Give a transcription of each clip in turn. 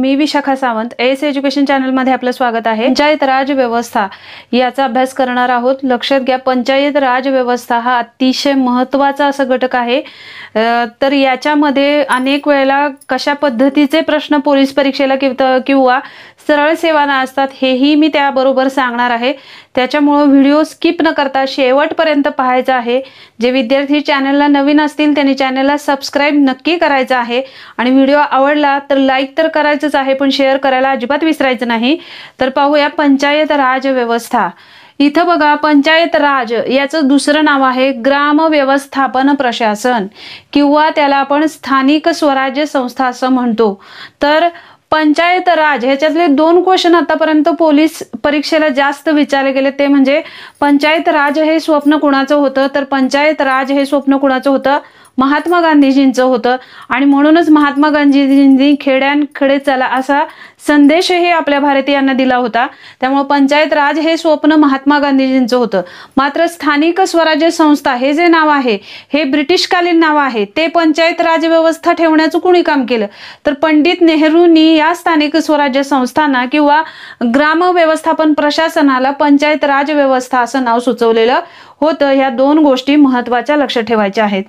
मी Vishakha Sawant S education चॅनलमध्ये आपलं स्वागत आहे पंचायत राज व्यवस्था याचा अभ्यास करणार आहोत लक्षात घ्या पंचायत राज व्यवस्था हा अतिशय महत्त्वाचा असा घटक आहे तर याच्यामध्ये अनेक वेळेला कशा पद्धतीचे प्रश्न पोलीस परीक्षेला किंवा सरळ सेवा असतात हेही मी त्याबरोबर सांगणार आहे त्याच्यामुळं व्हिडिओ स्किप न करता शेवटपर्यंत पाहायचा आहे जे विद्यार्थी चॅनलला नवीन असतील त्यांनी चॅनलला सबस्क्राईब नक्की करायचं आहे आणि व्हिडिओ आवडला तर लाईक तर करायचंच आहे पण शेअर करायला अजिबात विसरायचं नाही तर पाहूया पंचायत राज व्यवस्था इथं बघा पंचायत राज याचं दुसरं नाव आहे ग्राम व्यवस्थापन प्रशासन किंवा त्याला आपण स्थानिक स्वराज्य संस्था असं म्हणतो तर पंचायत राज ह्याच्यातले दोन क्वेश्चन आतापर्यंत पोलीस परीक्षेला जास्त विचारले गेले ते म्हणजे पंचायत राज हे स्वप्न कुणाचं होतं तर पंचायत राज हे स्वप्न कुणाचं होतं महात्मा गांधीजींचं होतं आणि म्हणूनच महात्मा गांधीजींनी खेड्यान चला असा संदेश हे आपल्या भारतीयांना दिला होता त्यामुळे पंचायत राज हे स्वप्न महात्मा गांधीजींचं होतं मात्र स्थानिक स्वराज्य संस्था हे जे नाव आहे हे ब्रिटिशकालीन नाव आहे ते पंचायत राज व्यवस्था ठेवण्याचं कुणी काम केलं तर पंडित नेहरूंनी या स्थानिक स्वराज्य संस्थांना किंवा ग्राम व्यवस्थापन प्रशासनाला पंचायत राज व्यवस्था असं नाव सुचवलेलं होतं ह्या दोन गोष्टी महत्वाच्या लक्षात ठेवायच्या आहेत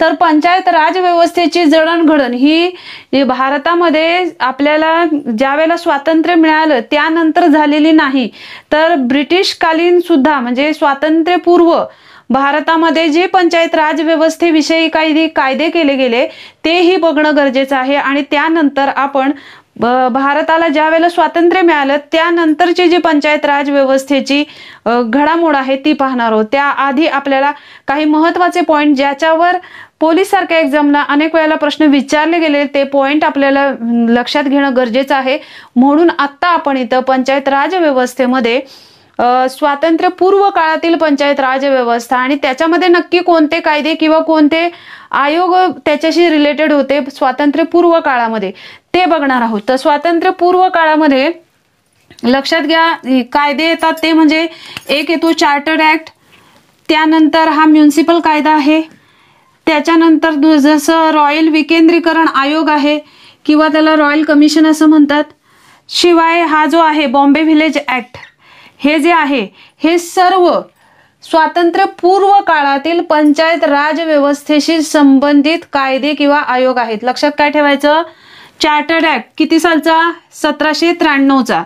तर पंचायत राज व्यवस्थेची जडणघडण ही भारतामध्ये आपल्याला ज्या ज्यावेळेला स्वातंत्र्य मिळालं त्यानंतर झालेली नाही तर ब्रिटिशकालीन सुद्धा म्हणजे स्वातंत्र्यपूर्व भारतामध्ये जे पंचायत राज व्यवस्थेविषयी काही कायदे केले गेले तेही बघणं गरजेचं आहे आणि त्यानंतर आपण भारताला ज्या वेळेला स्वातंत्र्य मिळालं त्यानंतरची जी पंचायत राज व्यवस्थेची घडामोड आहे ती पाहणार आहोत त्याआधी आपल्याला काही महत्त्वाचे पॉईंट ज्याच्यावर पोलीस सारख्या एक्झामला अनेक वेळेला प्रश्न विचारले गेले ते पॉइंट आपल्याला लक्षात घेणं गरजेचं आहे म्हणून आत्ता आपण इथं पंचायत राज व्यवस्थेमध्ये स्वातंत्र्यपूर्व काळातील पंचायत राज व्यवस्था आणि त्याच्यामध्ये नक्की कोणते कायदे किंवा कोणते आयोग त्याच्याशी रिलेटेड होते स्वातंत्र्यपूर्व काळामध्ये ते बघणार आहोत तर स्वातंत्र्यपूर्व काळामध्ये लक्षात घ्या कायदे येतात ते म्हणजे एक येतो चार्टर्ड ऍक्ट त्यानंतर हा म्युन्सिपल कायदा आहे त्याच्यानंतर जसं रॉयल विकेंद्रीकरण आयोग आहे किंवा त्याला रॉयल कमिशन असं म्हणतात शिवाय हा जो आहे बॉम्बे व्हिलेज ॲक्ट हे जे आहे हे सर्व स्वातंत्र्यपूर्व काळातील पंचायत राज व्यवस्थेशी संबंधित कायदे किंवा आयोग आहेत लक्षात काय ठेवायचं चार्टर्ड ॲक्ट किती सालचा सतराशे त्र्याण्णवचा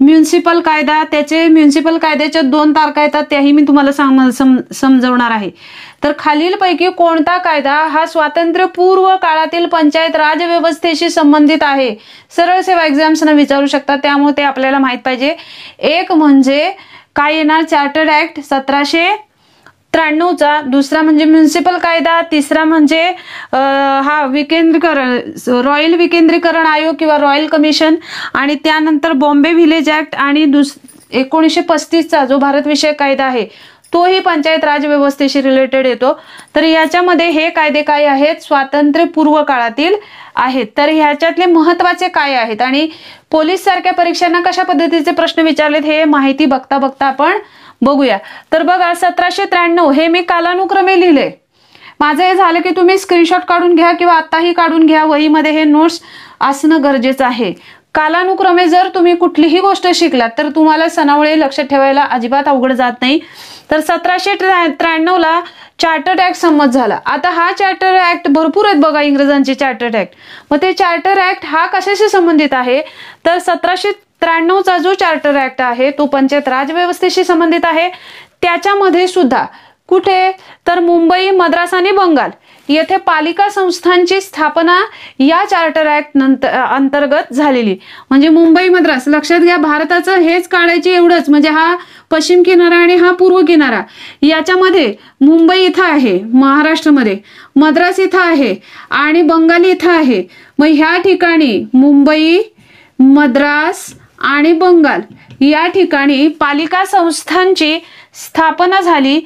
म्युन्सिपल कायदा त्याचे म्युन्सिपल कायद्याच्या दोन तारखा येतात त्याही मी तुम्हाला सांग सम समजवणार आहे तर खालीलपैकी कोणता कायदा हा स्वातंत्र्यपूर्व काळातील पंचायत राज व्यवस्थेशी संबंधित आहे सरळ सेवा एक्झाम्सना विचारू शकतात त्यामुळे ते आपल्याला माहीत पाहिजे एक म्हणजे काय येणार चार्टर्ड ऍक्ट सतराशे त्र्याण्णवचा दुसरा म्हणजे म्युन्सिपल कायदा तिसरा म्हणजे हा विकेंद्रीकरण रॉयल विकेंद्रीकरण आयोग किंवा रॉयल कमिशन आणि त्यानंतर बॉम्बे व्हिलेज ऍक्ट आणि दुस एकोणीसशे पस्तीसचा जो भारतविषयक कायदा आहे तोही पंचायत राज व्यवस्थेशी रिलेटेड येतो तर याच्यामध्ये हे कायदे काय आहेत स्वातंत्र्यपूर्व काळातील आहेत तर ह्याच्यातले महत्वाचे काय आहेत आणि पोलीस सारख्या परीक्षांना कशा पद्धतीचे प्रश्न विचारलेत हे माहिती बघता बघता आपण बघूया तर बघा सतराशे त्र्याण्णव हे मी कालानुक्रमे लिहिले माझं हे झालं की तुम्ही स्क्रीनशॉट काढून घ्या किंवा आत्ताही काढून घ्या वहीमध्ये हे नोट्स असणं गरजेचं आहे कालानुक्रमे जर तुम्ही कुठलीही गोष्ट शिकलात तर तुम्हाला सणावळे लक्ष ठेवायला अजिबात अवघड जात नाही तर सतराशे त्र्याण्णवला चार्टर्ड ऍक्ट संमत झाला आता हा चार्टर ऍक्ट भरपूर आहेत बघा इंग्रजांचे चार्टर्ड ऍक्ट मग ते चार्टर ऍक्ट हा कशाशी संबंधित आहे तर सतराशे त्र्याण्णवचा जो चार्टर ऍक्ट आहे तो पंचायत राज व्यवस्थेशी संबंधित आहे त्याच्यामध्ये सुद्धा कुठे तर मुंबई मद्रास आणि बंगाल येथे पालिका संस्थांची स्थापना या चार्टर ऍक्ट नंतर अंतर्गत झालेली म्हणजे मुंबई मद्रास लक्षात घ्या भारताचं हेच काढायचे एवढंच म्हणजे हा पश्चिम किनारा आणि हा पूर्व किनारा याच्यामध्ये मुंबई इथं आहे महाराष्ट्रामध्ये मद्रास इथं आहे आणि बंगाल इथं आहे मग ह्या ठिकाणी मुंबई मद्रास आणि बंगाल या ठिकाणी पालिका संस्थांची स्थापना झाली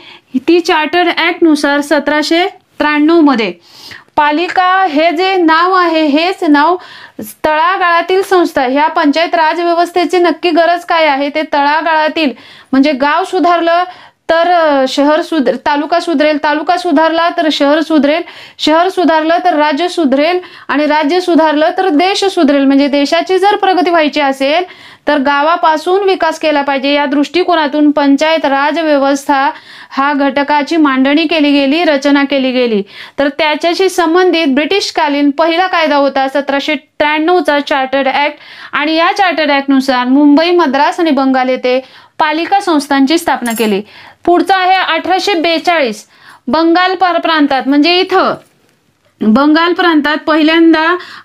ती चार्टर ॲक्टनुसार सतराशे त्र्याण्णवमध्ये पालिका हे जे नाव आहे हेच नाव तळागाळातील संस्था ह्या पंचायत राज व्यवस्थेची नक्की गरज काय आहे ते तळागाळातील म्हणजे गाव सुधारलं तर शहर सुधर तालुका सुधरेल तालुका सुधारला तर शहर सुधरेल शहर सुधारलं तर राज्य सुधरेल आणि राज्य सुधारलं तर देश सुधरेल म्हणजे देशाची जर प्रगती व्हायची असेल तर गावापासून विकास केला पाहिजे या दृष्टिकोनातून पंचायत राज व्यवस्था हा घटकाची मांडणी केली गेली रचना केली गेली तर त्याच्याशी संबंधित ब्रिटिशकालीन पहिला कायदा होता सतराशे त्र्याण्णवचा चार्टर्ड ऍक्ट आणि या चार्टर्ड ऍक्टनुसार मुंबई मद्रास आणि बंगाल येथे पालिका संस्थांची स्थापना केली पुढचा आहे अठराशे बेचाळीस बंगाल प्रांतात म्हणजे इथं बंगाल प्रांतात पहिल्यांदा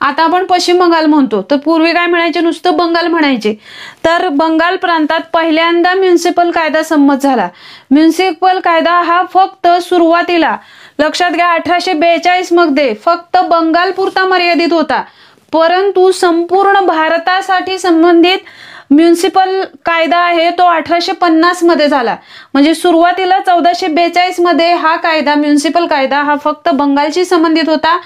आता आपण पश्चिम बंगाल म्हणतो तर पूर्वी काय म्हणायचे नुसतं बंगाल म्हणायचे तर बंगाल प्रांतात पहिल्यांदा म्युन्सिपल कायदा संमत झाला म्युन्सिपल कायदा हा फक्त सुरुवातीला लक्षात घ्या अठराशे बेचाळीस मध्ये फक्त बंगाल पुरता मर्यादित होता परंतु संपूर्ण भारतासाठी संबंधित म्युन्सिपल कायदा आहे तो अठराशे पन्नास मध्ये झाला म्हणजे सुरुवातीला चौदाशे बेचाळीस मध्ये हा कायदा म्युन्सिपल कायदा हा फक्त बंगालशी संबंधित होता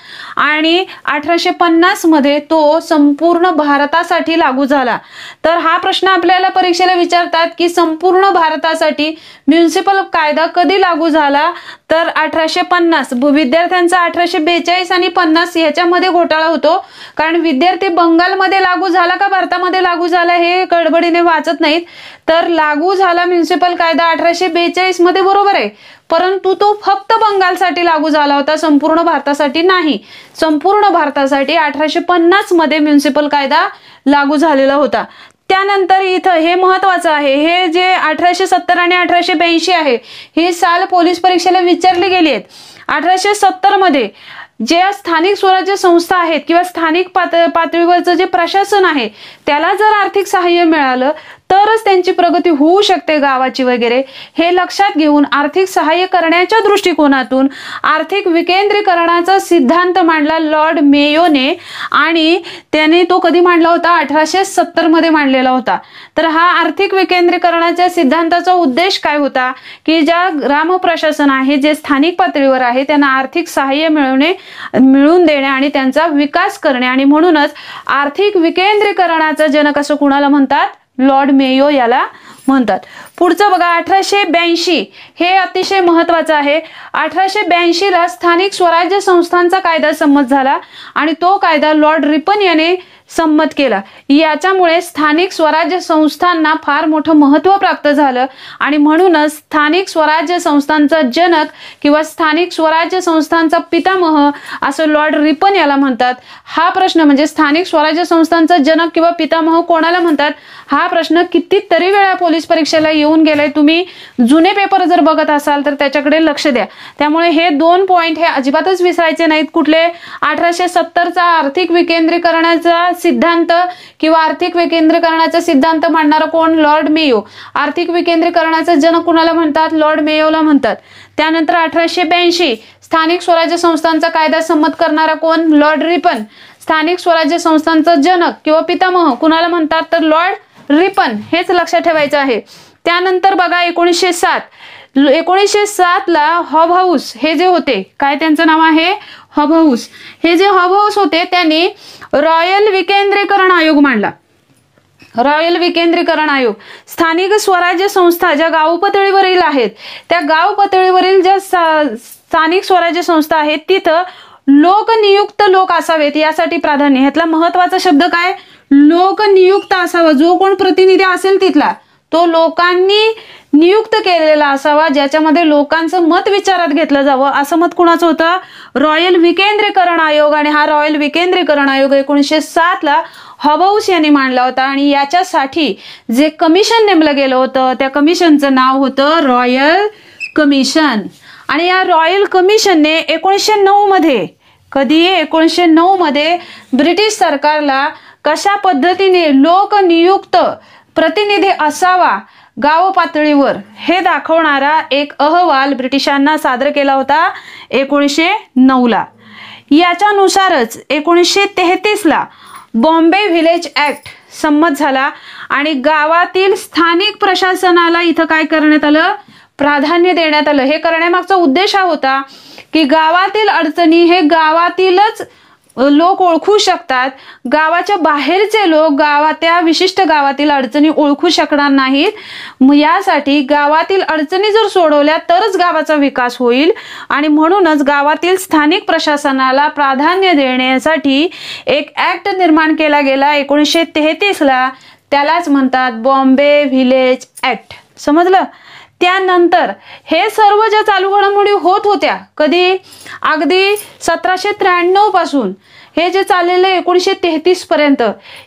आणि अठराशे पन्नास मध्ये तो संपूर्ण भारतासाठी लागू झाला तर हा प्रश्न आपल्याला परीक्षेला विचारतात की संपूर्ण भारतासाठी म्युन्सिपल कायदा कधी लागू झाला तर अठराशे पन्नास विद्यार्थ्यांचा अठराशे बेचाळीस आणि पन्नास याच्यामध्ये घोटाळा होतो कारण विद्यार्थी बंगालमध्ये लागू झाला का भारतामध्ये लागू झाला हे गडबडीने वाचत नाहीत तर लागू झाला म्युन्सिपल कायदा अठराशे बेचाळीस मध्ये बरोबर आहे परंतु तो फक्त बंगालसाठी लागू झाला होता संपूर्ण भारतासाठी नाही संपूर्ण भारतासाठी अठराशे पन्नास मध्ये म्युन्सिपल कायदा लागू झालेला होता त्यानंतर इथं हे महत्वाचं आहे हे जे अठराशे सत्तर आणि अठराशे ब्याऐंशी आहे ही साल पोलीस परीक्षेला विचारली गेली आहेत अठराशे सत्तर मध्ये जे स्थानिक स्वराज्य संस्था आहेत किंवा स्थानिक पात पातळीवरचं जे प्रशासन आहे त्याला जर आर्थिक सहाय्य मिळालं तरच त्यांची प्रगती होऊ शकते गावाची वगैरे हे लक्षात घेऊन आर्थिक सहाय्य करण्याच्या दृष्टिकोनातून आर्थिक विकेंद्रीकरणाचा सिद्धांत मांडला लॉर्ड मेयोने आणि त्याने तो कधी मांडला होता अठराशे सत्तर मध्ये मांडलेला होता तर हा आर्थिक विकेंद्रीकरणाच्या सिद्धांताचा उद्देश काय होता की ज्या ग्राम प्रशासन आहे जे स्थानिक पातळीवर आहे त्यांना आर्थिक सहाय्य मिळवणे मिळवून देणे आणि त्यांचा विकास करणे आणि म्हणूनच आर्थिक विकेंद्रीकरणाचा जनक असं कुणाला म्हणतात लॉर्ड मेयो याला म्हणतात पुढचं बघा अठराशे ब्याऐंशी हे अतिशय महत्वाचं आहे अठराशे ब्याऐंशीला स्थानिक स्वराज्य संस्थांचा कायदा संमत झाला आणि तो कायदा लॉर्ड रिपन याने संमत केला याच्यामुळे स्थानिक स्वराज्य संस्थांना फार मोठं महत्व प्राप्त झालं आणि म्हणूनच स्थानिक स्वराज्य संस्थांचा जनक किंवा स्थानिक स्वराज्य संस्थांचा पितामह असं लॉर्ड रिपन याला म्हणतात हा प्रश्न म्हणजे स्थानिक स्वराज्य संस्थांचा जनक किंवा पितामह कोणाला म्हणतात हा प्रश्न कितीतरी वेळा पोलीस परीक्षेला येऊन गेलाय तुम्ही जुने पेपर जर बघत असाल तर त्याच्याकडे लक्ष द्या त्यामुळे हे दोन पॉइंट हे अजिबातच विसरायचे नाहीत कुठले अठराशे सत्तरचा आर्थिक विकेंद्रीकरणाचा सिद्धांत किंवा आर्थिक विकेंद्रीकरणाचा सिद्धांत मांडणारा कोण लॉर्ड मेयो आर्थिक विकेंद्रीकरणाचा जनक कुणाला म्हणतात लॉर्ड मेयोला म्हणतात त्यानंतर अठराशे ब्याऐंशी स्थानिक स्वराज्य संस्थांचा कायदा संमत करणारा कोण लॉर्ड रिपन स्थानिक स्वराज्य संस्थांचा जनक किंवा पितामह कुणाला म्हणतात तर लॉर्ड रिपन हेच लक्षात ठेवायचं आहे त्यानंतर बघा एकोणीसशे सात एकोणीसशे सात ला हब हाऊस हे जे होते काय त्यांचं नाव आहे हब हाऊस हे जे हब हाऊस होते त्यांनी रॉयल विकेंद्रीकरण आयोग मांडला रॉयल विकेंद्रीकरण आयोग स्थानिक स्वराज्य संस्था ज्या गाव पातळीवरील आहेत त्या गाव पातळीवरील ज्या स्थानिक स्वराज्य संस्था आहेत तिथं लोकनियुक्त लोक असावेत यासाठी प्राधान्य ह्यातला महत्वाचा शब्द काय लोकनियुक्त असावा जो कोण प्रतिनिधी असेल तिथला तो लोकांनी नियुक्त केलेला असावा ज्याच्यामध्ये लोकांचं मत विचारात घेतलं जावं असं मत कुणाचं होतं रॉयल विकेंद्रीकरण आयोग आणि हा रॉयल विकेंद्रीकरण आयोग एकोणीसशे सातला हबौस यांनी मांडला होता आणि याच्यासाठी जे कमिशन नेमलं गेलं होतं त्या कमिशनचं नाव होतं रॉयल कमिशन आणि या रॉयल कमिशनने एकोणीसशे नऊ मध्ये कधी एकोणीसशे नऊ मध्ये ब्रिटिश सरकारला कशा पद्धतीने लोकनियुक्त प्रतिनिधी असावा गाव पातळीवर हे दाखवणारा एक अहवाल ब्रिटिशांना सादर केला होता एकोणीसशे नऊला याच्यानुसारच एकोणीसशे तेहतीसला बॉम्बे व्हिलेज ॲक्ट संमत झाला आणि गावातील स्थानिक प्रशासनाला इथं काय करण्यात आलं प्राधान्य देण्यात आलं हे करण्यामागचा उद्देश हा होता की गावातील अडचणी हे गावातीलच लोक ओळखू शकतात गावाच्या बाहेरचे लोक गावा त्या विशिष्ट गावातील अडचणी ओळखू शकणार नाहीत यासाठी गावातील अडचणी जर सोडवल्या तरच गावाचा विकास होईल आणि म्हणूनच गावातील स्थानिक प्रशासनाला प्राधान्य देण्यासाठी एक ऍक्ट निर्माण केला गेला एकोणीसशे तेहतीसला त्यालाच म्हणतात बॉम्बे व्हिलेज ऍक्ट समजलं त्यानंतर हे सर्व ज्या चालू घडामोडी होत होत्या कधी अगदी सतराशे त्र्याण्णव पासून हे जे चाललेले एकोणीशे तेहतीस पर्यंत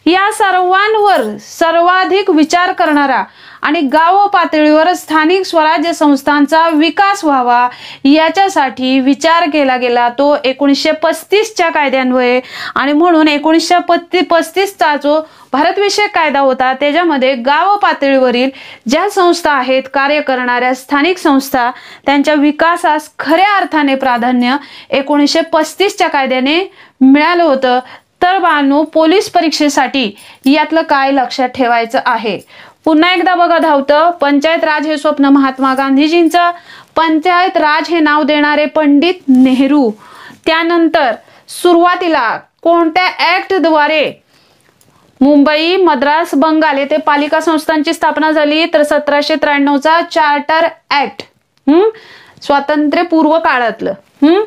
या सर्वांवर सर्वाधिक विचार करणारा आणि गाव पातळीवर स्थानिक स्वराज्य संस्थांचा विकास व्हावा याच्यासाठी विचार केला गेला तो एकोणीसशे पस्तीसच्या कायद्यान्वये आणि म्हणून एकोणीसशे पत्ती पस्तीसचा जो भारतविषयक कायदा होता त्याच्यामध्ये गाव पातळीवरील ज्या संस्था आहेत कार्य करणाऱ्या स्थानिक संस्था त्यांच्या विकासास खऱ्या अर्थाने प्राधान्य एकोणीसशे पस्तीसच्या कायद्याने मिळालं होतं तर बानू पोलीस परीक्षेसाठी यातलं काय लक्षात ठेवायचं आहे पुन्हा एकदा बघा धावतं पंचायत राज हे स्वप्न महात्मा गांधीजींचं पंचायत राज हे नाव देणारे पंडित नेहरू त्यानंतर सुरुवातीला कोणत्या ऍक्टद्वारे मुंबई मद्रास बंगाल येथे पालिका संस्थांची स्थापना झाली तर सतराशे त्र्याण्णवचा चार्टर ऍक्ट हम्म स्वातंत्र्यपूर्व काळातलं हम्म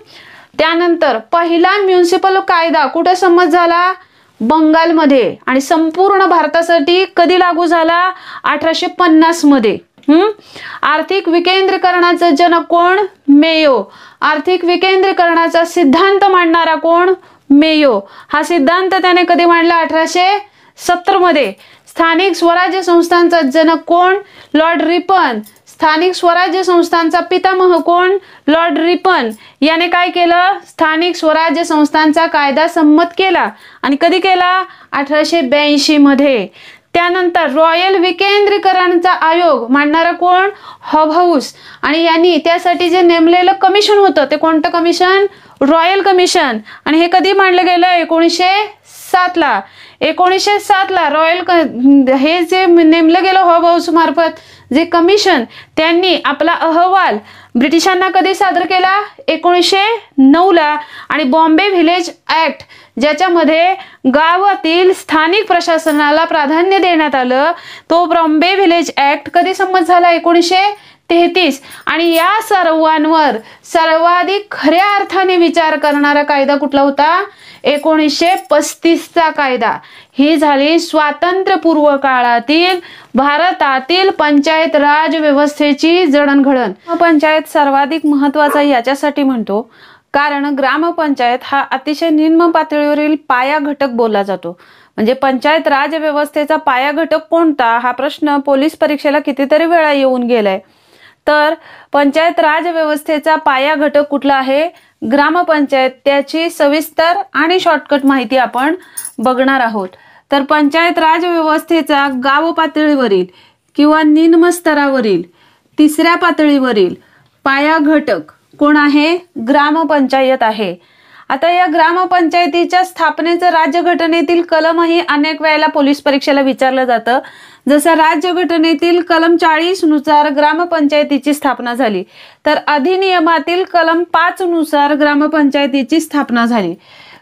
त्यानंतर पहिला म्युन्सिपल कायदा कुठे संमत झाला बंगालमध्ये आणि संपूर्ण भारतासाठी कधी लागू झाला अठराशे पन्नास मध्ये हम्म आर्थिक विकेंद्रीकरणाचा जनक कोण मेयो आर्थिक विकेंद्रीकरणाचा सिद्धांत मांडणारा कोण मेयो हा सिद्धांत त्याने कधी मांडला अठराशे सत्तर मध्ये स्थानिक स्वराज्य संस्थांचा जनक कोण लॉर्ड रिपन स्थानिक स्वराज्य संस्थांचा पितामह कोण लॉर्ड रिपन याने काय केलं स्थानिक स्वराज्य संस्थांचा कायदा संमत केला आणि कधी केला अठराशे ब्याऐंशी मध्ये त्यानंतर रॉयल विकेंद्रीकरणचा आयोग मांडणारा कोण हब हाऊस आणि यांनी त्यासाठी जे नेमलेलं कमिशन होतं ते कोणतं कमिशन रॉयल कमिशन आणि हे कधी मांडलं गेलं एकोणीसशे सातला एकोणीसशे सातला रॉयल हे जे नेमलं गेलं हॉबाऊस हो मार्फत जे कमिशन त्यांनी आपला अहवाल ब्रिटिशांना कधी सादर केला एकोणीसशे नऊला आणि बॉम्बे व्हिलेज ॲक्ट ज्याच्यामध्ये गावातील स्थानिक प्रशासनाला प्राधान्य देण्यात आलं तो बॉम्बे व्हिलेज ॲक्ट कधी संमत झाला एकोणीसशे तेहतीस आणि या सर्वांवर सर्वाधिक खऱ्या अर्थाने विचार करणारा कायदा कुठला होता एकोणीसशे पस्तीसचा कायदा ही झाली स्वातंत्र्यपूर्व काळातील भारतातील पंचायत राज व्यवस्थेची जडणघडण पंचायत सर्वाधिक महत्वाचा याच्यासाठी म्हणतो कारण ग्रामपंचायत हा अतिशय निम्न पातळीवरील पाया घटक बोलला जातो म्हणजे पंचायत राज व्यवस्थेचा पाया घटक कोणता हा प्रश्न पोलीस परीक्षेला कितीतरी वेळा येऊन गेलाय तर पंचायत राज व्यवस्थेचा पाया घटक कुठला आहे ग्रामपंचायत त्याची सविस्तर आणि शॉर्टकट माहिती आपण बघणार आहोत तर पंचायत राज व्यवस्थेचा गाव पातळीवरील किंवा निम्न स्तरावरील तिसऱ्या पातळीवरील पाया घटक कोण आहे ग्रामपंचायत आहे आता या ग्रामपंचायतीच्या स्थापनेचं राज्यघटनेतील कलमही अनेक वेळेला पोलीस परीक्षेला विचारलं जातं जसं राज्यघटनेतील कलम चाळीस नुसार ग्रामपंचायतीची स्थापना झाली तर अधिनियमातील कलम पाच नुसार ग्रामपंचायतीची स्थापना झाली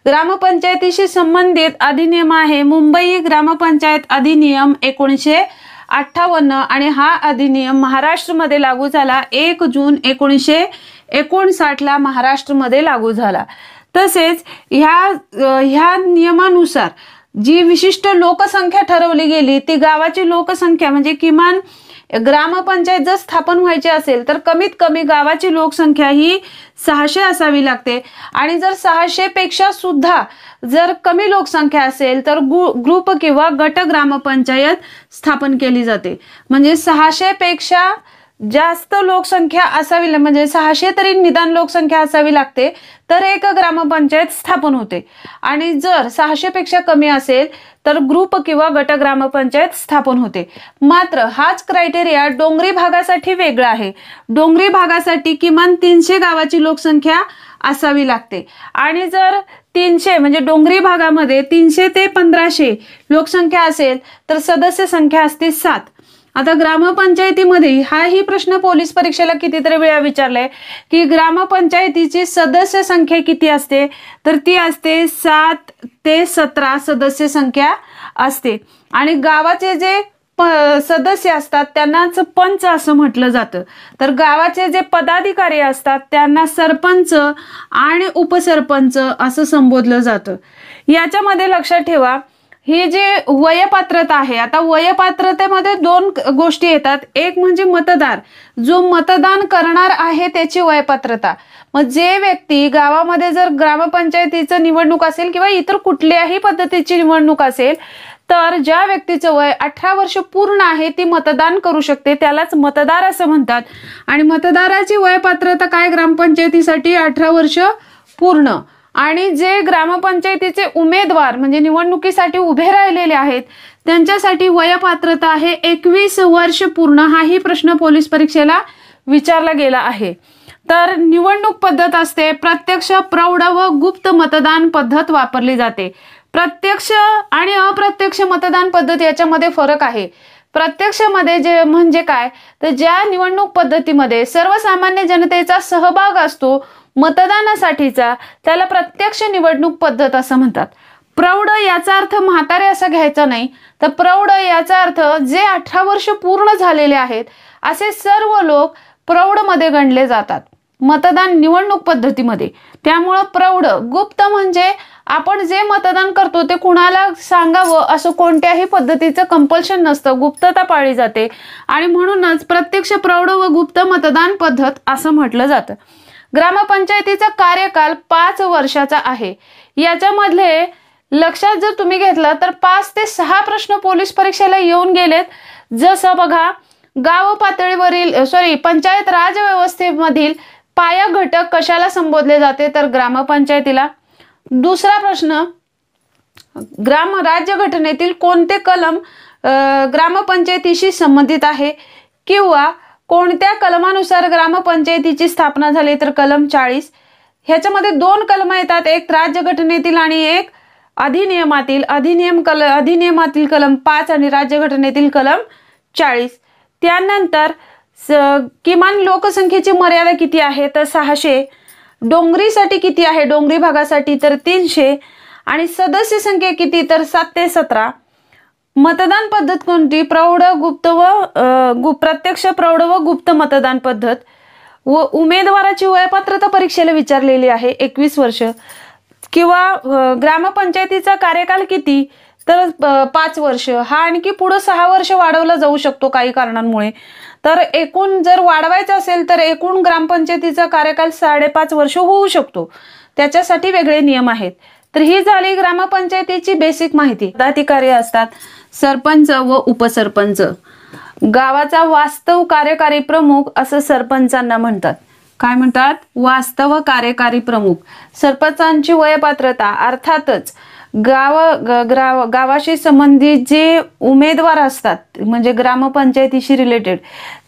ग्रामपंचायतीशी संबंधित अधिनियम आहे मुंबई ग्रामपंचायत अधिनियम एकोणीसशे अठ्ठावन्न आणि हा अधिनियम महाराष्ट्रमध्ये लागू झाला एक जून एकोणीसशे एकोणसाठला महाराष्ट्रमध्ये लागू झाला तसेच ह्या ह्या नियमानुसार जी विशिष्ट लोकसंख्या ठरवली गेली ती गावाची लोकसंख्या म्हणजे किमान ग्रामपंचायत जर स्थापन व्हायची असेल तर कमीत कमी गावाची लोकसंख्या ही सहाशे असावी लागते आणि जर सहाशे पेक्षा सुद्धा जर कमी लोकसंख्या असेल तर ग्रुप किंवा गट ग्रामपंचायत स्थापन केली जाते म्हणजे सहाशे पेक्षा जास्त लोकसंख्या असावी म्हणजे सहाशे तरी निदान लोकसंख्या असावी लागते तर एक ग्रामपंचायत स्थापन होते आणि जर सहाशे पेक्षा कमी असेल तर ग्रुप किंवा गट ग्रामपंचायत स्थापन होते मात्र हाच क्रायटेरिया डोंगरी भागासाठी वेगळा आहे डोंगरी भागासाठी किमान तीनशे गावाची लोकसंख्या असावी लागते आणि जर तीनशे म्हणजे डोंगरी भागामध्ये तीनशे ते पंधराशे लोकसंख्या असेल तर सदस्य संख्या असते सात आता ग्रामपंचायतीमध्ये हाही प्रश्न पोलीस परीक्षेला कितीतरी वेळा विचारलाय की ग्रामपंचायतीची सदस्य संख्या किती असते तर ती असते सात ते सतरा सदस्य संख्या असते आणि गावाचे जे सदस्य असतात त्यांनाच पंच असं म्हटलं जातं तर गावाचे जे पदाधिकारी असतात त्यांना सरपंच आणि उपसरपंच असं संबोधलं जातं याच्यामध्ये लक्षात ठेवा ही जी वयपात्रता आहे आता वयपात्रतेमध्ये दोन गोष्टी येतात एक म्हणजे मतदार जो मतदान करणार आहे त्याची वयपात्रता मग जे व्यक्ती गावामध्ये जर ग्रामपंचायतीचं निवडणूक असेल किंवा इतर कुठल्याही पद्धतीची निवडणूक असेल तर ज्या व्यक्तीचं वय अठरा वर्ष पूर्ण आहे ती मतदान करू शकते त्यालाच मतदार असं म्हणतात आणि मतदाराची वयपात्रता काय ग्रामपंचायतीसाठी अठरा वर्ष पूर्ण आणि जे ग्रामपंचायतीचे उमेदवार म्हणजे निवडणुकीसाठी उभे राहिलेले आहेत त्यांच्यासाठी वयपात्रता आहे एकवीस वर्ष पूर्ण हाही प्रश्न पोलीस परीक्षेला विचारला गेला आहे तर निवडणूक पद्धत असते प्रत्यक्ष प्रौढ व गुप्त मतदान पद्धत वापरली जाते प्रत्यक्ष आणि अप्रत्यक्ष मतदान पद्धत याच्यामध्ये फरक आहे प्रत्यक्षामध्ये जे म्हणजे काय तर ज्या निवडणूक पद्धतीमध्ये सर्वसामान्य जनतेचा सहभाग असतो मतदानासाठीचा त्याला प्रत्यक्ष निवडणूक पद्धत असं म्हणतात प्रौढ याचा अर्थ म्हातारे असं घ्यायचा नाही तर प्रौढ याचा अर्थ जे अठरा वर्ष पूर्ण झालेले आहेत असे सर्व लोक प्रौढमध्ये गणले जातात मतदान निवडणूक पद्धतीमध्ये त्यामुळं प्रौढ गुप्त म्हणजे आपण जे मतदान करतो ते कुणाला सांगावं असं कोणत्याही पद्धतीचं कंपल्शन नसतं गुप्तता पाळली जाते आणि म्हणूनच प्रत्यक्ष प्रौढ व गुप्त मतदान पद्धत असं म्हटलं जातं ग्रामपंचायतीचा कार्यकाल पाच वर्षाचा आहे याच्यामधले लक्षात जर तुम्ही घेतलं तर पाच ते सहा प्रश्न पोलीस परीक्षेला येऊन गेलेत जसं बघा गाव पातळीवरील सॉरी पंचायत राज व्यवस्थेमधील पाया घटक कशाला संबोधले जाते तर ग्रामपंचायतीला दुसरा प्रश्न ग्राम राज्य घटनेतील कोणते कलम ग्रामपंचायतीशी संबंधित आहे किंवा कोणत्या कलमानुसार ग्रामपंचायतीची स्थापना झाली तर कलम चाळीस ह्याच्यामध्ये दोन कलम येतात एक राज्यघटनेतील आणि एक अधिनियमातील अधिनियम कल अधिनियमातील कलम पाच आणि राज्यघटनेतील कलम चाळीस त्यानंतर स किमान लोकसंख्येची मर्यादा किती आहे तर सहाशे डोंगरीसाठी किती आहे डोंगरी भागासाठी तर तीनशे आणि सदस्य संख्या किती तर सात ते सतरा मतदान पद्धत कोणती प्रौढ गुप्त व प्रत्यक्ष प्रौढ व गुप्त मतदान पद्धत व उमेदवाराची वयपात्रता परीक्षेला विचारलेली आहे एकवीस वर्ष किंवा ग्रामपंचायतीचा कार्यकाल किती तर पाच वर्ष हा आणखी पुढं सहा वर्ष वाढवला जाऊ शकतो काही कारणांमुळे तर एकूण जर वाढवायचं असेल तर एकूण ग्रामपंचायतीचा कार्यकाल साडेपाच वर्ष होऊ शकतो त्याच्यासाठी वेगळे नियम आहेत तर ही झाली ग्रामपंचायतीची बेसिक माहिती पदाधिकारी असतात सरपंच व उपसरपंच गावाचा वास्तव कार्यकारी प्रमुख असं सरपंचांना म्हणतात काय म्हणतात वास्तव कार्यकारी प्रमुख सरपंचांची वयपात्रता अर्थातच गाव ग्राव गावाशी संबंधित जे उमेदवार असतात म्हणजे ग्रामपंचायतीशी रिलेटेड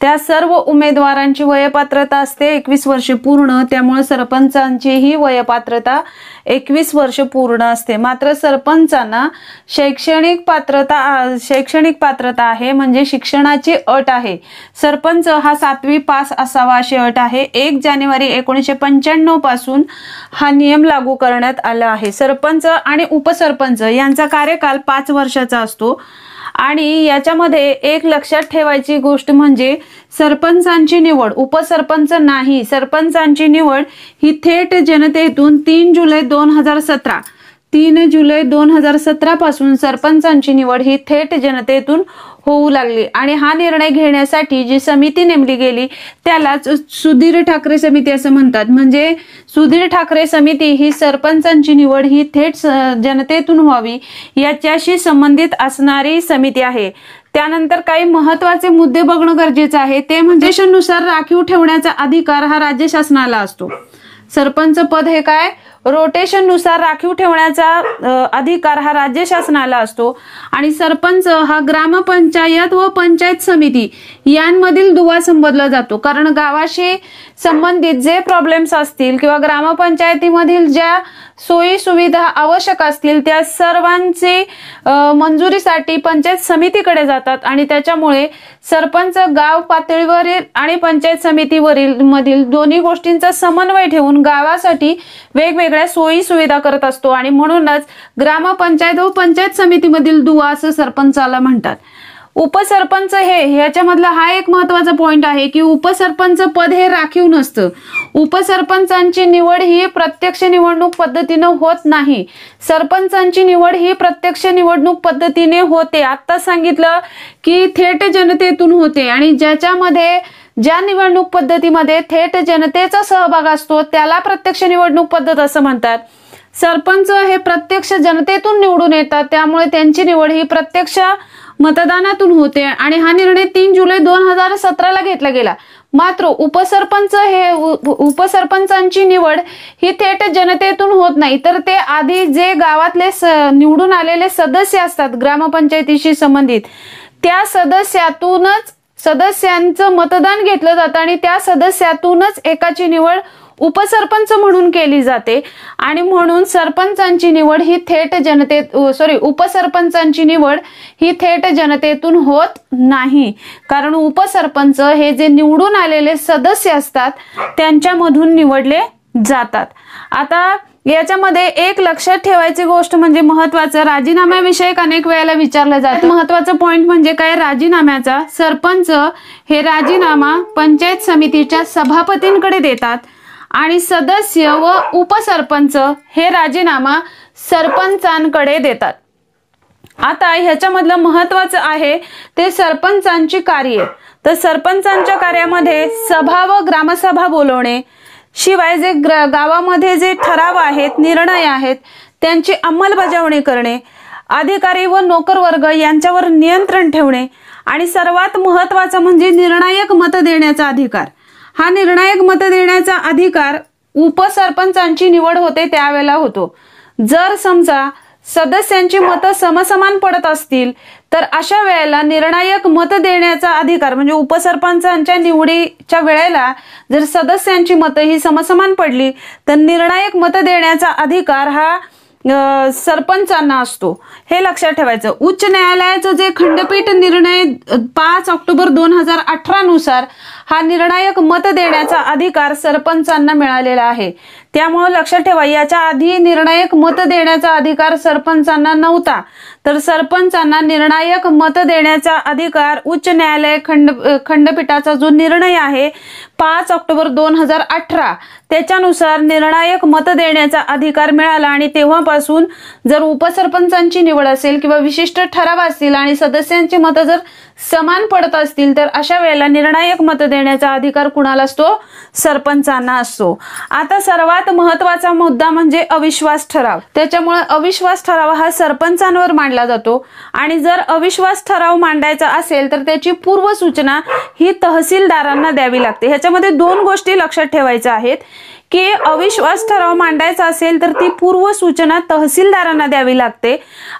त्या सर्व उमेदवारांची वयपात्रता असते एकवीस वर्षे पूर्ण त्यामुळे सरपंचांचीही वयपात्रता एकवीस वर्ष पूर्ण असते मात्र सरपंचांना शैक्षणिक पात्रता शैक्षणिक पात्रता आहे म्हणजे शिक्षणाची अट आहे सरपंच हा सातवी पास असावा अशी अट आहे एक जानेवारी एकोणीसशे पंच्याण्णव पासून हा नियम लागू करण्यात आला आहे सरपंच आणि उपसरपंच यांचा कार्यकाल पाच वर्षाचा असतो आणि याच्यामध्ये एक लक्षात ठेवायची गोष्ट म्हणजे सरपंचांची निवड उपसरपंच नाही सरपंचांची निवड ही थेट जनतेतून तीन जुलै दोन हजार सतरा तीन जुलै दोन हजार सतरा पासून सरपंचांची निवड ही थेट जनतेतून होऊ लागली आणि हा निर्णय घेण्यासाठी जी समिती नेमली गेली त्यालाच सुधीर ठाकरे समिती असं म्हणतात म्हणजे सुधीर ठाकरे समिती ही सरपंचांची निवड ही थेट जनतेतून व्हावी याच्याशी संबंधित असणारी समिती आहे त्यानंतर काही महत्वाचे मुद्दे बघणं गरजेचं आहे ते म्हणजे राखीव ठेवण्याचा अधिकार हा राज्य शासनाला असतो सरपंच पद हे काय रोटेशननुसार राखीव ठेवण्याचा अधिकार हा राज्य शासनाला असतो आणि सरपंच हा ग्रामपंचायत व पंचायत समिती यांमधील दुवा संबोधला जातो कारण गावाशी संबंधित जे प्रॉब्लेम्स असतील किंवा ग्रामपंचायतीमधील ज्या सोयी सुविधा आवश्यक असतील त्या सर्वांची मंजुरीसाठी पंचायत समितीकडे जातात आणि त्याच्यामुळे सरपंच गाव पातळीवरील आणि पंचायत समितीवरील मधील दोन्ही गोष्टींचा समन्वय ठेवून गावासाठी वेगवेगळ्या सगळ्या सोयी सुविधा करत असतो आणि म्हणूनच ग्रामपंचायत व पंचायत समितीमधील दुवा असं सरपंचाला म्हणतात उपसरपंच हे ह्याच्यामधला हा एक महत्वाचा पॉइंट आहे की उपसरपंच पद हे राखीव नसतं उपसरपंचांची निवड ही प्रत्यक्ष निवडणूक पद्धतीनं होत नाही सरपंचांची निवड ही प्रत्यक्ष निवडणूक पद्धतीने होते आत्ता सांगितलं की थेट जनतेतून होते आणि ज्याच्यामध्ये ज्या निवडणूक पद्धतीमध्ये थेट जनतेचा सहभाग असतो त्याला प्रत्यक्ष निवडणूक पद्धत असं म्हणतात सरपंच हे प्रत्यक्ष जनतेतून निवडून येतात त्यामुळे त्यांची निवड ही प्रत्यक्ष मतदानातून होते आणि हा निर्णय तीन जुलै दोन हजार सतराला घेतला गेला मात्र उपसरपंच हे उपसरपंचांची निवड ही थेट जनतेतून होत नाही तर ते आधी जे गावातले निवडून आलेले सदस्य असतात ग्रामपंचायतीशी संबंधित त्या सदस्यातूनच सदस्यांचं मतदान घेतलं जातं आणि त्या सदस्यातूनच एकाची निवड उपसरपंच म्हणून केली जाते आणि म्हणून सरपंचांची निवड ही थेट जनते सॉरी उपसरपंचांची निवड ही थेट जनतेतून होत नाही कारण उपसरपंच हे जे निवडून आलेले सदस्य असतात त्यांच्यामधून निवडले जातात आता याच्यामध्ये एक लक्षात ठेवायची गोष्ट म्हणजे महत्वाचं राजीनाम्याविषयक अनेक वेळेला विचारलं जात महत्वाचं पॉइंट म्हणजे काय राजीनाम्याचा सरपंच हे राजीनामा पंचायत समितीच्या सभापतींकडे देतात आणि सदस्य व उपसरपंच हे राजीनामा सरपंचांकडे देतात आता ह्याच्यामधलं महत्वाचं आहे ते सरपंचांची कार्य तर सरपंचांच्या कार्यामध्ये सभा व ग्रामसभा बोलवणे शिवाय जे गावामध्ये जे ठराव आहेत निर्णय आहेत त्यांची अंमलबजावणी करणे अधिकारी व नोकर वर्ग यांच्यावर नियंत्रण ठेवणे आणि सर्वात महत्वाचं म्हणजे निर्णायक मत देण्याचा अधिकार हा निर्णायक मत देण्याचा अधिकार उपसरपंचांची निवड होते त्यावेळेला होतो जर समजा सदस्यांची मतं समसमान पडत असतील तर अशा वेळेला निर्णायक मत देण्याचा अधिकार म्हणजे उपसरपंचांच्या निवडीच्या वेळेला जर सदस्यांची मतं ही समसमान पडली तर निर्णायक मत देण्याचा अधिकार हा सरपंचांना असतो हे लक्षात ठेवायचं उच्च न्यायालयाचं जे खंडपीठ निर्णय पाच ऑक्टोबर दोन हजार अठरा नुसार हा निर्णायक मत देण्याचा अधिकार सरपंचांना मिळालेला आहे त्यामुळे लक्षात ठेवा याच्या आधी निर्णायक मत देण्याचा अधिकार सरपंचांना नव्हता तर सरपंचांना निर्णायक मत देण्याचा अधिकार उच्च न्यायालय खंड खंडपीठाचा जो निर्णय आहे पाच ऑक्टोबर दोन हजार अठरा त्याच्यानुसार निर्णायक मत देण्याचा अधिकार मिळाला आणि तेव्हापासून जर उपसरपंचांची निवड असेल किंवा विशिष्ट ठराव असतील आणि सदस्यांची मतं जर समान पडत असतील तर अशा वेळेला निर्णायक मत देण्याचा अधिकार कुणाला असतो सरपंचांना असतो आता सर्वात महत्वाचा मुद्दा म्हणजे अविश्वास ठराव त्याच्यामुळे अविश्वास ठराव हा सरपंचांवर मांडला जातो आणि जर अविश्वास ठराव मांडायचा असेल तर त्याची पूर्वसूचना ही तहसीलदारांना द्यावी लागते ह्याच्यामध्ये दोन गोष्टी लक्षात ठेवायच्या आहेत की अविश्वास ठराव मांडायचा असेल तर ती पूर्व सूचना तहसीलदारांना द्यावी लागते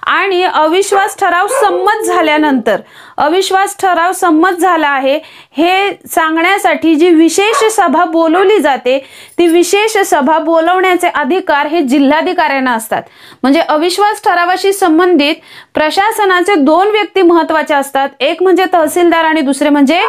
आणि अविश्वास ठराव संमत झाल्यानंतर अविश्वास ठराव संमत झाला आहे हे सांगण्यासाठी जी विशेष सभा बोलवली जाते ती विशेष सभा बोलवण्याचे अधिकार हे जिल्हाधिकाऱ्यांना असतात म्हणजे अविश्वास ठरावाशी संबंधित प्रशासनाचे दोन व्यक्ती महत्वाचे असतात एक म्हणजे तहसीलदार आणि दुसरे म्हणजे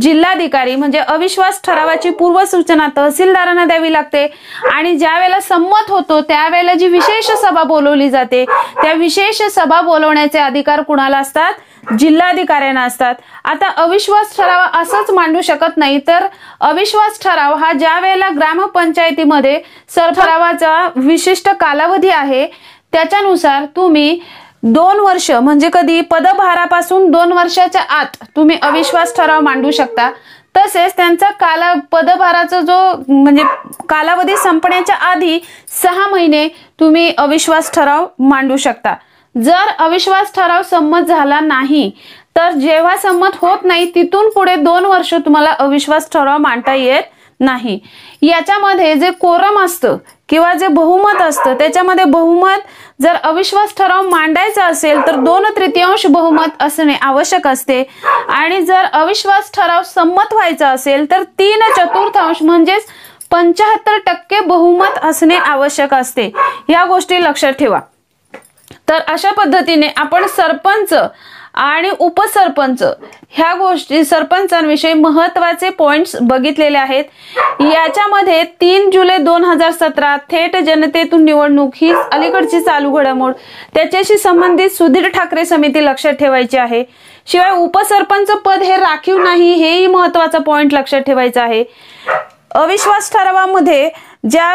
जिल्हाधिकारी म्हणजे अविश्वास ठरावाची पूर्वसूचना तहसीलदारांना द्यावी लागते आणि ज्या वेळेला संमत होतो त्यावेळेला जी विशेष सभा बोलवली जाते त्या विशेष सभा बोलवण्याचे अधिकार कुणाला असतात जिल्हाधिकाऱ्यांना असतात आता अविश्वास ठराव असंच मांडू शकत नाही तर अविश्वास ठराव हा ज्या वेळेला ग्रामपंचायतीमध्ये ठरावाचा विशिष्ट कालावधी आहे त्याच्यानुसार तुम्ही दोन वर्ष म्हणजे कधी पदभारापासून दोन वर्षाच्या आत तुम्ही अविश्वास ठराव मांडू शकता तसेच त्यांचा काला पदभाराचा जो म्हणजे कालावधी संपण्याच्या आधी सहा महिने तुम्ही अविश्वास ठराव मांडू शकता जर अविश्वास ठराव संमत झाला नाही तर जेव्हा संमत होत नाही तिथून पुढे दोन वर्ष तुम्हाला अविश्वास ठराव मांडता येत नाही याच्यामध्ये जे कोरम असतं किंवा जे बहुमत असतं त्याच्यामध्ये बहुमत जर अविश्वास ठराव मांडायचा असेल तर दोन तृतीयांश बहुमत असणे आवश्यक असते आणि जर अविश्वास ठराव संमत व्हायचा असेल तर तीन चतुर्थांश म्हणजेच पंचाहत्तर टक्के बहुमत असणे आवश्यक असते या गोष्टी लक्षात ठेवा तर अशा पद्धतीने आपण सरपंच आणि उपसरपंच ह्या गोष्टी सरपंचांविषयी महत्वाचे पॉइंट बघितलेले आहेत याच्यामध्ये तीन जुलै दोन हजार सतरा थेट जनतेतून निवडणूक ही अलीकडची चालू घडामोड त्याच्याशी संबंधित सुधीर ठाकरे समिती लक्षात ठेवायची आहे शिवाय उपसरपंच पद हे राखीव नाही हेही महत्वाचा पॉइंट लक्षात ठेवायचा आहे अविश्वास ठरावामध्ये ज्या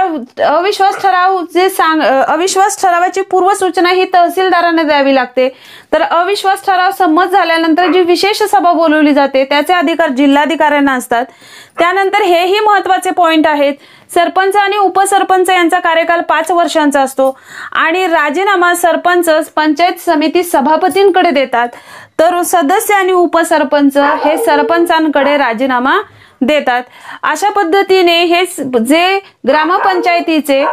अविश्वास ठराव जे सांग अविश्वास ठरावाची पूर्वसूचना ही तहसीलदारांना द्यावी लागते तर अविश्वास ठराव संमत झाल्यानंतर जी विशेष सभा बोलवली जाते त्याचे अधिकार जिल्हाधिकाऱ्यांना असतात त्यानंतर हेही महत्वाचे पॉइंट आहेत सरपंच आणि उपसरपंच यांचा कार्यकाल पाच वर्षांचा असतो आणि राजीनामा सरपंच पंचायत समिती सभापतींकडे देतात तर सदस्य आणि उपसरपंच हे सरपंचांकडे राजीनामा देतात अशा पद्धतीने हे जे ग्रामपंचायतीचे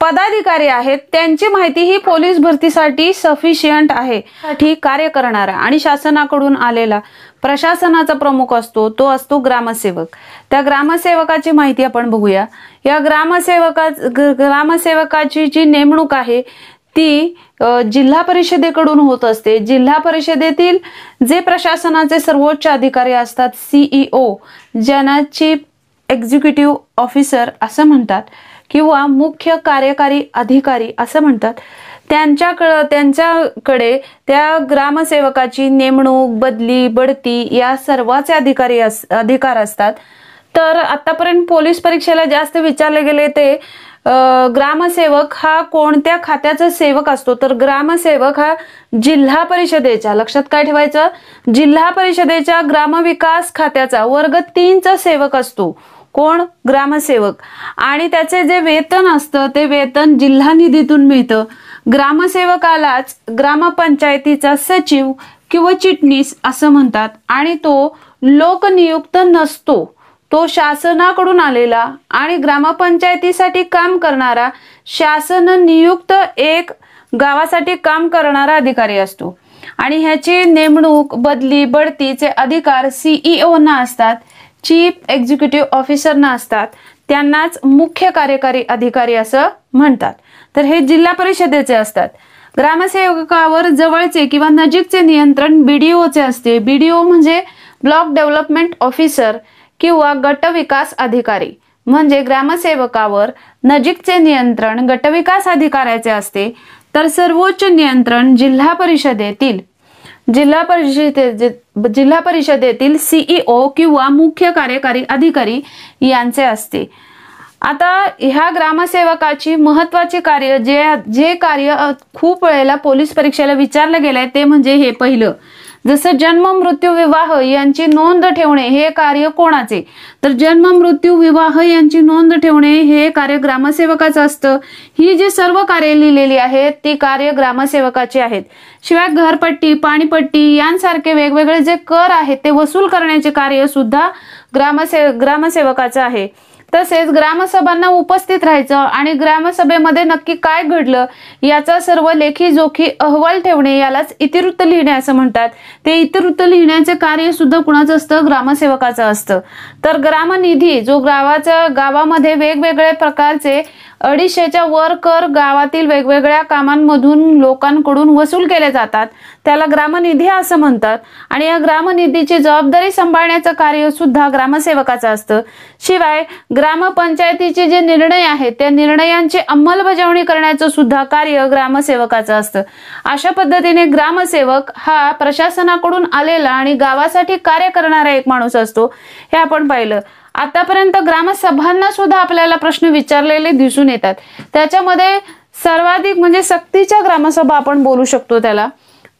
पदाधिकारी आहेत त्यांची माहिती ही पोलीस भरतीसाठी सफिशियंट आहे ठीक कार्य करणारा आणि शासनाकडून आलेला प्रशासनाचा प्रमुख असतो तो असतो ग्रामसेवक त्या ग्रामसेवकाची माहिती आपण बघूया या ग्रामसेवका ग्रामसेवकाची जी नेमणूक आहे ती जिल्हा परिषदेकडून होत असते जिल्हा परिषदेतील जे प्रशासनाचे सर्वोच्च अधिकारी असतात सीईओ e ज्यांना चीफ एक्झिक्युटिव्ह ऑफिसर असं म्हणतात किंवा मुख्य कार्यकारी अधिकारी असं म्हणतात त्यांच्याकड त्यांच्याकडे त्या ग्रामसेवकाची नेमणूक बदली बढती या सर्वाचे अधिकारी अस अधिकार असतात तर आतापर्यंत पोलीस परीक्षेला जास्त विचारले गेले ते ग्रामसेवक हा कोणत्या खात्याचा सेवक असतो तर ग्रामसेवक हा जिल्हा परिषदेच्या लक्षात काय ठेवायचं जिल्हा परिषदेच्या ग्रामविकास खात्याचा वर्ग तीनचा सेवक असतो कोण ग्रामसेवक आणि त्याचे जे वेतन असतं ते वेतन जिल्हा निधीतून मिळतं ग्रामसेवकालाच ग्रामपंचायतीचा सचिव किंवा चिटणीस असं म्हणतात आणि तो लोकनियुक्त नसतो तो शासनाकडून आलेला आणि ग्रामपंचायतीसाठी काम करणारा शासन नियुक्त एक गावासाठी काम करणारा अधिकारी असतो आणि ह्याची नेमणूक बदली बढतीचे अधिकार सीईओना e असतात चीफ एक्झिक्युटिव्ह ऑफिसरना असतात त्यांनाच मुख्य कार्यकारी अधिकारी असं म्हणतात तर हे जिल्हा परिषदेचे असतात ग्रामसेवकावर जवळचे किंवा नजीकचे नियंत्रण बीडीओचे असते बीडीओ म्हणजे ब्लॉक डेव्हलपमेंट ऑफिसर किंवा गटविकास अधिकारी म्हणजे ग्रामसेवकावर नजीकचे नियंत्रण गटविकास अधिकाऱ्याचे असते तर सर्वोच्च नियंत्रण जिल्हा परिषदेतील जिल्हा परिषदे जिल्हा परिषदेतील सीईओ e किंवा मुख्य कार्यकारी अधिकारी यांचे असते आता ह्या ग्रामसेवकाची महत्वाची कार्य जे जे कार्य खूप वेळेला पोलीस परीक्षेला विचारलं गेलंय ते म्हणजे हे पहिलं जसं जन्म मृत्यू विवाह यांची नोंद ठेवणे हे कार्य कोणाचे तर जन्म मृत्यू विवाह यांची नोंद ठेवणे हे कार्य ग्रामसेवकाचं असतं ही जी सर्व कार्य लिहिलेली आहेत ती कार्य ग्रामसेवकाची आहेत शिवाय घरपट्टी पाणीपट्टी यांसारखे वेगवेगळे जे कर आहेत ते वसूल करण्याचे कार्य सुद्धा ग्रामसे ग्रामसेवकाचं आहे तसेच ग्रामसभांना उपस्थित राहायचं आणि ग्रामसभेमध्ये नक्की काय घडलं याचा सर्व लेखी जोखी अहवाल ठेवणे यालाच इतिवृत्त लिहिणे असं म्हणतात ते इतिवृत्त लिहिण्याचे कार्य सुद्धा कुणाचं असतं ग्रामसेवकाचं असतं तर ग्रामनिधी जो गावाच्या गावामध्ये वेगवेगळ्या प्रकारचे अडीचशेच्या वर कर गावातील वेगवेगळ्या कामांमधून लोकांकडून वसूल केले जातात त्याला ग्रामनिधी असं म्हणतात आणि या ग्रामनिधीची जबाबदारी सांभाळण्याचं कार्य सुद्धा ग्रामसेवकाचं असतं शिवाय ग्रामपंचायतीचे जे निर्णय आहेत त्या निर्णयांची अंमलबजावणी करण्याचं सुद्धा कार्य ग्रामसेवकाचं असतं अशा पद्धतीने ग्रामसेवक हा प्रशासनाकडून आलेला आणि गावासाठी कार्य करणारा एक माणूस असतो हे आपण पाहिलं आतापर्यंत ग्रामसभांना सुद्धा आपल्याला प्रश्न विचारलेले दिसून येतात त्याच्यामध्ये सर्वाधिक म्हणजे सक्तीच्या ग्रामसभा आपण बोलू शकतो त्याला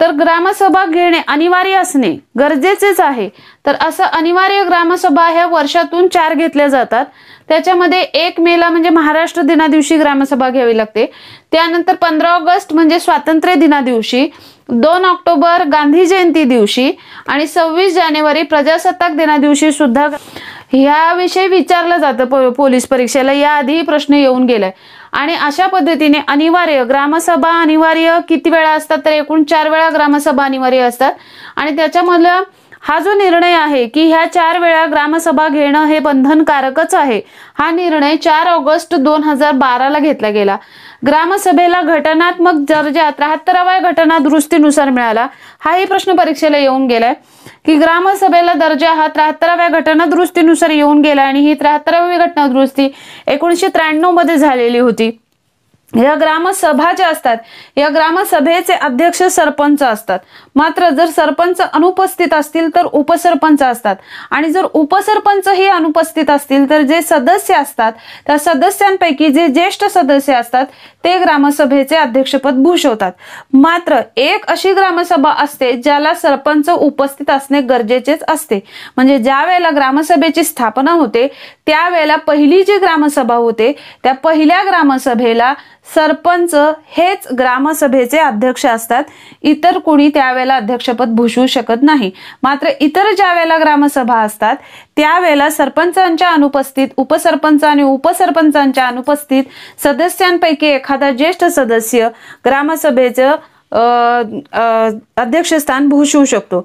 तर ग्रामसभा घेणे अनिवार्य असणे गरजेचेच आहे तर असं अनिवार्य ग्रामसभा ह्या वर्षातून चार घेतल्या जातात त्याच्यामध्ये एक मेला म्हणजे महाराष्ट्र दिना दिवशी ग्रामसभा घ्यावी लागते त्यानंतर पंधरा ऑगस्ट म्हणजे स्वातंत्र्य दिना दिवशी दोन ऑक्टोबर गांधी जयंती दिवशी आणि सव्वीस जानेवारी प्रजासत्ताक दिना दिवशी सुद्धा ह्याविषयी विचारलं जातं प पोलीस परीक्षेला या आधीही प्रश्न येऊन गेलाय आणि अशा पद्धतीने अनिवार्य ग्रामसभा अनिवार्य किती वेळा असतात तर एकूण चार वेळा ग्रामसभा अनिवार्य असतात आणि त्याच्यामधलं हा जो निर्णय आहे की ह्या चार वेळा ग्रामसभा घेणं हे बंधनकारकच आहे हा निर्णय चार ऑगस्ट दोन हजार बाराला घेतला गेला ग्रामसभेला घटनात्मक दर्जा त्र्याहत्तराव्या घटना दुरुस्तीनुसार मिळाला हाही प्रश्न परीक्षेला येऊन गेलाय की ग्रामसभेला दर्जा हा त्र्याहत्तराव्या घटनादुरुस्तीनुसार येऊन गेला आणि ही त्र्याहत्तरावी घटनादुरुस्ती एकोणीसशे त्र्याण्णव मध्ये झालेली होती या ग्रामसभा ज्या असतात या ग्रामसभेचे अध्यक्ष सरपंच असतात मात्र जर सरपंच अनुपस्थित असतील तर उपसरपंच असतात आणि जर उपसरपंच हे अनुपस्थित असतील तर जे सदस्य असतात त्या सदस्यांपैकी जे ज्येष्ठ सदस्य असतात ते ग्रामसभेचे अध्यक्षपद भूषवतात मात्र एक अशी ग्रामसभा असते ज्याला सरपंच उपस्थित असणे गरजेचेच असते म्हणजे ज्या वेळेला ग्रामसभेची स्थापना होते त्यावेळेला पहिली जी ग्रामसभा होते त्या पहिल्या ग्रामसभेला सरपंच हेच ग्रामसभेचे अध्यक्ष असतात इतर कोणी त्यावेळेला अध्यक्षपद भूषवू शकत नाही मात्र इतर ज्या वेळेला ग्रामसभा असतात त्यावेळेला सरपंचांच्या अनुपस्थित उपसरपंच आणि उपसरपंचांच्या अनुपस्थित सदस्यांपैकी एखादा ज्येष्ठ सदस्य ग्रामसभेचं अध्यक्षस्थान भूषवू शकतो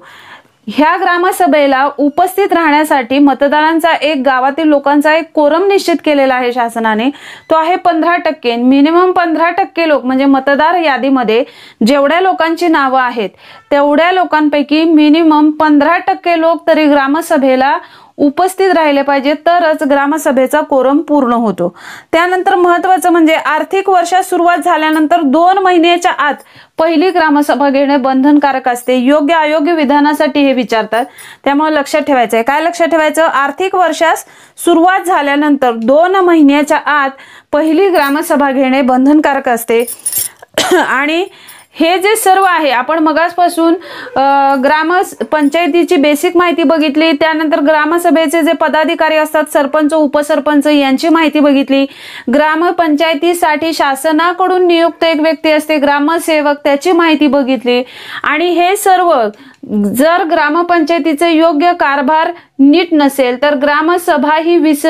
ह्या ग्रामसभेला उपस्थित राहण्यासाठी मतदारांचा एक गावातील लोकांचा एक कोरम निश्चित केलेला आहे शासनाने तो आहे पंधरा टक्के मिनिमम पंधरा टक्के लोक म्हणजे मतदार यादीमध्ये जेवढ्या लोकांची नावं आहेत तेवढ्या लोकांपैकी मिनिमम पंधरा टक्के लोक तरी ग्रामसभेला उपस्थित राहिले पाहिजे तरच ग्रामसभेचा कोरम पूर्ण होतो त्यानंतर महत्वाचं म्हणजे आर्थिक वर्षात सुरुवात झाल्यानंतर दोन महिन्याच्या आत पहिली ग्रामसभा घेणे बंधनकारक असते योग्य अयोग्य विधानासाठी हे विचारतात त्यामुळे लक्षात ठेवायचं आहे काय लक्षात ठेवायचं आर्थिक वर्षास सुरुवात झाल्यानंतर दोन महिन्याच्या आत पहिली ग्रामसभा घेणे बंधनकारक असते आणि हे जे सर्व आहे आपण मगासपासून ग्राम पंचायतीची बेसिक माहिती बघितली त्यानंतर ग्रामसभेचे जे पदाधिकारी असतात सरपंच उपसरपंच यांची माहिती बघितली ग्रामपंचायतीसाठी शासनाकडून नियुक्त एक व्यक्ती असते ग्रामसेवक त्याची माहिती बघितली आणि हे सर्व जर ग्रामपंचायतीचे योग्य कारभार नीट नसेल तर ग्रामसभा ही विस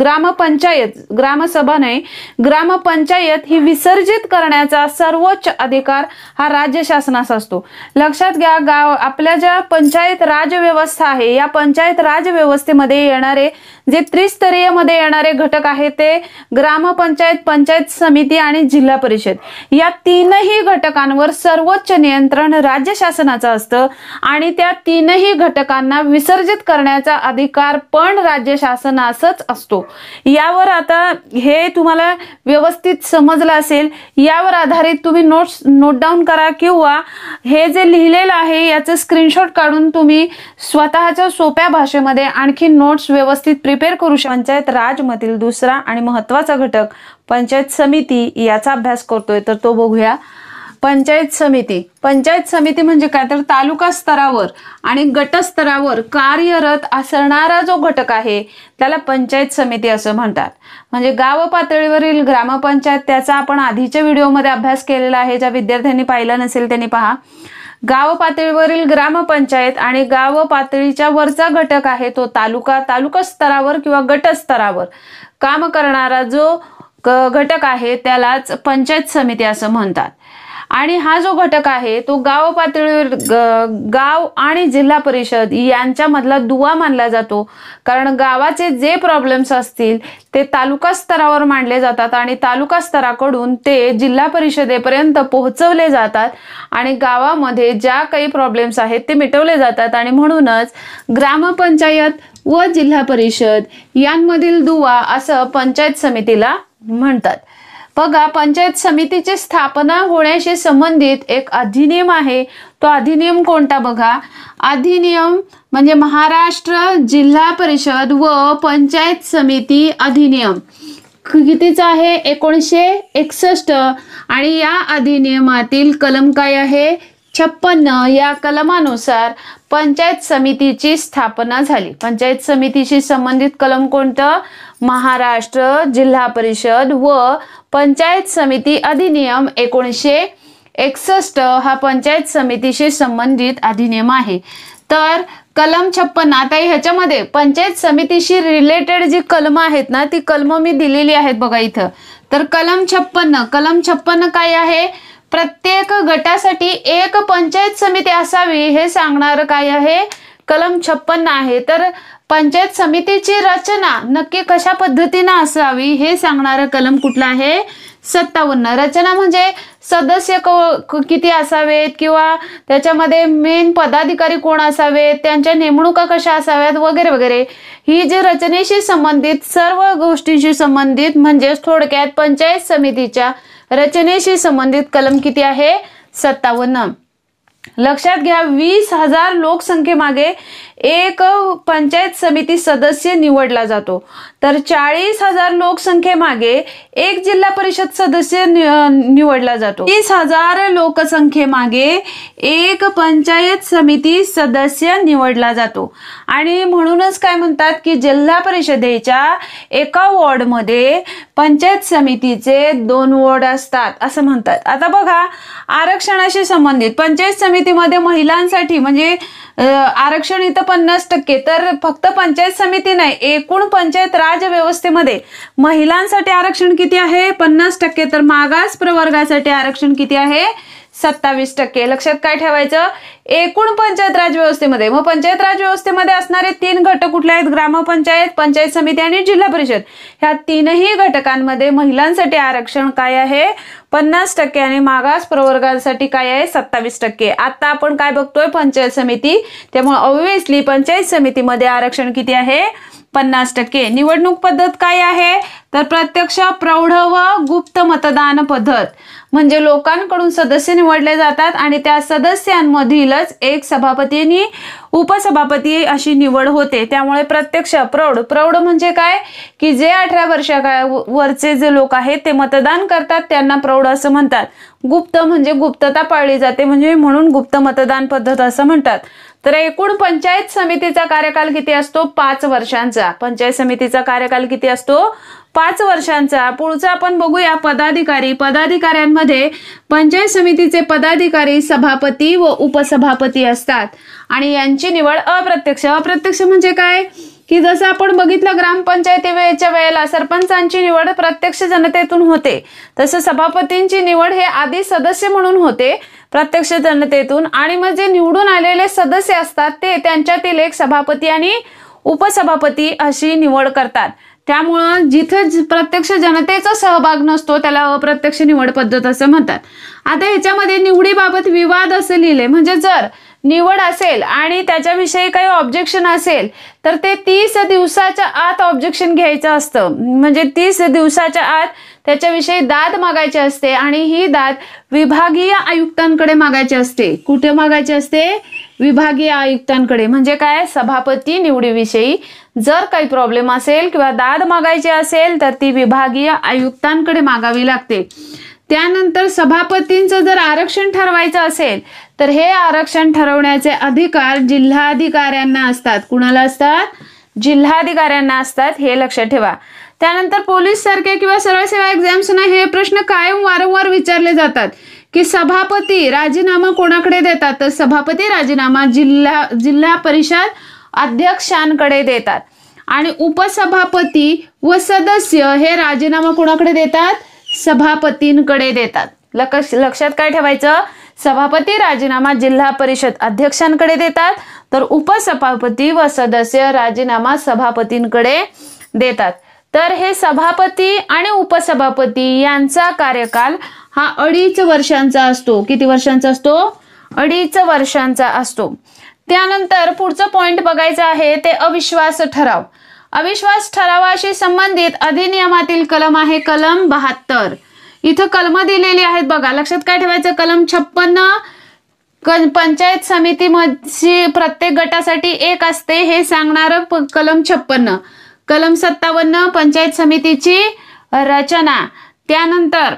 ग्रामपंचायत ग्रामसभा नाही ग्रामपंचायत ही विसर्जित करण्याचा सर्वोच्च अधिकार हा राज्य शासनाचा असतो लक्षात घ्या गाव आपल्या ज्या पंचायत राज व्यवस्था आहे या पंचायत राज व्यवस्थेमध्ये येणारे जे त्रिस्तरीय मध्ये येणारे घटक आहेत ते ग्रामपंचायत पंचायत समिती आणि जिल्हा परिषद या तीनही घटकांवर सर्वोच्च नियंत्रण राज्य शासनाचं असतं आणि त्या तीनही घटकांना विसर्जित करण्या करण्याचा अधिकार पण राज्य शासनाचाच असतो यावर आता हे तुम्हाला व्यवस्थित समजलं असेल यावर आधारित तुम्ही नोट्स नोट डाऊन करा किंवा हे जे लिहिलेलं आहे याचं स्क्रीनशॉट काढून तुम्ही स्वतःच्या सोप्या भाषेमध्ये आणखी नोट्स व्यवस्थित प्रिपेअर करू शकता पंचायत राजमधील दुसरा आणि महत्त्वाचा घटक पंचायत समिती याचा अभ्यास करतोय तर तो बघूया पंचायत समिती पंचायत समिती म्हणजे काय तर तालुका स्तरावर आणि गटस्तरावर कार्यरत असणारा जो घटक आहे त्याला पंचायत समिती असं म्हणतात म्हणजे गाव पातळीवरील ग्रामपंचायत त्याचा आपण आधीच्या व्हिडिओमध्ये अभ्यास केलेला आहे ज्या विद्यार्थ्यांनी पाहिला नसेल त्यांनी पहा गाव पातळीवरील ग्रामपंचायत आणि गाव पातळीच्या वरचा घटक आहे तो तालुका तालुका स्तरावर किंवा गट स्तरावर काम करणारा जो घटक आहे त्यालाच पंचायत समिती असं म्हणतात आणि हा जो घटक आहे तो गाव पातळीवर गाव आणि जिल्हा परिषद यांच्यामधला दुवा मानला जातो कारण गावाचे जे प्रॉब्लेम्स असतील ते तालुका स्तरावर मांडले जातात आणि तालुका स्तराकडून ते जिल्हा परिषदेपर्यंत पोहोचवले जातात आणि गावामध्ये ज्या काही प्रॉब्लेम्स आहेत ते मिटवले जातात आणि म्हणूनच ग्रामपंचायत व जिल्हा परिषद यांमधील दुवा असं पंचायत समितीला म्हणतात बघा पंचायत समितीची स्थापना होण्याशी संबंधित एक अधिनियम आहे तो अधिनियम कोणता बघा अधिनियम म्हणजे महाराष्ट्र जिल्हा परिषद व पंचायत समिती अधिनियम कितीचा आहे एकोणीसशे एकसष्ट आणि या अधिनियमातील कलम काय आहे छप्पन्न या कलमानुसार पंचायत समितीची स्थापना झाली पंचायत समितीशी संबंधित कलम कोणतं महाराष्ट्र जिल्हा परिषद व पंचायत समिती अधिनियम एकोणीसशे एकसष्ट हा पंचायत समितीशी संबंधित अधिनियम आहे तर कलम छप्पन आता ह्याच्यामध्ये पंचायत समितीशी रिलेटेड जी कलम आहेत ना ती कलम मी दिलेली आहेत बघा इथं तर कलम छप्पन कलम छप्पन काय आहे प्रत्येक गटासाठी एक पंचायत समिती असावी हे सांगणारं काय आहे कलम छप्पन्न आहे तर पंचायत समितीची रचना नक्की कशा पद्धतीनं असावी हे सांगणारं कलम कुठला आहे सत्तावन्न रचना म्हणजे सदस्य किती असावेत किंवा त्याच्यामध्ये मेन पदाधिकारी कोण असावेत त्यांच्या नेमणुका कशा असाव्यात वगैरे वगैरे ही जी रचनेशी संबंधित सर्व गोष्टींशी संबंधित म्हणजेच थोडक्यात पंचायत समितीच्या रचनेशी संबंधित कलम किती आहे सत्तावन्न लक्षात घ्या वीस हजार लोकसंख्येमागे एक पंचायत समिती सदस्य निवडला जातो तर चाळीस हजार लोकसंख्येमागे एक जिल्हा परिषद सदस्य निवडला जातो तीस हजार लोकसंख्येमागे एक पंचायत समिती सदस्य निवडला जातो आणि म्हणूनच काय म्हणतात की जिल्हा परिषदेच्या एका वॉर्डमध्ये पंचायत समितीचे दोन वॉर्ड असतात असं म्हणतात आता बघा आरक्षणाशी संबंधित पंचायत समितीमध्ये महिलांसाठी म्हणजे आरक्षण इथं पन्नास टक्के तर फक्त पंचायत समिती नाही एकूण पंचायत राज व्यवस्थेमध्ये महिलांसाठी आरक्षण किती आहे पन्नास टक्के तर मागास प्रवर्गासाठी आरक्षण किती आहे सत्तावीस टक्के लक्षात काय ठेवायचं एकूण पंचायत राज व्यवस्थेमध्ये मग पंचायत राज व्यवस्थेमध्ये असणारे तीन घटक कुठले आहेत ग्रामपंचायत पंचायत समिती आणि जिल्हा परिषद ह्या तीनही घटकांमध्ये महिलांसाठी आरक्षण काय आहे पन्नास टक्के आणि मागास प्रवर्गांसाठी काय आहे सत्तावीस टक्के आता आपण काय बघतोय पंचायत समिती त्यामुळे ऑब्व्हियसली पंचायत समितीमध्ये आरक्षण किती आहे पन्नास टक्के निवडणूक पद्धत काय आहे तर प्रत्यक्ष प्रौढ व गुप्त मतदान पद्धत म्हणजे लोकांकडून सदस्य निवडले जातात आणि त्या सदस्यांमधीलच एक सभापतींनी उपसभापती अशी निवड होते त्यामुळे प्रत्यक्ष प्रौढ प्रौढ म्हणजे काय की जे अठरा वर्षा वरचे जे लोक आहेत ते मतदान करतात त्यांना प्रौढ असं म्हणतात गुप्त म्हणजे गुप्तता पाळली जाते म्हणजे म्हणून गुप्त मतदान पद्धत असं म्हणतात तर एकूण पंचायत समितीचा कार्यकाल किती असतो पाच वर्षांचा पंचायत समितीचा कार्यकाल किती असतो पाच वर्षांचा पुढचा आपण बघूया पदाधिकारी पदाधिकाऱ्यांमध्ये पंचायत समितीचे पदाधिकारी सभापती व उपसभापती असतात आणि यांची निवड अप्रत्यक्ष अप्रत्यक्ष म्हणजे काय की जसं आपण बघितलं ग्रामपंचायती वेळेच्या वेळेला सरपंचांची निवड प्रत्यक्ष जनतेतून होते तसं सभापतींची निवड हे आधी सदस्य म्हणून होते प्रत्यक्ष जनतेतून आणि मग जे निवडून आलेले सदस्य असतात ते त्यांच्यातील एक सभापती आणि उपसभापती अशी निवड करतात त्यामुळं जिथे प्रत्यक्ष जनतेचा सहभाग नसतो त्याला अप्रत्यक्ष निवड पद्धत असं म्हणतात आता ह्याच्यामध्ये निवडीबाबत विवाद असं लिहिले म्हणजे जर निवड असेल आणि त्याच्याविषयी काही ऑब्जेक्शन असेल तर ते तीस दिवसाच्या आत ऑब्जेक्शन घ्यायचं असतं म्हणजे तीस दिवसाच्या आत त्याच्याविषयी दाद मागायची असते आणि ही दाद विभागीय आयुक्तांकडे मागायची असते कुठे मागायची असते विभागीय आयुक्तांकडे म्हणजे काय सभापती निवडीविषयी जर काही प्रॉब्लेम असेल किंवा दाद मागायची असेल तर ती विभागीय आयुक्तांकडे मागावी लागते त्यानंतर सभापतींचं जर आरक्षण ठरवायचं असेल तर हे आरक्षण ठरवण्याचे अधिकार जिल्हाधिकाऱ्यांना असतात कुणाला असतात जिल्हाधिकाऱ्यांना असतात हे लक्षात ठेवा त्यानंतर पोलीस सारखे किंवा सरळ सेवा एक्झाम्सना हे प्रश्न कायम वारंवार विचारले जातात की सभापती राजीनामा कोणाकडे देतात तर सभापती राजीनामा जिल्हा जिल्हा परिषद अध्यक्षांकडे देतात आणि उपसभापती व सदस्य हे राजीनामा कोणाकडे देतात सभापतींकडे देतात लक्ष लक्षात काय ठेवायचं सभापती राजीनामा जिल्हा परिषद अध्यक्षांकडे देतात तर उपसभापती व सदस्य राजीनामा सभापतींकडे देतात तर हे सभापती आणि उपसभापती यांचा कार्यकाल हा अडीच वर्षांचा असतो किती वर्षांचा असतो अडीच वर्षांचा असतो त्यानंतर पुढचं पॉइंट बघायचं आहे ते अविश्वास ठराव अविश्वास ठरावाशी संबंधित अधिनियमातील कलम आहे कलम बहात्तर इथं कलम दिलेली आहेत बघा लक्षात काय ठेवायचं कलम छप्पन्न पंचायत मधी प्रत्येक गटासाठी एक असते हे सांगणारं कलम छप्पन्न कलम सत्तावन्न पंचायत समितीची रचना त्यानंतर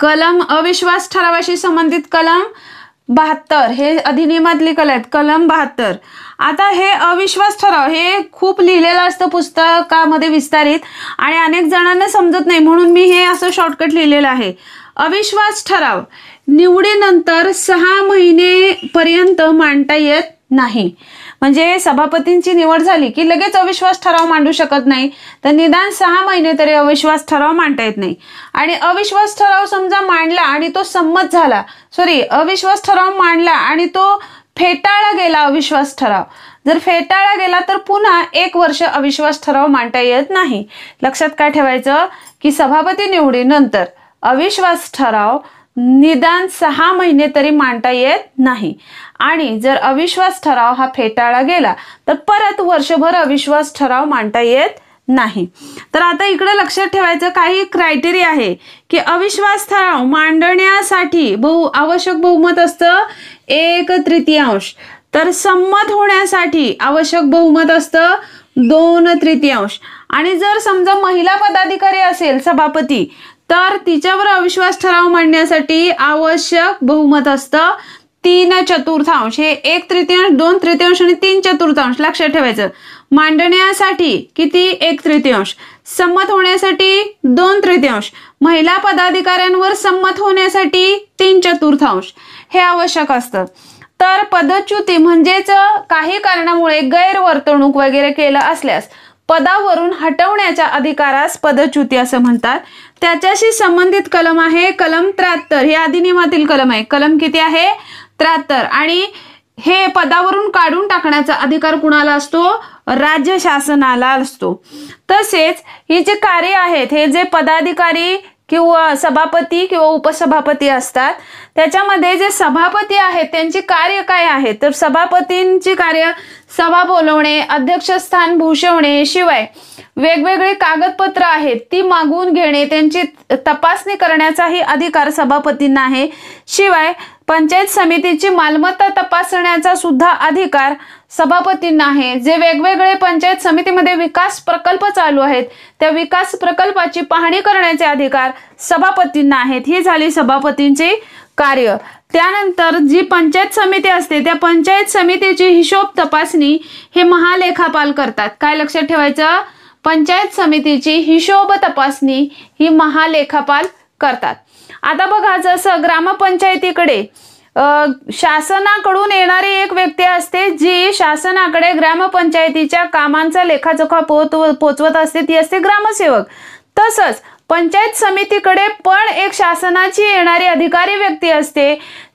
कलम अविश्वास ठरावाशी संबंधित कलम बहात्तर हे अधिनियमातली कलम आहेत कलम बहात्तर आता हे अविश्वास ठराव हे खूप लिहिलेलं असतं पुस्तकामध्ये विस्तारित आणि अनेक जणांना समजत नाही म्हणून मी हे असं शॉर्टकट लिहिलेलं आहे अविश्वास ठराव निवडीनंतर सहा महिने पर्यंत मांडता येत नाही म्हणजे सभापतींची निवड झाली की लगेच अविश्वास ठराव मांडू शकत नाही तर निदान सहा महिने तरी अविश्वास ठराव मांडता येत नाही आणि अविश्वास ठराव समजा मांडला आणि तो संमत झाला सॉरी अविश्वास ठराव मांडला आणि तो फेटाळला गेला अविश्वास ठराव जर फेटाळला गेला तर पुन्हा एक वर्ष अविश्वास ठराव मांडता येत नाही लक्षात काय ठेवायचं की सभापती निवडीनंतर अविश्वास ठराव निदान सहा महिने तरी मांडता येत नाही आणि जर अविश्वास ठराव हा फेटाळला गेला तर परत वर्षभर अविश्वास ठराव मांडता येत नाही तर आता इकडे लक्षात ठेवायचं काही क्रायटेरिया आहे की अविश्वास ठराव मांडण्यासाठी बहु आवश्यक बहुमत असतं एक तृतीयांश तर संमत होण्यासाठी आवश्यक बहुमत असतं दोन तृतीयांश आणि जर समजा महिला पदाधिकारी असेल सभापती तर तिच्यावर अविश्वास ठराव मांडण्यासाठी आवश्यक बहुमत असतं तीन चतुर्थांश हे एक तृतीयांश दोन तृतीयांश आणि तीन चतुर्थांश लक्षात ठेवायचं मांडण्यासाठी किती एक तृतीयांश संमत होण्यासाठी दोन तृतीयांश महिला पदाधिकाऱ्यांवर संमत होण्यासाठी तीन चतुर्थांश हे आवश्यक असतं तर पदच्युती म्हणजेच काही कारणामुळे गैरवर्तणूक वगैरे केलं असल्यास पदावरून हटवण्याच्या अधिकारास पदच्युती असं म्हणतात त्याच्याशी संबंधित कलम आहे कलम त्र्याहत्तर हे अधिनियमातील कलम आहे कलम किती आहे त्र्याहत्तर आणि हे पदावरून काढून टाकण्याचा अधिकार कुणाला असतो राज्य शासनाला असतो तसेच हे जे कार्य आहेत हे जे पदाधिकारी किंवा सभापती किंवा उपसभापती असतात त्याच्यामध्ये जे सभापती आहेत त्यांची कार्य काय आहे तर सभापतींची कार्य सभा बोलवणे अध्यक्षस्थान भूषवणे शिवाय वेगवेगळी कागदपत्र आहेत ती मागून घेणे त्यांची तपासणी करण्याचाही अधिकार सभापतींना आहे शिवाय पंचायत समितीची मालमत्ता तपासण्याचा सुद्धा अधिकार सभापतींना आहे जे वेगवेगळे पंचायत समितीमध्ये विकास प्रकल्प चालू आहेत त्या विकास प्रकल्पाची पाहणी करण्याचे अधिकार सभापतींना आहेत ही झाली सभापतींचे कार्य त्यानंतर जी पंचायत समिती असते त्या पंचायत समितीची हिशोब तपासणी हे महालेखापाल करतात काय लक्षात ठेवायचं पंचायत समितीची हिशोब तपासणी ही महालेखापाल करतात आता बघा जसं ग्रामपंचायतीकडे शासनाकडून येणारी एक व्यक्ती असते जी शासनाकडे ग्रामपंचायतीच्या कामांचा लेखाजोखा पोहोत पोचवत असते ती असते ग्रामसेवक तसंच पंचायत समितीकडे पण एक शासनाची येणारी अधिकारी व्यक्ती असते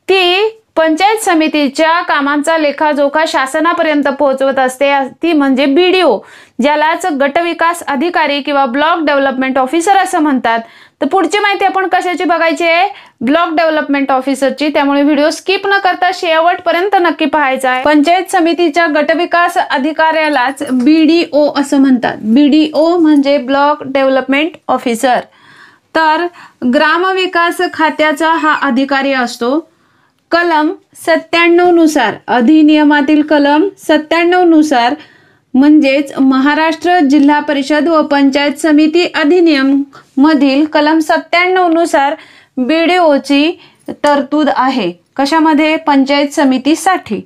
ती पंचायत समितीच्या कामांचा लेखाजोखा शासनापर्यंत पोहोचवत असते ती म्हणजे बीडीओ ज्यालाच गटविकास अधिकारी किंवा ब्लॉक डेव्हलपमेंट ऑफिसर असं म्हणतात तर पुढची माहिती आपण कशाची बघायची आहे ब्लॉक डेव्हलपमेंट ऑफिसरची त्यामुळे व्हिडिओ स्किप न करता शेवटपर्यंत नक्की पाहायचा आहे पंचायत समितीच्या गटविकास अधिकाऱ्यालाच बीडीओ असं म्हणतात बीडीओ म्हणजे ब्लॉक डेव्हलपमेंट ऑफिसर तर ग्रामविकास खात्याचा हा अधिकारी असतो कलम सत्त्याण्णव नुसार अधिनियमातील कलम सत्त्याण्णव नुसार म्हणजेच महाराष्ट्र जिल्हा परिषद व पंचायत समिती अधिनियम मधील कलम सत्त्याण्णव नुसार बीडीओची तरतूद आहे कशामध्ये पंचायत समितीसाठी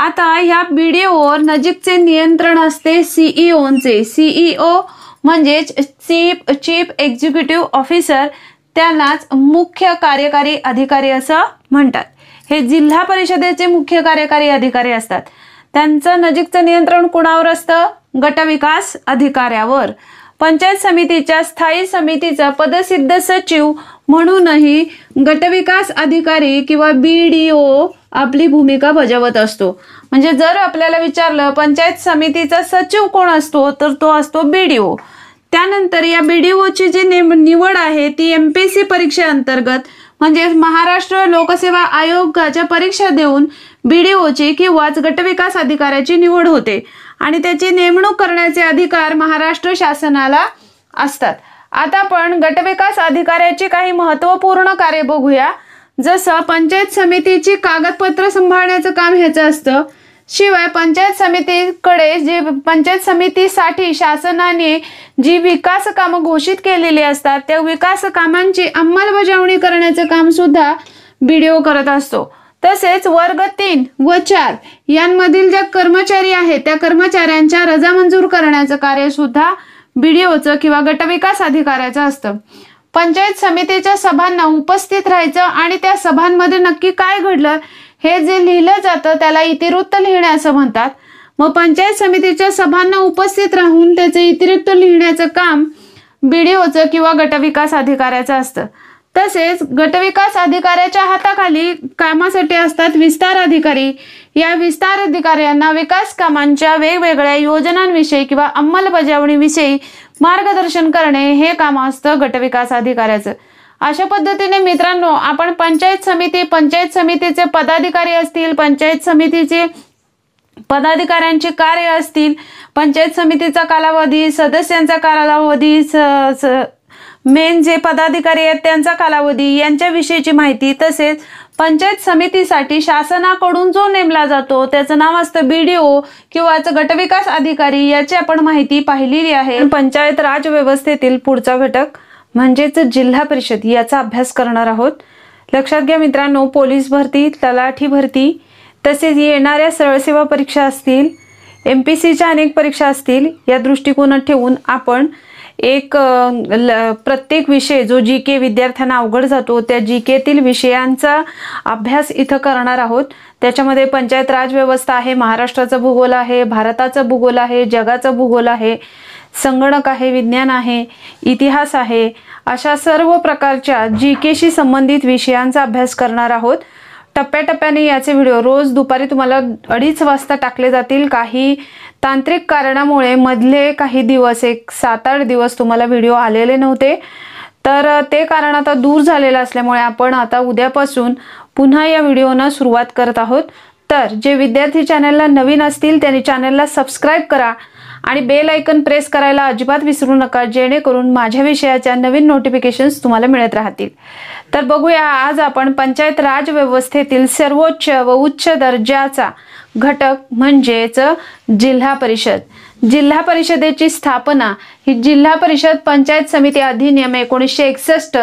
आता ह्या वर नजीकचे नियंत्रण असते सीईओचे सीईओ म्हणजेच चीफ चीफ एक्झिक्युटिव्ह ऑफिसर त्यालाच मुख्य कार्यकारी अधिकारी असं म्हणतात हे जिल्हा परिषदेचे मुख्य कार्यकारी अधिकारी असतात त्यांचं नजीकचं नियंत्रण कुणावर असतं गटविकास अधिकाऱ्यावर पंचायत समितीच्या स्थायी समितीचा पदसिद्ध सचिव म्हणूनही गटविकास अधिकारी किंवा बी डी ओ आपली भूमिका बजावत असतो म्हणजे जर आपल्याला विचारलं पंचायत समितीचा सचिव कोण असतो तर तो असतो बी डी ओ त्यानंतर या बी डी ओची जी निवड आहे ती एम पी सी परीक्षेअंतर्गत म्हणजे महाराष्ट्र लोकसेवा आयोगाच्या परीक्षा देऊन बीडीओची किंवाच गटविकास अधिकाऱ्याची निवड होते आणि त्याची नेमणूक करण्याचे अधिकार महाराष्ट्र शासनाला असतात आता आपण गटविकास अधिकाऱ्याची काही महत्त्वपूर्ण कार्य बघूया जसं पंचायत समितीची कागदपत्र सांभाळण्याचं काम ह्याचं असतं शिवाय पंचायत समितीकडे जे पंचायत समितीसाठी शासनाने जी विकास कामं घोषित केलेली असतात त्या विकास कामांची अंमलबजावणी करण्याचं काम सुद्धा बीडीओ करत असतो तसेच वर्ग तीन व चार यांमधील ज्या कर्मचारी आहेत त्या कर्मचाऱ्यांच्या रजा मंजूर करण्याचं कार्य सुद्धा बीडीओचं किंवा गटविकास अधिकाऱ्याचं असतं पंचायत समितीच्या सभांना उपस्थित राहायचं आणि त्या सभांमध्ये नक्की काय घडलं हे जे लिहिलं जातं त्याला इतिवृत्त लिहिणे असं म्हणतात मग पंचायत समितीच्या सभांना उपस्थित राहून त्याचे इतिरिक्त लिहिण्याचं काम बीडीओच किंवा गटविकास अधिकाऱ्याचं असतं तसेच गटविकास अधिकाऱ्याच्या हाताखाली कामासाठी असतात विस्तार अधिकारी या विस्तार अधिकाऱ्यांना विकास कामांच्या वेगवेगळ्या योजनांविषयी किंवा अंमलबजावणीविषयी मार्गदर्शन करणे हे काम असतं गटविकास अधिकाऱ्याचं अशा पद्धतीने मित्रांनो आपण पंचायत समिती पंचायत समितीचे पदाधिकारी असतील पंचायत समितीचे पदाधिकाऱ्यांची कार्य असतील पंचायत समितीचा कालावधी सदस्यांचा कालावधी स, मेन जे पदाधिकारी आहेत त्यांचा कालावधी यांच्याविषयीची माहिती तसेच पंचायत समितीसाठी शासनाकडून जो नेमला जातो त्याचं नाव असतं बी ओ किंवा गटविकास अधिकारी याची आपण माहिती पाहिलेली आहे पंचायत राज व्यवस्थेतील पुढचा घटक म्हणजेच जिल्हा परिषद याचा अभ्यास करणार आहोत लक्षात घ्या मित्रांनो पोलीस भरती तलाठी भरती तसेच येणाऱ्या सरळसेवा परीक्षा असतील एम पी सीच्या अनेक परीक्षा असतील या दृष्टिकोनात ठेवून आपण एक प्रत्येक विषय जो जी के विद्यार्थ्यांना अवघड जातो त्या जी केतील विषयांचा अभ्यास इथं करणार आहोत त्याच्यामध्ये पंचायत राज व्यवस्था आहे महाराष्ट्राचं भूगोल आहे भारताचं भूगोल आहे जगाचं भूगोल आहे संगणक आहे विज्ञान आहे इतिहास आहे अशा सर्व प्रकारच्या जी केशी संबंधित विषयांचा अभ्यास करणार आहोत टप्प्याटप्प्याने याचे व्हिडिओ रोज दुपारी तुम्हाला अडीच वाजता टाकले जातील काही तांत्रिक कारणामुळे मधले काही दिवस एक सात आठ दिवस तुम्हाला व्हिडिओ आलेले नव्हते तर ते कारण आता दूर झालेलं असल्यामुळे आपण आता उद्यापासून पुन्हा या व्हिडिओना सुरुवात करत आहोत तर जे विद्यार्थी चॅनलला नवीन असतील त्यांनी चॅनलला सबस्क्राईब करा आणि बेल आयकन प्रेस करायला अजिबात विसरू नका जेणेकरून माझ्या विषयाच्या नवीन नोटिफिकेशन तुम्हाला मिळत राहतील तर बघूया आज आपण पंचायत राज व्यवस्थेतील सर्वोच्च व उच्च दर्जाचा घटक म्हणजेच जिल्हा परिषद जिल्हा परिषदेची स्थापना ही जिल्हा परिषद पंचायत समिती अधिनियम एकोणीसशे एकसष्ट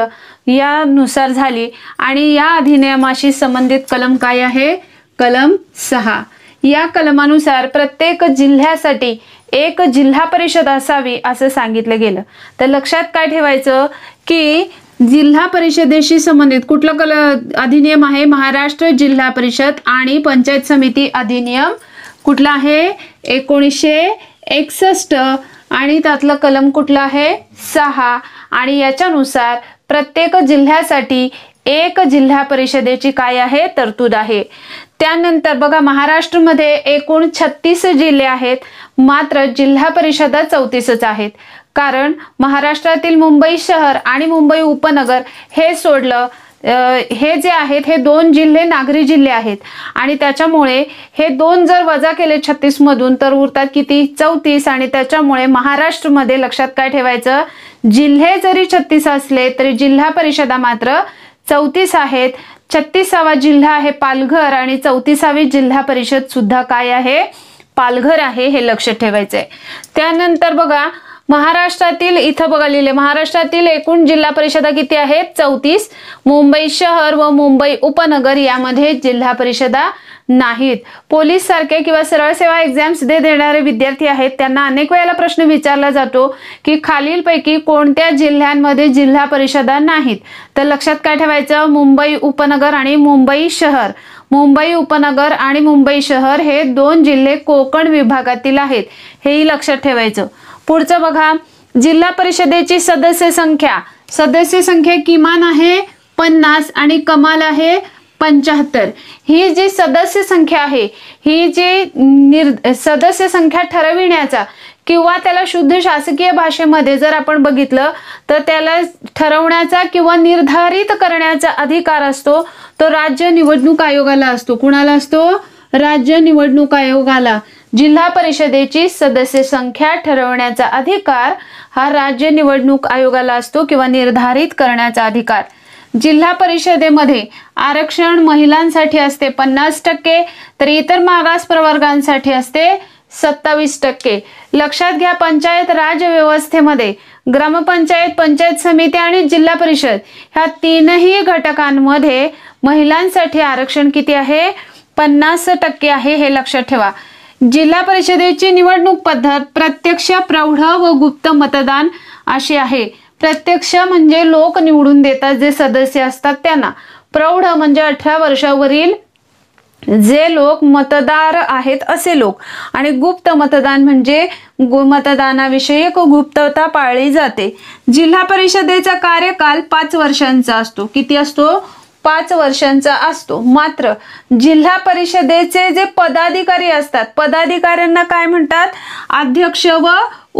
यानुसार झाली आणि या अधिनियमाशी संबंधित कलम काय आहे कलम सहा या कलमानुसार प्रत्येक जिल्ह्यासाठी एक जिल्हा परिषद असावी असं सांगितलं गेलं तर लक्षात काय ठेवायचं की जिल्हा परिषदेशी संबंधित कुठलं कल अधिनियम आहे महाराष्ट्र जिल्हा परिषद आणि पंचायत समिती अधिनियम कुठला आहे एकोणीसशे एकसष्ट आणि त्यातलं कलम कुठलं आहे सहा आणि याच्यानुसार प्रत्येक जिल्ह्यासाठी एक जिल्हा परिषदेची काय आहे तरतूद आहे त्यानंतर बघा महाराष्ट्रमध्ये एकूण छत्तीस जिल्हे आहेत मात्र जिल्हा परिषदा चौतीसच आहेत कारण महाराष्ट्रातील मुंबई शहर आणि मुंबई उपनगर हे सोडलं हे जे आहेत हे दोन जिल्हे नागरी जिल्हे आहेत आणि त्याच्यामुळे हे दोन जर वजा केले छत्तीस मधून तर उरतात किती चौतीस आणि त्याच्यामुळे महाराष्ट्रमध्ये लक्षात काय ठेवायचं जिल्हे जरी छत्तीस असले तरी जिल्हा परिषदा मात्र चौतीस आहेत छत्तीसावा जिल्हा आहे पालघर आणि चौतीसावी जिल्हा परिषद सुद्धा काय आहे पालघर आहे हे लक्ष ठेवायचंय त्यानंतर बघा महाराष्ट्रातील इथं बघा लिहिले महाराष्ट्रातील एकूण जिल्हा परिषदा किती आहेत चौतीस मुंबई शहर व मुंबई उपनगर यामध्ये जिल्हा परिषदा नाहीत पोलीस सारखे किंवा सरळ सेवा एक्झाम्स दे देणारे विद्यार्थी आहेत त्यांना अनेक वेळेला प्रश्न विचारला जातो की खालीलपैकी कोणत्या जिल्ह्यांमध्ये जिल्हा परिषदा नाहीत तर लक्षात काय ठेवायचं मुंबई उपनगर आणि मुंबई शहर मुंबई उपनगर आणि मुंबई शहर हे दोन जिल्हे कोकण विभागातील आहेत हेही लक्षात ठेवायचं पुढचं बघा जिल्हा परिषदेची सदस्य संख्या सदस्य संख्या किमान आहे पन्नास आणि कमाल आहे पंच्याहत्तर ही जी सदस्य संख्या आहे ही जी निर् सदस्य संख्या ठरविण्याचा किंवा त्याला शुद्ध शासकीय भाषेमध्ये जर आपण बघितलं तर त्याला ठरवण्याचा किंवा निर्धारित करण्याचा अधिकार असतो तो राज्य निवडणूक आयोगाला असतो कुणाला असतो राज्य निवडणूक आयोगाला जिल्हा परिषदेची सदस्य संख्या ठरवण्याचा अधिकार हा राज्य निवडणूक आयोगाला असतो किंवा निर्धारित करण्याचा अधिकार जिल्हा परिषदेमध्ये आरक्षण महिलांसाठी असते पन्नास टक्के तर इतर मागास प्रवर्गांसाठी असते सत्तावीस टक्के लक्षात घ्या पंचायत राज व्यवस्थेमध्ये ग्रामपंचायत पंचायत समिती आणि जिल्हा परिषद ह्या तीनही घटकांमध्ये महिलांसाठी आरक्षण किती आहे पन्नास टक्के आहे हे लक्षात ठेवा जिल्हा परिषदेची निवडणूक पद्धत प्रत्यक्ष प्रौढ व गुप्त मतदान अशी आहे प्रत्यक्ष म्हणजे लोक निवडून देतात जे सदस्य असतात त्यांना प्रौढ म्हणजे अठरा वर्षावरील जे लोक मतदार आहेत असे लोक आणि गुप्त मतदान म्हणजे मतदानाविषयक गुप्तता पाळली जाते जिल्हा परिषदेचा कार्यकाल पाच वर्षांचा असतो किती असतो पाच वर्षांचा असतो मात्र जिल्हा परिषदेचे जे पदाधिकारी असतात पदाधिकाऱ्यांना काय म्हणतात अध्यक्ष व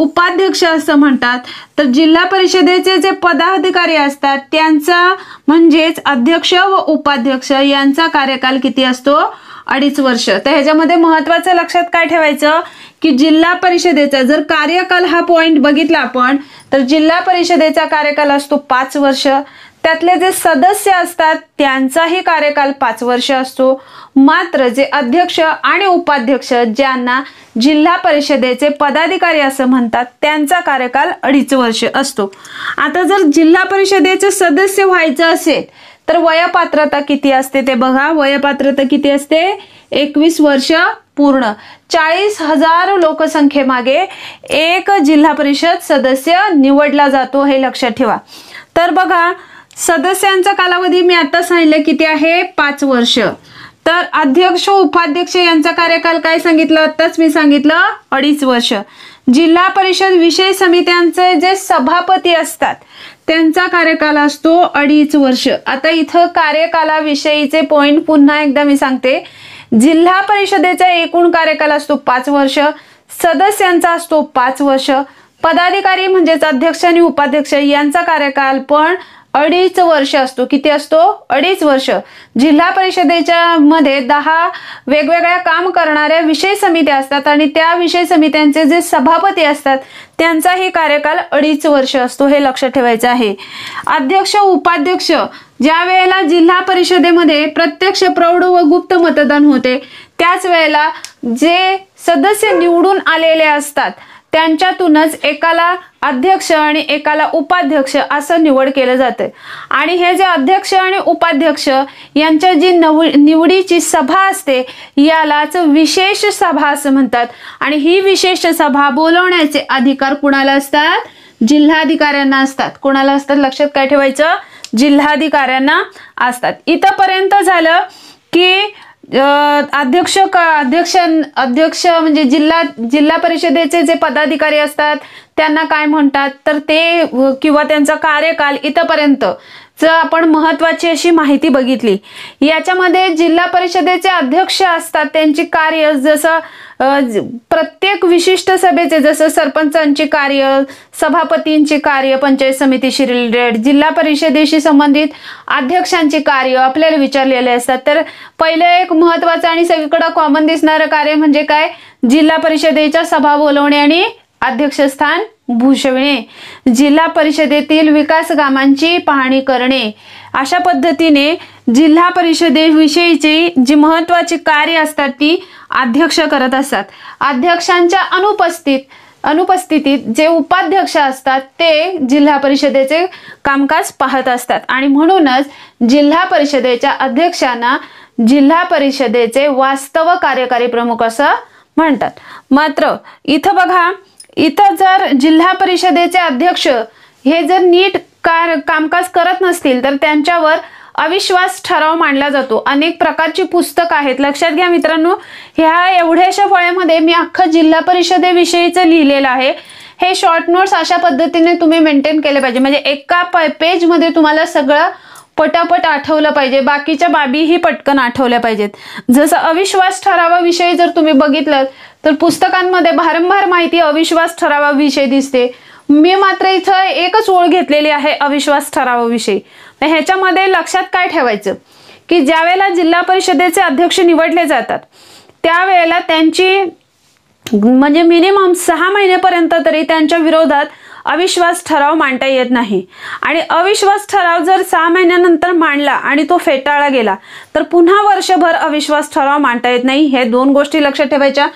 उपाध्यक्ष असं म्हणतात तर जिल्हा परिषदेचे जे पदाधिकारी असतात त्यांचा म्हणजेच अध्यक्ष व उपाध्यक्ष यांचा कार्यकाल किती असतो अडीच वर्ष तर ह्याच्यामध्ये महत्वाचं लक्षात काय ठेवायचं की जिल्हा परिषदेचा जर कार्यकाल हा पॉइंट बघितला आपण तर जिल्हा परिषदेचा कार्यकाल असतो पाच वर्ष त्यातले जे सदस्य असतात त्यांचाही कार्यकाल पाच वर्ष असतो मात्र जे अध्यक्ष आणि उपाध्यक्ष ज्यांना जिल्हा परिषदेचे पदाधिकारी असं म्हणतात त्यांचा कार्यकाल अडीच वर्ष असतो आता जर जिल्हा परिषदेचे सदस्य व्हायचं असेल तर वयपात्रता किती असते ते बघा वयपात्रता किती असते एकवीस वर्ष पूर्ण चाळीस हजार लोकसंख्येमागे एक जिल्हा परिषद सदस्य निवडला जातो हे लक्षात ठेवा तर बघा सदस्यांचा कालावधी मी आता सांगितलं किती आहे पाच वर्ष तर अध्यक्ष उपाध्यक्ष यांचा कार्यकाल काय सांगितलं आताच मी सांगितलं अडीच वर्ष जिल्हा परिषद विषय समित्यांचे जे सभापती असतात त्यांचा कार्यकाल असतो अडीच वर्ष आता इथं कार्यकालाविषयीचे पॉइंट पुन्हा एकदा मी सांगते जिल्हा परिषदेचा एकूण कार्यकाल असतो पाच वर्ष सदस्यांचा असतो पाच वर्ष पदाधिकारी म्हणजेच अध्यक्ष आणि उपाध्यक्ष यांचा कार्यकाल पण अडीच वर्ष असतो किती असतो अडीच वर्ष जिल्हा परिषदेच्या मध्ये दहा वेगवेगळ्या काम करणाऱ्या विषय समित्या असतात आणि त्या विषय समित्यांचे जे सभापती असतात त्यांचाही कार्यकाल अडीच वर्ष असतो हे लक्षात ठेवायचं आहे अध्यक्ष उपाध्यक्ष ज्या वेळेला जिल्हा परिषदेमध्ये प्रत्यक्ष प्रौढ व गुप्त मतदान होते त्याच वेळेला जे सदस्य निवडून आलेले असतात त्यांच्यातूनच एकाला अध्यक्ष आणि एकाला उपाध्यक्ष असं निवड केलं जाते आणि हे जे अध्यक्ष आणि उपाध्यक्ष यांच्या जी नव निवडीची सभा असते यालाच विशेष सभा असं म्हणतात आणि ही विशेष सभा बोलवण्याचे अधिकार कुणाला असतात जिल्हाधिकाऱ्यांना असतात कोणाला असतात लक्षात काय ठेवायचं जिल्हाधिकाऱ्यांना असतात इथंपर्यंत झालं की अध्यक्ष का अध्यक्ष अध्यक्ष म्हणजे जिल्हा जिल्हा परिषदेचे जे पदाधिकारी असतात त्यांना काय म्हणतात तर ते किंवा त्यांचा कार्यकाल इथंपर्यंत आपण महत्वाची अशी माहिती बघितली याच्यामध्ये जिल्हा परिषदेचे अध्यक्ष असतात त्यांची कार्य जसं प्रत्येक विशिष्ट सभेचे जसं सरपंचांची कार्य सभापतींची कार्य पंचायत समितीशी रिलेटेड जिल्हा परिषदेशी संबंधित अध्यक्षांची कार्य आपल्याला विचारलेले असतात तर पहिलं एक महत्वाचं आणि सगळीकडं कॉमन दिसणारं कार्य म्हणजे काय जिल्हा परिषदेच्या सभा बोलवणे आणि अध्यक्षस्थान भूषविणे जिल्हा परिषदेतील विकास कामांची पाहणी करणे अशा पद्धतीने जिल्हा परिषदेविषयीची जी महत्वाची कार्य असतात ती अध्यक्ष करत असतात अध्यक्षांच्या अनुपस्थित अनुपस्थितीत जे उपाध्यक्ष असतात ते जिल्हा परिषदेचे कामकाज पाहत असतात आणि म्हणूनच जिल्हा परिषदेच्या अध्यक्षांना जिल्हा परिषदेचे वास्तव कार्यकारी प्रमुख असं म्हणतात मात्र इथं बघा इथं जर जिल्हा परिषदेचे अध्यक्ष हे जर नीट कार कामकाज करत नसतील तर त्यांच्यावर अविश्वास ठराव मांडला जातो अनेक प्रकारची पुस्तकं आहेत लक्षात घ्या मित्रांनो ह्या एवढ्याशा फळ्यामध्ये मी अख्खं जिल्हा परिषदेविषयीचं लिहिलेलं आहे हे शॉर्ट नोट्स अशा पद्धतीने तुम्ही मेंटेन केले पाहिजे म्हणजे एका पेजमध्ये तुम्हाला सगळं पटापट आठवलं पाहिजे बाकीच्या बाबीही पटकन आठवल्या पाहिजेत जसं अविश्वास ठरावाविषयी जर तुम्ही बघितलं तर पुस्तकांमध्ये भारंभार माहिती अविश्वास ठरावाविषयी दिसते मी मात्र इथं एकच ओळ घेतलेली आहे अविश्वास ठरावाविषयी तर ह्याच्यामध्ये लक्षात काय ठेवायचं की ज्यावेळेला जिल्हा परिषदेचे अध्यक्ष निवडले जातात त्यावेळेला त्यांची म्हणजे मिनिमम सहा महिनेपर्यंत तरी त्यांच्या विरोधात अविश्वास ठराव मांडता येत नाही आणि अविश्वास ठराव जर सहा महिन्यानंतर मांडला आणि तो फेटाळला गेला तर पुन्हा वर्षभर अविश्वास ठराव मांडता येत नाही हे दोन गोष्टी लक्षात ठेवायच्या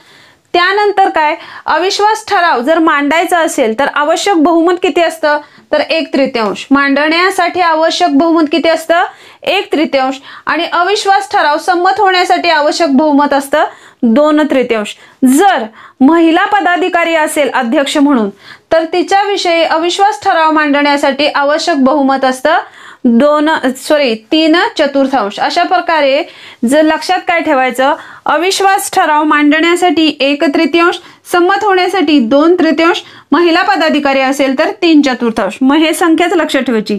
त्यानंतर काय अविश्वास ठराव जर मांडायचा असेल तर आवश्यक बहुमत किती असतं तर एक तृतीयांश मांडण्यासाठी आवश्यक बहुमत किती असतं एक तृतीयांश आणि अविश्वास ठराव संमत होण्यासाठी आवश्यक बहुमत असतं दोन तृतीयांश जर महिला पदाधिकारी असेल अध्यक्ष म्हणून तर तिच्याविषयी अविश्वास ठराव मांडण्यासाठी आवश्यक बहुमत असतं दोन सॉरी तीन चतुर्थांश अशा प्रकारे जर लक्षात काय ठेवायचं अविश्वास ठराव मांडण्यासाठी एक तृतीयांश संमत होण्यासाठी दोन तृतीयांश महिला पदाधिकारी असेल तर तीन चतुर्थांश मग हे संख्याच लक्षात ठेवायची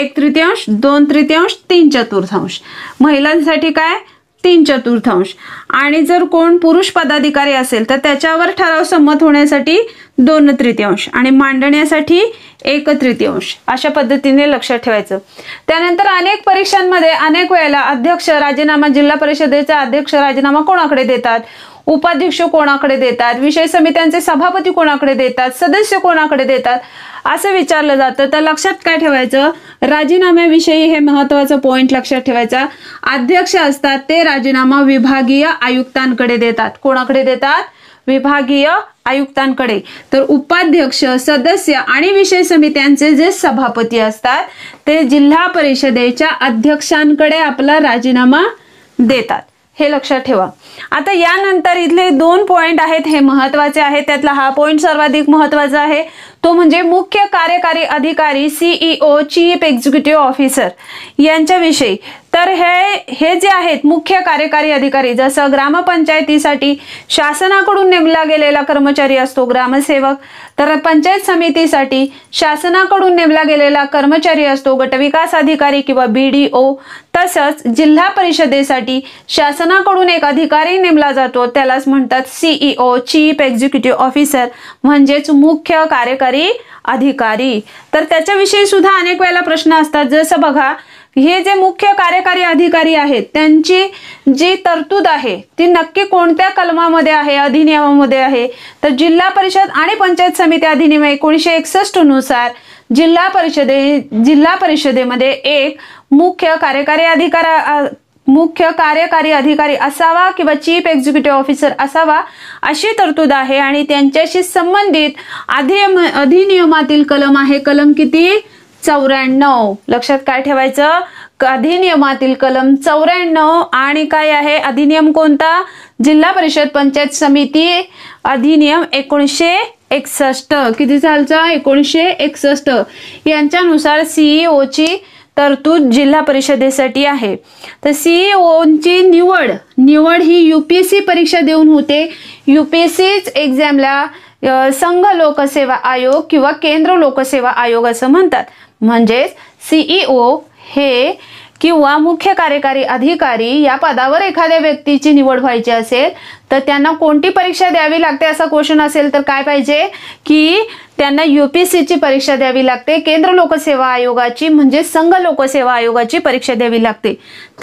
एक तृतीयांश दोन तृतीयांश तीन चतुर्थांश महिलांसाठी काय तीन चतुर्थांश आणि जर कोण पुरुष पदाधिकारी असेल तर त्याच्यावर ठराव संमत होण्यासाठी दोन तृतीयांश आणि मांडण्यासाठी एक तृतीयांश अशा पद्धतीने लक्षात ठेवायचं त्यानंतर अनेक परीक्षांमध्ये अनेक वेळेला अध्यक्ष राजीनामा जिल्हा परिषदेचा अध्यक्ष राजीनामा कोणाकडे देतात उपाध्यक्ष कोणाकडे देतात विषय समित्यांचे सभापती कोणाकडे देतात सदस्य कोणाकडे देतात असं विचारलं जातं तर लक्षात काय ठेवायचं राजीनाम्याविषयी हे महत्वाचं पॉइंट लक्षात ठेवायचा अध्यक्ष असतात ते राजीनामा विभागीय आयुक्तांकडे देतात कोणाकडे देतात विभागीय आयुक्तांकडे तर उपाध्यक्ष सदस्य आणि विषय समित्यांचे जे सभापती असतात ते जिल्हा परिषदेच्या अध्यक्षांकडे आपला राजीनामा देतात हे लक्षात ठेवा आता यानंतर इथले दोन पॉइंट आहेत हे महत्वाचे आहेत त्यातला हा पॉईंट सर्वाधिक महत्वाचा आहे तो म्हणजे मुख्य कार्यकारी अधिकारी सीईओ चीफ एक्झिक्युटिव्ह ऑफिसर यांच्याविषयी तर हे हे जे आहेत मुख्य कार्यकारी अधिकारी जसं ग्रामपंचायतीसाठी शासनाकडून नेमला गेलेला कर्मचारी असतो ग्रामसेवक तर पंचायत समितीसाठी शासनाकडून नेमला गेलेला कर्मचारी असतो गटविकास अधिकारी किंवा बी डी ओ तसंच जिल्हा परिषदेसाठी शासनाकडून एक अधिकारी नेमला जातो त्यालाच म्हणतात सीईओ चीफ एक्झिक्युटिव्ह ऑफिसर म्हणजेच मुख्य कार्यकारी कार्यकारी अधिकारी तर त्याच्याविषयी सुद्धा अनेक वेळेला प्रश्न असतात जसं बघा हे जे मुख्य कार्यकारी अधिकारी आहेत त्यांची जी तरतूद आहे ती नक्की कोणत्या कलमामध्ये आहे अधिनियमामध्ये आहे तर जिल्हा परिषद आणि पंचायत समिती अधिनियम एकोणीसशे एकसष्ट नुसार जिल्हा परिषदे जिल्हा परिषदेमध्ये एक मुख्य कार्यकारी अधिकार मुख्य कार्यकारी अधिकारी असावा किंवा चीफ एक्झिक्युटिव्ह ऑफिसर असावा अशी तरतूद आहे आणि त्यांच्याशी संबंधित अधिनियमातील कलम आहे कलम किती चौऱ्याण्णव लक्षात काय ठेवायचं अधिनियमातील कलम चौऱ्याण्णव आणि काय आहे अधिनियम कोणता जिल्हा परिषद पंचायत समिती अधिनियम एकोणीसशे एकसष्ट किती सालचा एकोणीसशे एकसष्ट यांच्यानुसार सीईओ e ची तरतूद जिल्हा परिषदेसाठी आहे तर सीईओची e निवड निवड ही यू पी एस सी परीक्षा देऊन होते यू पी एस सीच एक्झामला संघ लोकसेवा आयोग किंवा केंद्र लोकसेवा आयोग असं म्हणतात म्हणजेच सीईओ e हे किंवा मुख्य कार्यकारी अधिकारी या पदावर एखाद्या व्यक्तीची निवड व्हायची असेल तर त्यांना कोणती परीक्षा द्यावी लागते असा क्वेश्चन असेल तर काय पाहिजे की त्यांना युपीएससीची परीक्षा द्यावी लागते केंद्र लोकसेवा आयोगाची म्हणजे संघ लोकसेवा आयोगाची परीक्षा द्यावी लागते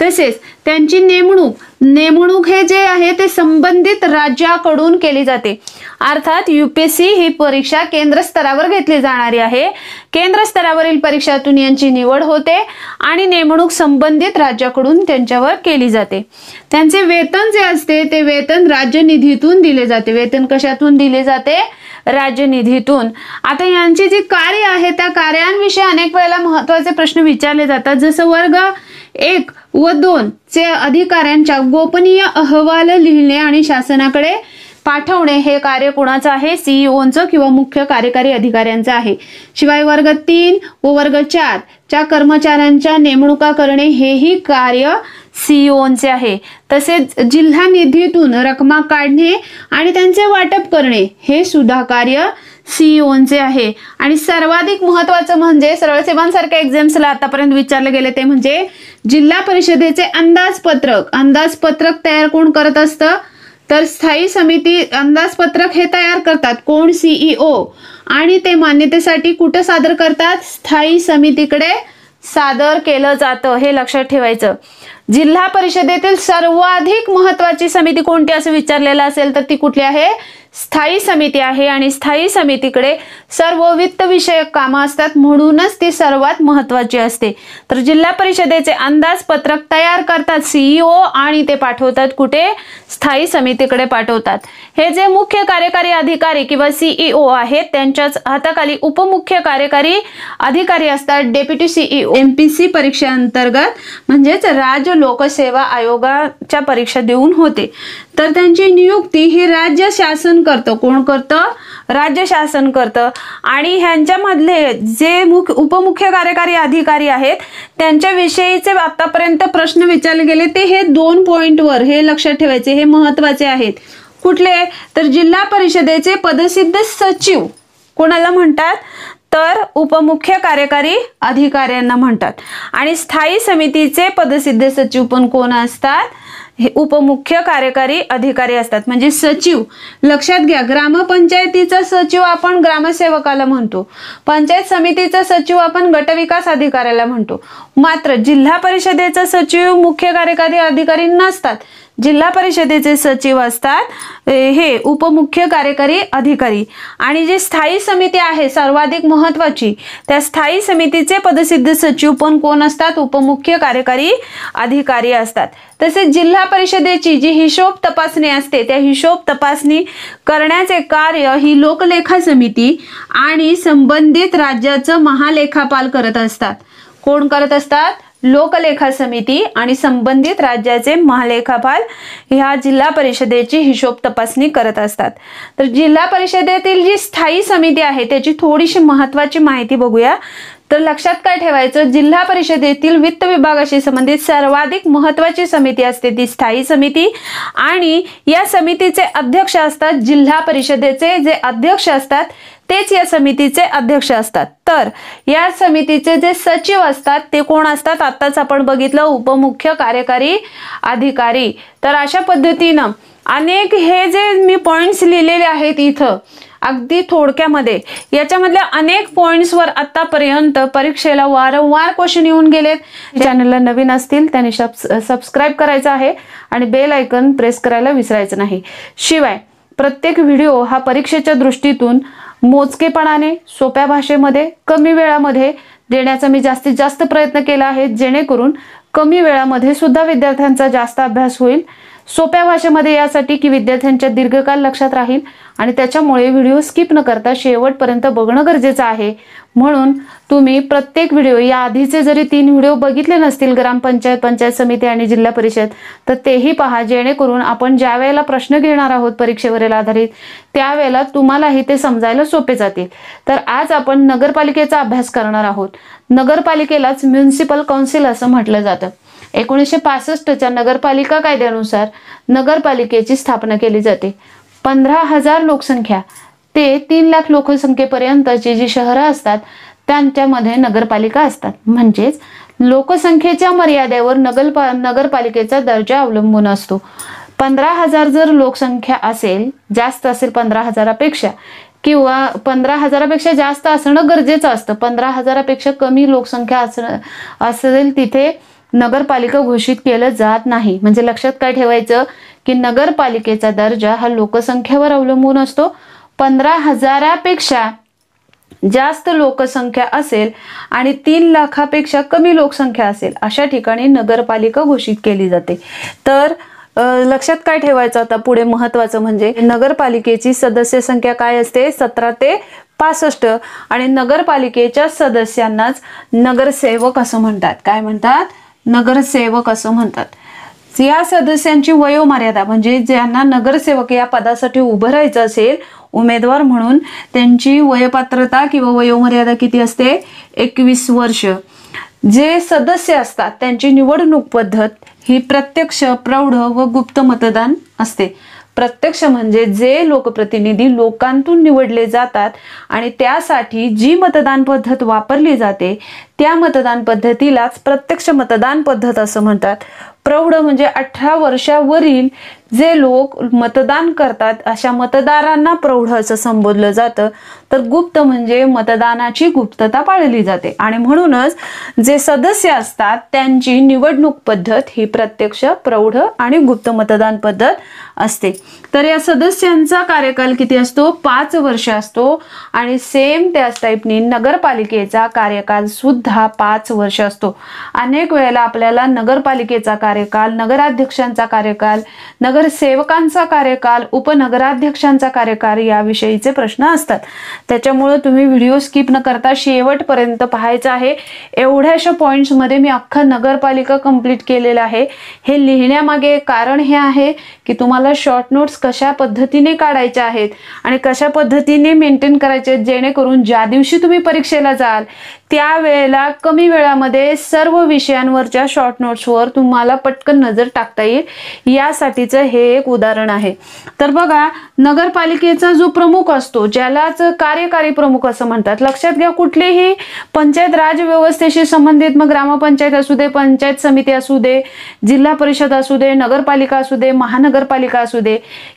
तसेच त्यांची नेमणूक नेमणूक हे जे आहे ते संबंधित राज्याकडून केली जाते अर्थात युपीएससी ही परीक्षा केंद्र स्तरावर घेतली जाणारी आहे केंद्र स्तरावरील परीक्षातून यांची निवड होते आणि नेमणूक संबंधित राज्याकडून त्यांच्यावर केली जाते त्यांचे वेतन जे असते ते वेतन राज्य निधीतून दिले जाते वेतन कशातून दिले जाते राज्य निधीतून आता यांची जी कार्य आहे त्या कार्यांविषयी अनेक वेळेला महत्वाचे प्रश्न विचारले जातात जसं वर्ग एक व दोन चे अधिकाऱ्यांच्या गोपनीय अहवाल लिहिणे आणि शासनाकडे पाठवणे हे कार्य कोणाचं आहे सीईओंचं e किंवा मुख्य कार्यकारी अधिकाऱ्यांचं आहे शिवाय वर्ग तीन व वर्ग चार च्या कर्मचाऱ्यांच्या नेमणुका करणे हेही कार्य सीईओंचे e आहे तसेच जिल्हा निधीतून रकमा काढणे आणि त्यांचे वाटप करणे हे सुद्धा कार्य सीईओंचे e आहे आणि सर्वाधिक महत्वाचं म्हणजे सरळ सेवांसारख्या एक्झाम्सला आतापर्यंत विचारले गेले ते म्हणजे जिल्हा परिषदेचे अंदाजपत्रक अंदाजपत्रक तयार कोण करत असतं तर स्थायी समिती अंदाजपत्रक हे तयार करतात कोण सीईओ e आणि ते मान्यतेसाठी कुठं सादर करतात स्थायी समितीकडे सादर केलं जातं हे लक्षात ठेवायचं जिल्हा परिषदेतील सर्वाधिक महत्वाची समिती कोणती असं विचारलेलं असेल तर ती कुठली आहे स्थायी समिती आहे आणि स्थायी समितीकडे सर्व वित्तविषयक कामं असतात म्हणूनच ती सर्वात महत्त्वाची असते तर जिल्हा परिषदेचे अंदाजपत्रक तयार करतात सीईओ e आणि ते पाठवतात कुठे स्थायी समितीकडे पाठवतात हे जे मुख्य कार्यकारी अधिकारी किंवा सीईओ e आहेत त्यांच्याच हाताखाली उपमुख्य कार्यकारी अधिकारी असतात deputy CEO M P C परीक्षेअंतर्गत म्हणजेच राज्य लोकसेवा आयोगाच्या परीक्षा देऊन होते तर त्यांची नियुक्ती ही राज्य शासन करतं कोण करतं राज्य शासन करतं आणि ह्यांच्यामधले जे मुख्य उपमुख्य कार्यकारी अधिकारी आहेत त्यांच्याविषयीचे आतापर्यंत प्रश्न विचारले गेले ते हे दोन पॉईंटवर हे लक्षात ठेवायचे हे महत्त्वाचे आहेत कुठले तर जिल्हा परिषदेचे पदसिद्ध सचिव कोणाला म्हणतात तर उपमुख्य कार्यकारी अधिकाऱ्यांना म्हणतात आणि स्थायी समितीचे पदसिद्ध सचिव पण कोण असतात हे उपमुख्य कार्यकारी अधिकारी असतात म्हणजे सचिव लक्षात घ्या ग्रामपंचायतीचा सचिव आपण ग्रामसेवकाला म्हणतो पंचायत समितीचा सचिव आपण गटविकास अधिकाऱ्याला म्हणतो मात्र जिल्हा परिषदेचा सचिव मुख्य कार्यकारी अधिकारी नसतात जिल्हा परिषदेचे सचिव असतात हे उपमुख्य कार्यकारी अधिकारी आणि जी स्थायी समिती आहे सर्वाधिक महत्वाची त्या स्थायी समितीचे पदसिद्ध सचिव पण कोण असतात उपमुख्य कार्यकारी अधिकारी असतात तसेच जिल्हा परिषदेची जी हिशोब तपासणी असते त्या हिशोब तपासणी करण्याचे कार्य ही लोकलेखा समिती आणि संबंधित राज्याचं महालेखापाल करत असतात कोण करत असतात लोकलेखा समिती आणि संबंधित राज्याचे महालेखापाल ह्या जिल्हा परिषदेची हिशोब तपासणी करत असतात तर जिल्हा परिषदेतील जी स्थायी समिती आहे त्याची थोडीशी महत्वाची माहिती बघूया तर लक्षात काय ठेवायचं जिल्हा परिषदेतील वित्त विभागाशी संबंधित सर्वाधिक महत्वाची समिती असते ती स्थायी समिती आणि या समितीचे अध्यक्ष असतात जिल्हा परिषदेचे जे अध्यक्ष असतात तेच या समितीचे अध्यक्ष असतात तर या समितीचे जे सचिव असतात ते कोण असतात आत्ताच आपण बघितलं उपमुख्य कार्यकारी अधिकारी तर अशा पद्धतीनं अनेक हे जे मी पॉईंट्स लिहिलेले आहेत इथं अगदी थोडक्यामध्ये याच्यामधल्या अनेक पॉईंट्सवर आत्तापर्यंत परीक्षेला वारंवार क्वेश्चन येऊन गेलेत चॅनलला नवीन असतील त्यांनी सबस्क्राईब करायचं आहे आणि बेल आयकन प्रेस करायला विसरायचं नाही शिवाय प्रत्येक व्हिडिओ हा परीक्षेच्या दृष्टीतून मोजकेपणाने सोप्या भाषेमध्ये कमी वेळामध्ये देण्याचा मी जास्तीत जास्त प्रयत्न केला आहे जेणेकरून कमी वेळामध्ये सुद्धा विद्यार्थ्यांचा जास्त अभ्यास होईल सोप्या भाषेमध्ये यासाठी की विद्यार्थ्यांच्या दीर्घकाल लक्षात राहील आणि त्याच्यामुळे व्हिडिओ स्किप न करता शेवटपर्यंत बघणं गरजेचं आहे म्हणून तुम्ही प्रत्येक व्हिडिओ या आधीचे जरी तीन व्हिडिओ बघितले नसतील ग्रामपंचायत पंचायत समिती आणि जिल्हा परिषद तर तेही पहा जेणेकरून आपण ज्या वेळेला प्रश्न घेणार आहोत परीक्षेवरील आधारित त्यावेळेला तुम्हालाही ते समजायला सोपे जातील तर आज आपण नगरपालिकेचा अभ्यास करणार आहोत नगरपालिकेलाच म्युन्सिपल काउन्सिल असं म्हटलं जातं एकोणीसशे पासष्टच्या नगरपालिका कायद्यानुसार नगरपालिकेची स्थापना केली जाते पंधरा हजार लोकसंख्या ते तीन लाख लोकसंख्येपर्यंतची जी शहरं असतात त्यांच्यामध्ये नगरपालिका असतात म्हणजेच लोकसंख्येच्या मर्यादेवर नगर नगरपालिकेचा दर्जा अवलंबून असतो पंधरा हजार जर लोकसंख्या असेल जास्त असेल पंधरा हजारापेक्षा किंवा पंधरा हजारापेक्षा जास्त असणं गरजेचं असतं पंधरा हजारापेक्षा कमी लोकसंख्या असणं असेल तिथे नगरपालिका घोषित केलं जात नाही म्हणजे लक्षात काय ठेवायचं की नगरपालिकेचा दर्जा हा लोकसंख्येवर अवलंबून असतो पंधरा हजारापेक्षा जास्त लोकसंख्या असेल आणि तीन लाखापेक्षा कमी लोकसंख्या असेल अशा ठिकाणी नगरपालिका घोषित केली जाते तर लक्षात काय ठेवायचं आता पुढे महत्वाचं म्हणजे नगरपालिकेची सदस्य संख्या काय असते सतरा ते पासष्ट आणि नगरपालिकेच्या सदस्यांनाच नगरसेवक असं म्हणतात काय म्हणतात नगरसेवक असं म्हणतात या सदस्यांची वयोमर्यादा म्हणजे ज्यांना नगरसेवक या पदासाठी उभं राहायचं असेल उमेदवार म्हणून त्यांची वयपात्रता किंवा वयोमर्यादा किती असते एकवीस वर्ष जे सदस्य असतात त्यांची निवडणूक पद्धत ही प्रत्यक्ष प्रौढ व गुप्त मतदान असते प्रत्यक्ष म्हणजे जे लोकप्रतिनिधी लोकांतून निवडले जातात आणि त्यासाठी जी मतदान पद्धत वापरली जाते त्या मतदान पद्धतीलाच प्रत्यक्ष मतदान पद्धत असं म्हणतात प्रौढ म्हणजे अठरा वर्षावरील जे लोक मतदान करतात अशा मतदारांना प्रौढ असं संबोधलं जातं तर गुप्त म्हणजे मतदानाची गुप्तता पाळली जाते आणि म्हणूनच जे सदस्य असतात त्यांची निवडणूक पद्धत ही प्रत्यक्ष प्रौढ आणि गुप्त मतदान पद्धत असते तर या सदस्यांचा कार्यकाल किती असतो पाच वर्ष असतो आणि सेम त्याच टाईपनी नगरपालिकेचा कार्यकाल सुद्धा पाच वर्ष असतो अनेक वेळेला आपल्याला नगरपालिकेचा कार्यकाल नगराध्यक्षांचा कार्यकाल नगरसेवकांचा कार्यकाल उपनगराध्यक्षांचा कार्यकाल याविषयीचे प्रश्न असतात त्याच्यामुळं तुम्ही व्हिडिओ स्किप न करता शेवटपर्यंत पाहायचं आहे एवढ्याशा पॉईंट्समध्ये मी अख्खा नगरपालिका कंप्लीट केलेला आहे हे लिहिण्यामागे कारण हे आहे की तुम्हाला शॉर्ट नोट्स कशा पद्धतीने काढायच्या आहेत आणि कशा पद्धतीने मेंटेन करायचे आहेत जेणेकरून ज्या दिवशी तुम्ही परीक्षेला जाल त्यावेळेला कमी वेळामध्ये सर्व विषयांवरच्या शॉर्ट नोट्सवर तुम्हाला पटकन नजर टाकता येईल यासाठीचं हे एक उदाहरण आहे तर बघा नगरपालिकेचा जो प्रमुख असतो ज्यालाच कार्यकारी प्रमुख असं म्हणतात लक्षात घ्या कुठलेही पंचायत राज व्यवस्थेशी संबंधित मग ग्रामपंचायत असू दे पंचायत समिती असू दे जिल्हा परिषद असू दे नगरपालिका असू दे महानगरपालिका असू दे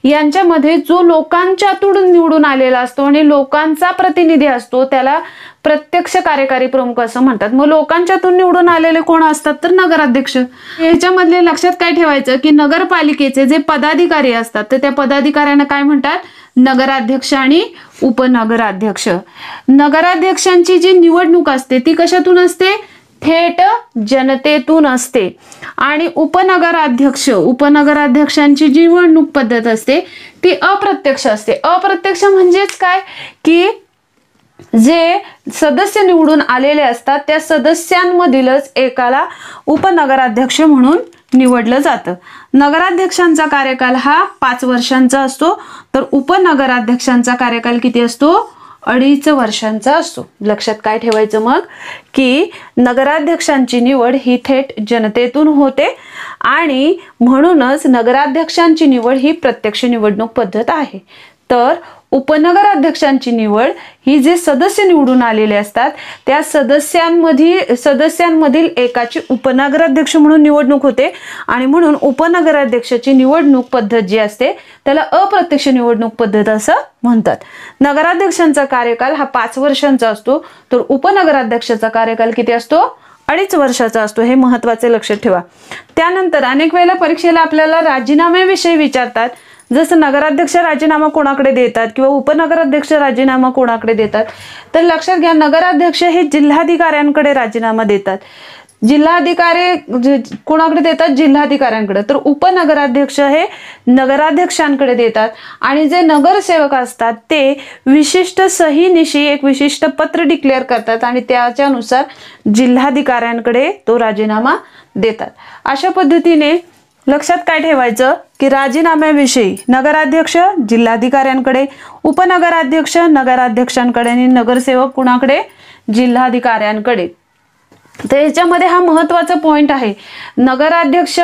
यांच्यामध्ये जो लोकांच्या तुडून निवडून आलेला असतो आणि लोकांचा प्रतिनिधी असतो त्याला प्रत्यक्ष कार्यकारी प्रमुख असं म्हणतात मग लोकांच्यातून निवडून आलेले कोण असतात तर नगराध्यक्ष याच्यामधले लक्षात काय ठेवायचं की नगरपालिकेचे जे पदाधिकारी असतात तर त्या पदाधिकाऱ्यांना काय म्हणतात नगराध्यक्ष आणि उपनगराध्यक्ष नगराध्यक्षांची जी निवडणूक असते ती कशातून असते थेट जनतेतून असते आणि उपनगराध्यक्ष उपनगराध्यक्षांची जी निवडणूक पद्धत असते ती अप्रत्यक्ष असते अप्रत्यक्ष म्हणजेच काय की जे सदस्य निवडून आलेले असतात त्या सदस्यांमधीलच एकाला उपनगराध्यक्ष म्हणून निवडलं जातं नगराध्यक्षांचा कार्यकाल हा पाच वर्षांचा असतो तर उपनगराध्यक्षांचा कार्यकाल किती असतो अडीच वर्षांचा असतो लक्षात काय ठेवायचं मग की नगराध्यक्षांची निवड ही थेट जनतेतून होते आणि म्हणूनच नगराध्यक्षांची निवड ही प्रत्यक्ष निवडणूक पद्धत आहे तर उपनगराध्यक्षांची निवड ही जे सदस्य निवडून आलेले असतात त्या सदस्यांमध्ये सदस्यांमधील एकाची उपनगराध्यक्ष म्हणून निवडणूक होते आणि म्हणून उपनगराध्यक्षाची निवडणूक पद्धत जी असते त्याला अप्रत्यक्ष निवडणूक पद्धत असं म्हणतात नगराध्यक्षांचा कार्यकाल हा पाच वर्षांचा असतो तर उपनगराध्यक्षाचा कार्यकाल किती असतो अडीच वर्षाचा असतो हे महत्वाचे लक्षात ठेवा त्यानंतर अनेक वेळेला परीक्षेला आपल्याला राजीनाम्याविषयी विचारतात जसं नगराध्यक्ष राजीनामा कोणाकडे देतात किंवा उपनगराध्यक्ष राजीनामा कोणाकडे देतात तर लक्षात घ्या नगराध्यक्ष हे जिल्हाधिकाऱ्यांकडे राजीनामा देतात जिल्हाधिकारी कोणाकडे देतात जिल्हाधिकाऱ्यांकडे तर उपनगराध्यक्ष हे नगराध्यक्षांकडे देतात आणि जे नगरसेवक असतात ते विशिष्ट सहीनिशी एक विशिष्ट पत्र डिक्लेअर करतात आणि त्याच्यानुसार जिल्हाधिकाऱ्यांकडे तो राजीनामा देतात अशा पद्धतीने लक्षात काय ठेवायचं की राजीनाम्याविषयी नगराध्यक्ष जिल्हाधिकाऱ्यांकडे उपनगराध्यक्ष नगराध्यक्षांकडे आणि नगरसेवक कुणाकडे जिल्हाधिकाऱ्यांकडे तर याच्यामध्ये हा महत्वाचा पॉइंट आहे नगराध्यक्ष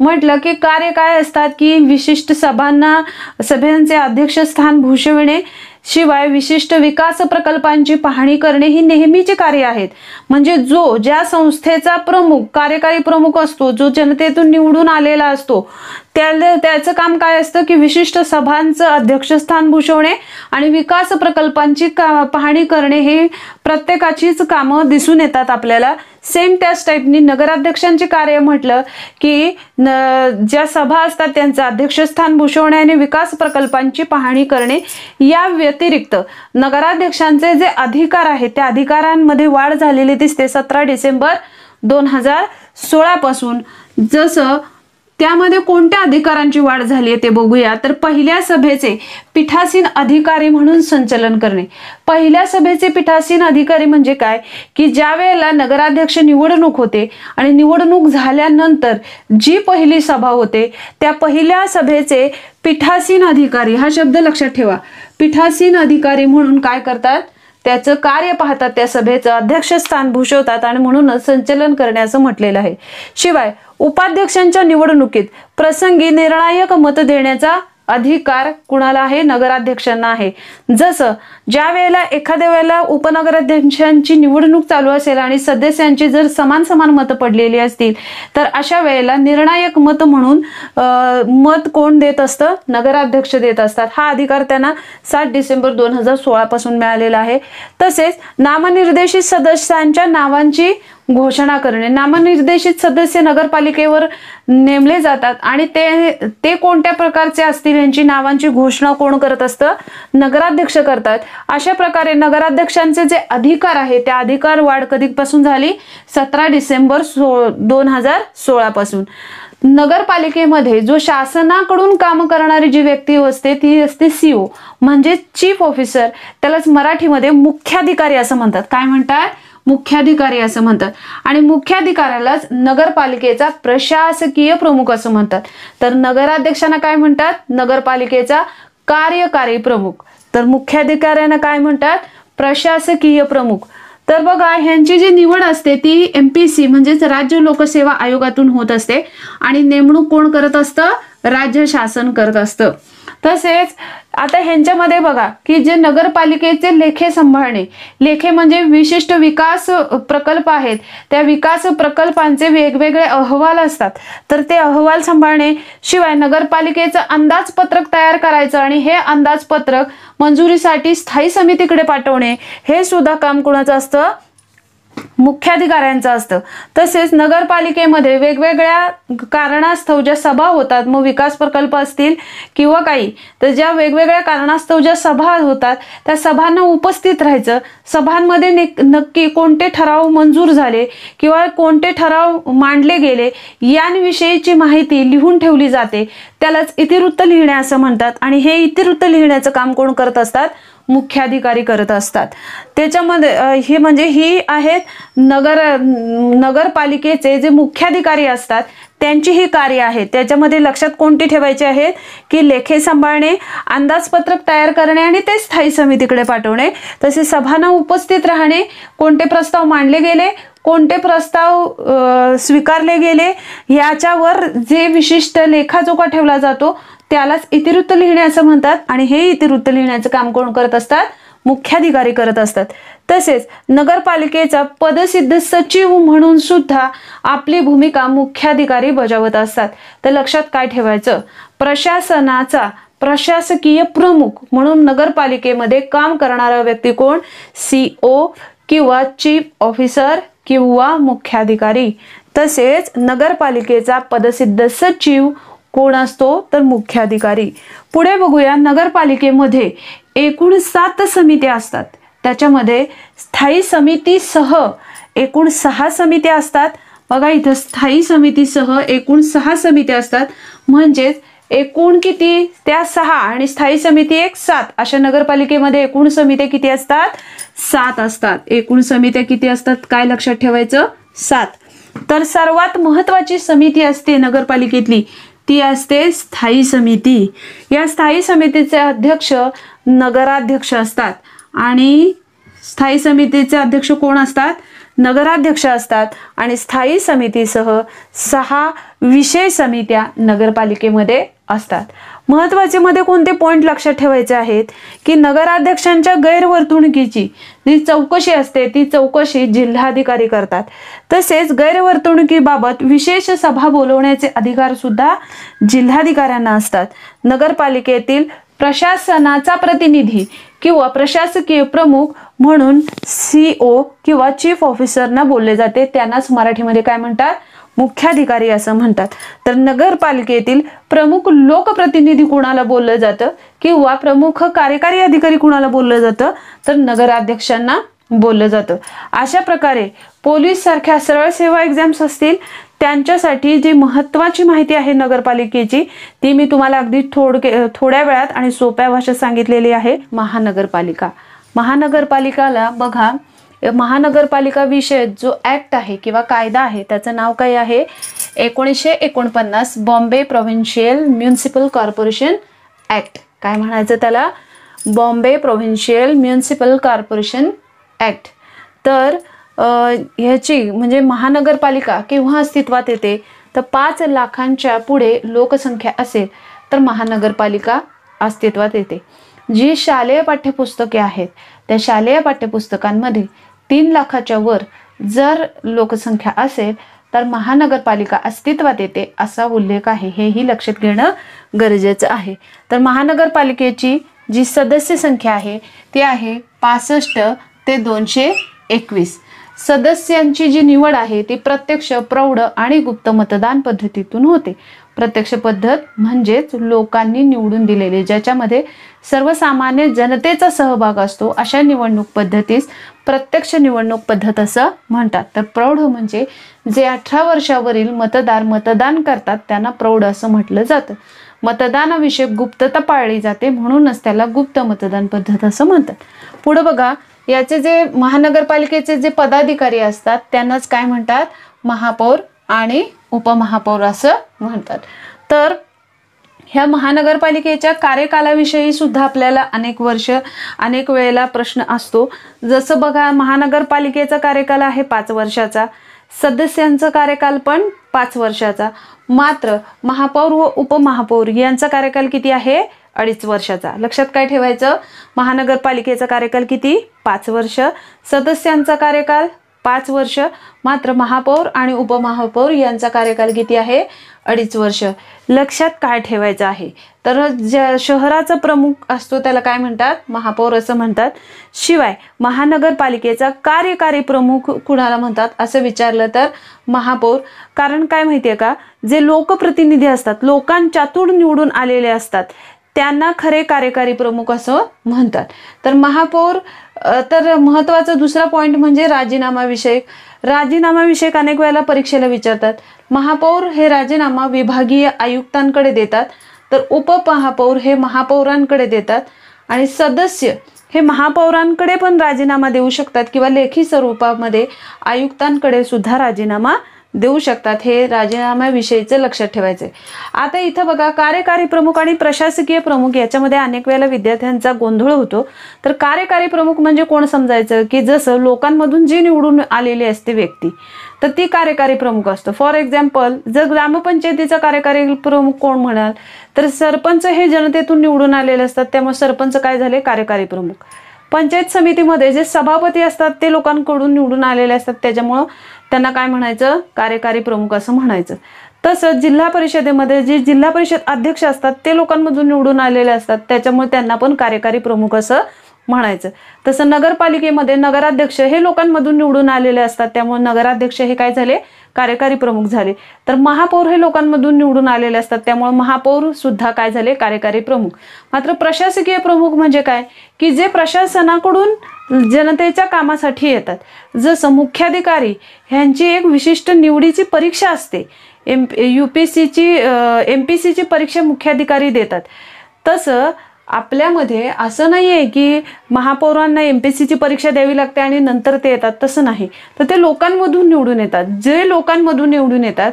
म्हटलं की कार्य काय असतात की विशिष्ट सभांना सभेचे अध्यक्षस्थान भूषविणे शिवाय विशिष्ट विकास प्रकल्पांची पाहणी करणे ही नेहमीचे कार्य आहेत म्हणजे जो ज्या संस्थेचा प्रमुख कार्यकारी प्रमुख असतो जो जनतेतून निवडून आलेला असतो त्या त्याचं काम काय असतं की विशिष्ट सभांचं अध्यक्षस्थान भूषवणे आणि विकास प्रकल्पांची का पाहणी करणे हे प्रत्येकाचीच कामं दिसून येतात आपल्याला सेम त्याच टाईपनी नगराध्यक्षांचे कार्य म्हटलं की न ज्या सभा असतात त्यांचं अध्यक्षस्थान भूषवणे आणि विकास प्रकल्पांची पाहणी करणे या व्यतिरिक्त नगराध्यक्षांचे जे अधिकार आहेत त्या अधिकारांमध्ये वाढ झालेली दिसते सतरा डिसेंबर दोन हजार सोळापासून जसं त्यामध्ये कोणत्या अधिकारांची वाढ झाली आहे ते बघूया तर पहिल्या सभेचे पीठासीन अधिकारी म्हणून संचलन करणे पहिल्या सभेचे पीठासीन अधिकारी म्हणजे काय की ज्या वेळेला नगराध्यक्ष निवडणूक होते आणि निवडणूक झाल्यानंतर जी पहिली सभा होते त्या पहिल्या सभेचे पीठासीन अधिकारी हा शब्द लक्षात ठेवा पीठासीन अधिकारी म्हणून काय करतात त्याचं कार्य पाहतात त्या सभेचं अध्यक्षस्थान भूषवतात आणि म्हणूनच संचलन करण्याचं म्हटलेलं आहे शिवाय उपाध्यक्षांच्या निवडणुकीत प्रसंगी निर्णायक मत देण्याचा अधिकार कुणाला आहे नगराध्यक्षांना आहे जसं ज्या वेळेला एखाद्या वेळेला उपनगराध्यक्षांची निवडणूक चालू असेल आणि सदस्यांची जर समान समान मतं पडलेली असतील तर अशा वेळेला निर्णायक मत म्हणून मत कोण देत असतं नगराध्यक्ष देत असतात हा अधिकार त्यांना सात डिसेंबर दोन हजार सोळापासून मिळालेला आहे तसेच नामनिर्देशित सदस्यांच्या नावांची घोषणा करणे नामनिर्देशित सदस्य नगरपालिकेवर नेमले जातात आणि ते ते कोणत्या प्रकारचे असतील यांची नावांची घोषणा कोण करत असतं नगराध्यक्ष करतात अशा प्रकारे नगराध्यक्षांचे जे अधिकार आहे त्या अधिकार वाढ कधीपासून झाली सतरा डिसेंबर सो दोन हजार सोळापासून नगरपालिकेमध्ये जो शासनाकडून काम करणारी जी व्यक्ती असते ती असते सीओ म्हणजे चीफ ऑफिसर त्यालाच मराठीमध्ये मुख्याधिकारी असं म्हणतात काय म्हणतात मुख्याधिकारी असं म्हणतात आणि मुख्याधिकाऱ्यालाच नगरपालिकेचा प्रशासकीय प्रमुख असं म्हणतात तर नगराध्यक्षांना काय म्हणतात नगरपालिकेचा कार्यकारी प्रमुख तर मुख्याधिकाऱ्यांना काय म्हणतात प्रशासकीय प्रमुख तर बघा ह्यांची जी निवड असते ती एम पी सी म्हणजेच राज्य लोकसेवा आयोगातून होत असते आणि नेमणूक कोण करत असतं राज्य शासन करत असतं तसेच आता ह्यांच्यामध्ये बघा की जे नगरपालिकेचे लेखे सांभाळणे लेखे म्हणजे विशिष्ट विकास प्रकल्प आहेत त्या विकास प्रकल्पांचे वेगवेगळे अहवाल असतात तर ते अहवाल सांभाळणे शिवाय नगरपालिकेचं अंदाजपत्रक तयार करायचं आणि हे अंदाजपत्रक मंजुरीसाठी स्थायी समितीकडे पाठवणे हे सुद्धा काम कोणाचं असतं मुख्याधिकाऱ्यांचं असतं तसेच नगरपालिकेमध्ये वेगवेगळ्या कारणास्तव ज्या सभा होतात मग विकास प्रकल्प असतील किंवा काही तर ज्या वेगवेगळ्या कारणास्तव ज्या सभा होतात त्या सभांना उपस्थित राहायचं सभांमध्ये नक्की कोणते ठराव मंजूर झाले किंवा कोणते ठराव मांडले गेले यांविषयीची माहिती लिहून ठेवली जाते त्यालाच इतिवृत्त लिहिणे असं म्हणतात आणि हे इतिवृत्त लिहिण्याचं काम कोण करत असतात मुख्याधिकारी करत असतात त्याच्यामध्ये हे म्हणजे ही आहेत नगर नगरपालिकेचे जे मुख्याधिकारी असतात त्यांची ही कार्य आहे त्याच्यामध्ये लक्षात कोणती ठेवायची आहेत की लेखे सांभाळणे अंदाजपत्रक तयार करणे आणि ते स्थायी समितीकडे पाठवणे तसे सभांना उपस्थित राहणे कोणते प्रस्ताव मांडले गेले कोणते प्रस्ताव स्वीकारले गेले याच्यावर जे विशिष्ट लेखाजोखा ठेवला जातो त्यालाच इतिवृत्त लिहिणे असं म्हणतात आणि हे इतिवृत्त लिहिण्याचं काम कोण करत असतात मुख्याधिकारी करत असतात तसेच नगरपालिकेचा पदसिद्ध सचिव म्हणून सुद्धा आपली भूमिका मुख्याधिकारी बजावत असतात तर लक्षात काय ठेवायचं प्रशासनाचा प्रशासकीय प्रमुख म्हणून नगरपालिकेमध्ये काम करणारा व्यक्ती कोण सी ओ किंवा चीफ ऑफिसर किंवा मुख्याधिकारी तसेच नगरपालिकेचा पदसिद्ध सचिव कोण असतो तर मुख्याधिकारी पुढे बघूया नगरपालिकेमध्ये एकूण सात समित्या असतात त्याच्यामध्ये स्थायी समितीसह एकूण सहा समित्या असतात बघा इथं स्थायी समितीसह एकूण सहा समित्या असतात म्हणजेच एकूण किती त्या सहा आणि स्थायी समिती एक सात अशा नगरपालिकेमध्ये एकूण समित्या किती असतात सात असतात एकूण समित्या किती असतात काय लक्षात ठेवायचं सात तर सर्वात महत्वाची समिती असते नगरपालिकेतली ती असते स्थायी समिती या स्थायी समितीचे अध्यक्ष नगराध्यक्ष असतात आणि स्थायी समितीचे अध्यक्ष कोण असतात नगराध्यक्ष असतात आणि स्थायी समितीसह सहा विषय समित्या नगरपालिकेमध्ये असतात महत्वाचे मध्ये कोणते पॉईंट लक्षात ठेवायचे आहेत की नगराध्यक्षांच्या गैरवर्तणुकीची जी चौकशी असते ती चौकशी जिल्हाधिकारी करतात तसेच गैरवर्तणुकीबाबत विशेष सभा बोलवण्याचे अधिकार सुद्धा जिल्हाधिकाऱ्यांना असतात नगरपालिकेतील प्रशासनाचा प्रतिनिधी किंवा प्रशासकीय प्रमुख म्हणून सी ओ e किंवा चीफ ऑफिसरना बोलले जाते त्यांनाच मराठीमध्ये काय म्हणतात मुख्याधिकारी असं म्हणतात तर नगरपालिकेतील प्रमुख लोकप्रतिनिधी कुणाला बोललं जातं किंवा प्रमुख कार्यकारी अधिकारी कुणाला बोललं जातं तर नगराध्यक्षांना बोललं जातं अशा प्रकारे पोलीस सारख्या सरळ सेवा एक्झाम्स असतील त्यांच्यासाठी जी महत्त्वाची माहिती आहे नगरपालिकेची ती मी तुम्हाला अगदी थोडके थोड्या वेळात आणि सोप्या भाषेत सांगितलेली आहे महानगरपालिका महानगरपालिकाला बघा महानगरपालिका विषयक जो ॲक्ट आहे किंवा कायदा आहे त्याचं नाव काय आहे एकोणीसशे एकोणपन्नास Bombay provincial municipal corporation act काय म्हणायचं त्याला Bombay provincial municipal corporation act तर ह्याची म्हणजे महानगरपालिका केव्हा अस्तित्वात येते तर पाच लाखांच्या पुढे लोकसंख्या असेल तर महानगरपालिका अस्तित्वात येते जी शालेय पाठ्यपुस्तके आहेत त्या शालेय पाठ्यपुस्तकांमध्ये तीन लाखाच्या वर जर लोकसंख्या असेल तर महानगरपालिका अस्तित्वात येते असा उल्लेख आहे हेही लक्षात घेणं गरजेचं आहे तर महानगरपालिकेची जी सदस्य संख्या आहे ती आहे पासष्ट ते दोनशे एकवीस सदस्यांची जी निवड आहे ती प्रत्यक्ष प्रौढ आणि गुप्त मतदान पद्धतीतून होते प्रत्यक्ष पद्धत म्हणजेच लोकांनी निवडून दिलेले ज्याच्यामध्ये सर्वसामान्य जनतेचा सहभाग असतो अशा निवडणूक पद्धतीस प्रत्यक्ष निवडणूक पद्धत असं म्हणतात तर प्रौढ म्हणजे जे अठरा वर्षावरील मतदार मतदान करतात त्यांना प्रौढ असं म्हटलं जातं मतदानाविषयी गुप्तता पाळली जाते म्हणूनच त्याला गुप्त मतदान पद्धत असं म्हणतात पुढं बघा याचे जे महानगरपालिकेचे जे पदाधिकारी असतात त्यांनाच काय म्हणतात महापौर आणि उपमहापौर असं म्हणतात तर ह्या महानगरपालिकेच्या कार्यकालाविषयी सुद्धा आपल्याला अनेक वर्ष अनेक वेळेला प्रश्न असतो जसं बघा महानगरपालिकेचा कार्यकाल आहे पाच वर्षाचा सदस्यांचा कार्यकाल पण पाच वर्षाचा मात्र महापौर व उपमहापौर यांचा कार्यकाल किती आहे अडीच वर्षाचा लक्षात काय ठेवायचं महानगरपालिकेचा कार्यकाल किती पाच वर्ष सदस्यांचा कार्यकाल पाच वर्ष मात्र महापौर आणि उपमहापौर यांचा कार्यकाल किती आहे अडीच वर्ष लक्षात काय ठेवायचं आहे तर ज्या शहराचा प्रमुख असतो त्याला काय म्हणतात महापौर असं म्हणतात शिवाय महानगरपालिकेचा कार्यकारी प्रमुख कुणाला म्हणतात असं विचारलं तर महापौर कारण काय माहिती आहे का जे लोकप्रतिनिधी असतात लोकांच्यातून निवडून आलेले असतात त्यांना खरे कार्यकारी प्रमुख असं म्हणतात तर महापौर तर महत्वाचा दुसरा पॉईंट म्हणजे राजीनामाविषयक राजीनामाविषयक अनेक वेळेला परीक्षेला विचारतात महापौर हे राजीनामा विभागीय आयुक्तांकडे देतात तर उपमहापौर हे महापौरांकडे देतात आणि सदस्य हे महापौरांकडे पण राजीनामा देऊ शकतात किंवा लेखी स्वरूपामध्ये आयुक्तांकडे सुद्धा राजीनामा देऊ शकतात हे राजीनाम्याविषयीचं लक्षात ठेवायचंय आता इथं बघा कार्यकारी प्रमुख आणि प्रशासकीय प्रमुख याच्यामध्ये अनेक वेळेला विद्यार्थ्यांचा गोंधळ होतो तर कार्यकारी प्रमुख म्हणजे कोण समजायचं की जसं लोकांमधून जी निवडून आलेली असते व्यक्ती तर ती कार्यकारी प्रमुख असतो फॉर एक्झाम्पल जर ग्रामपंचायतीचा कार्यकारी प्रमुख कोण म्हणाल तर सरपंच हे जनतेतून निवडून आलेले असतात त्यामुळे सरपंच काय झाले कार्यकारी प्रमुख पंचायत समितीमध्ये जे सभापती असतात ते लोकांकडून निवडून आलेले असतात त्याच्यामुळं त्यांना काय म्हणायचं कार्यकारी प्रमुख असं म्हणायचं तसंच जिल्हा परिषदेमध्ये जे जिल्हा परिषद अध्यक्ष असतात ते लोकांमधून निवडून आलेले असतात त्याच्यामुळे त्यांना पण कार्यकारी प्रमुख असं म्हणायचं तसं नगरपालिकेमध्ये नगराध्यक्ष हे लोकांमधून निवडून आलेले असतात त्यामुळे नगराध्यक्ष हे काय झाले कार्यकारी प्रमुख झाले तर महापौर हे लोकांमधून निवडून आलेले असतात त्यामुळे महापौर सुद्धा काय झाले कार्यकारी प्रमुख मात्र प्रशासकीय प्रमुख म्हणजे काय की जे प्रशासनाकडून जनतेच्या कामासाठी येतात जसं मुख्याधिकारी ह्यांची एक विशिष्ट निवडीची परीक्षा असते एम यू पी सीची एम पी सीची परीक्षा मुख्याधिकारी देतात तसं आपल्यामध्ये असं नाही आहे की महापौरांना एम पी सीची परीक्षा द्यावी लागते आणि नंतर ते येतात तसं नाही तर ते लोकांमधून निवडून येतात जे लोकांमधून निवडून येतात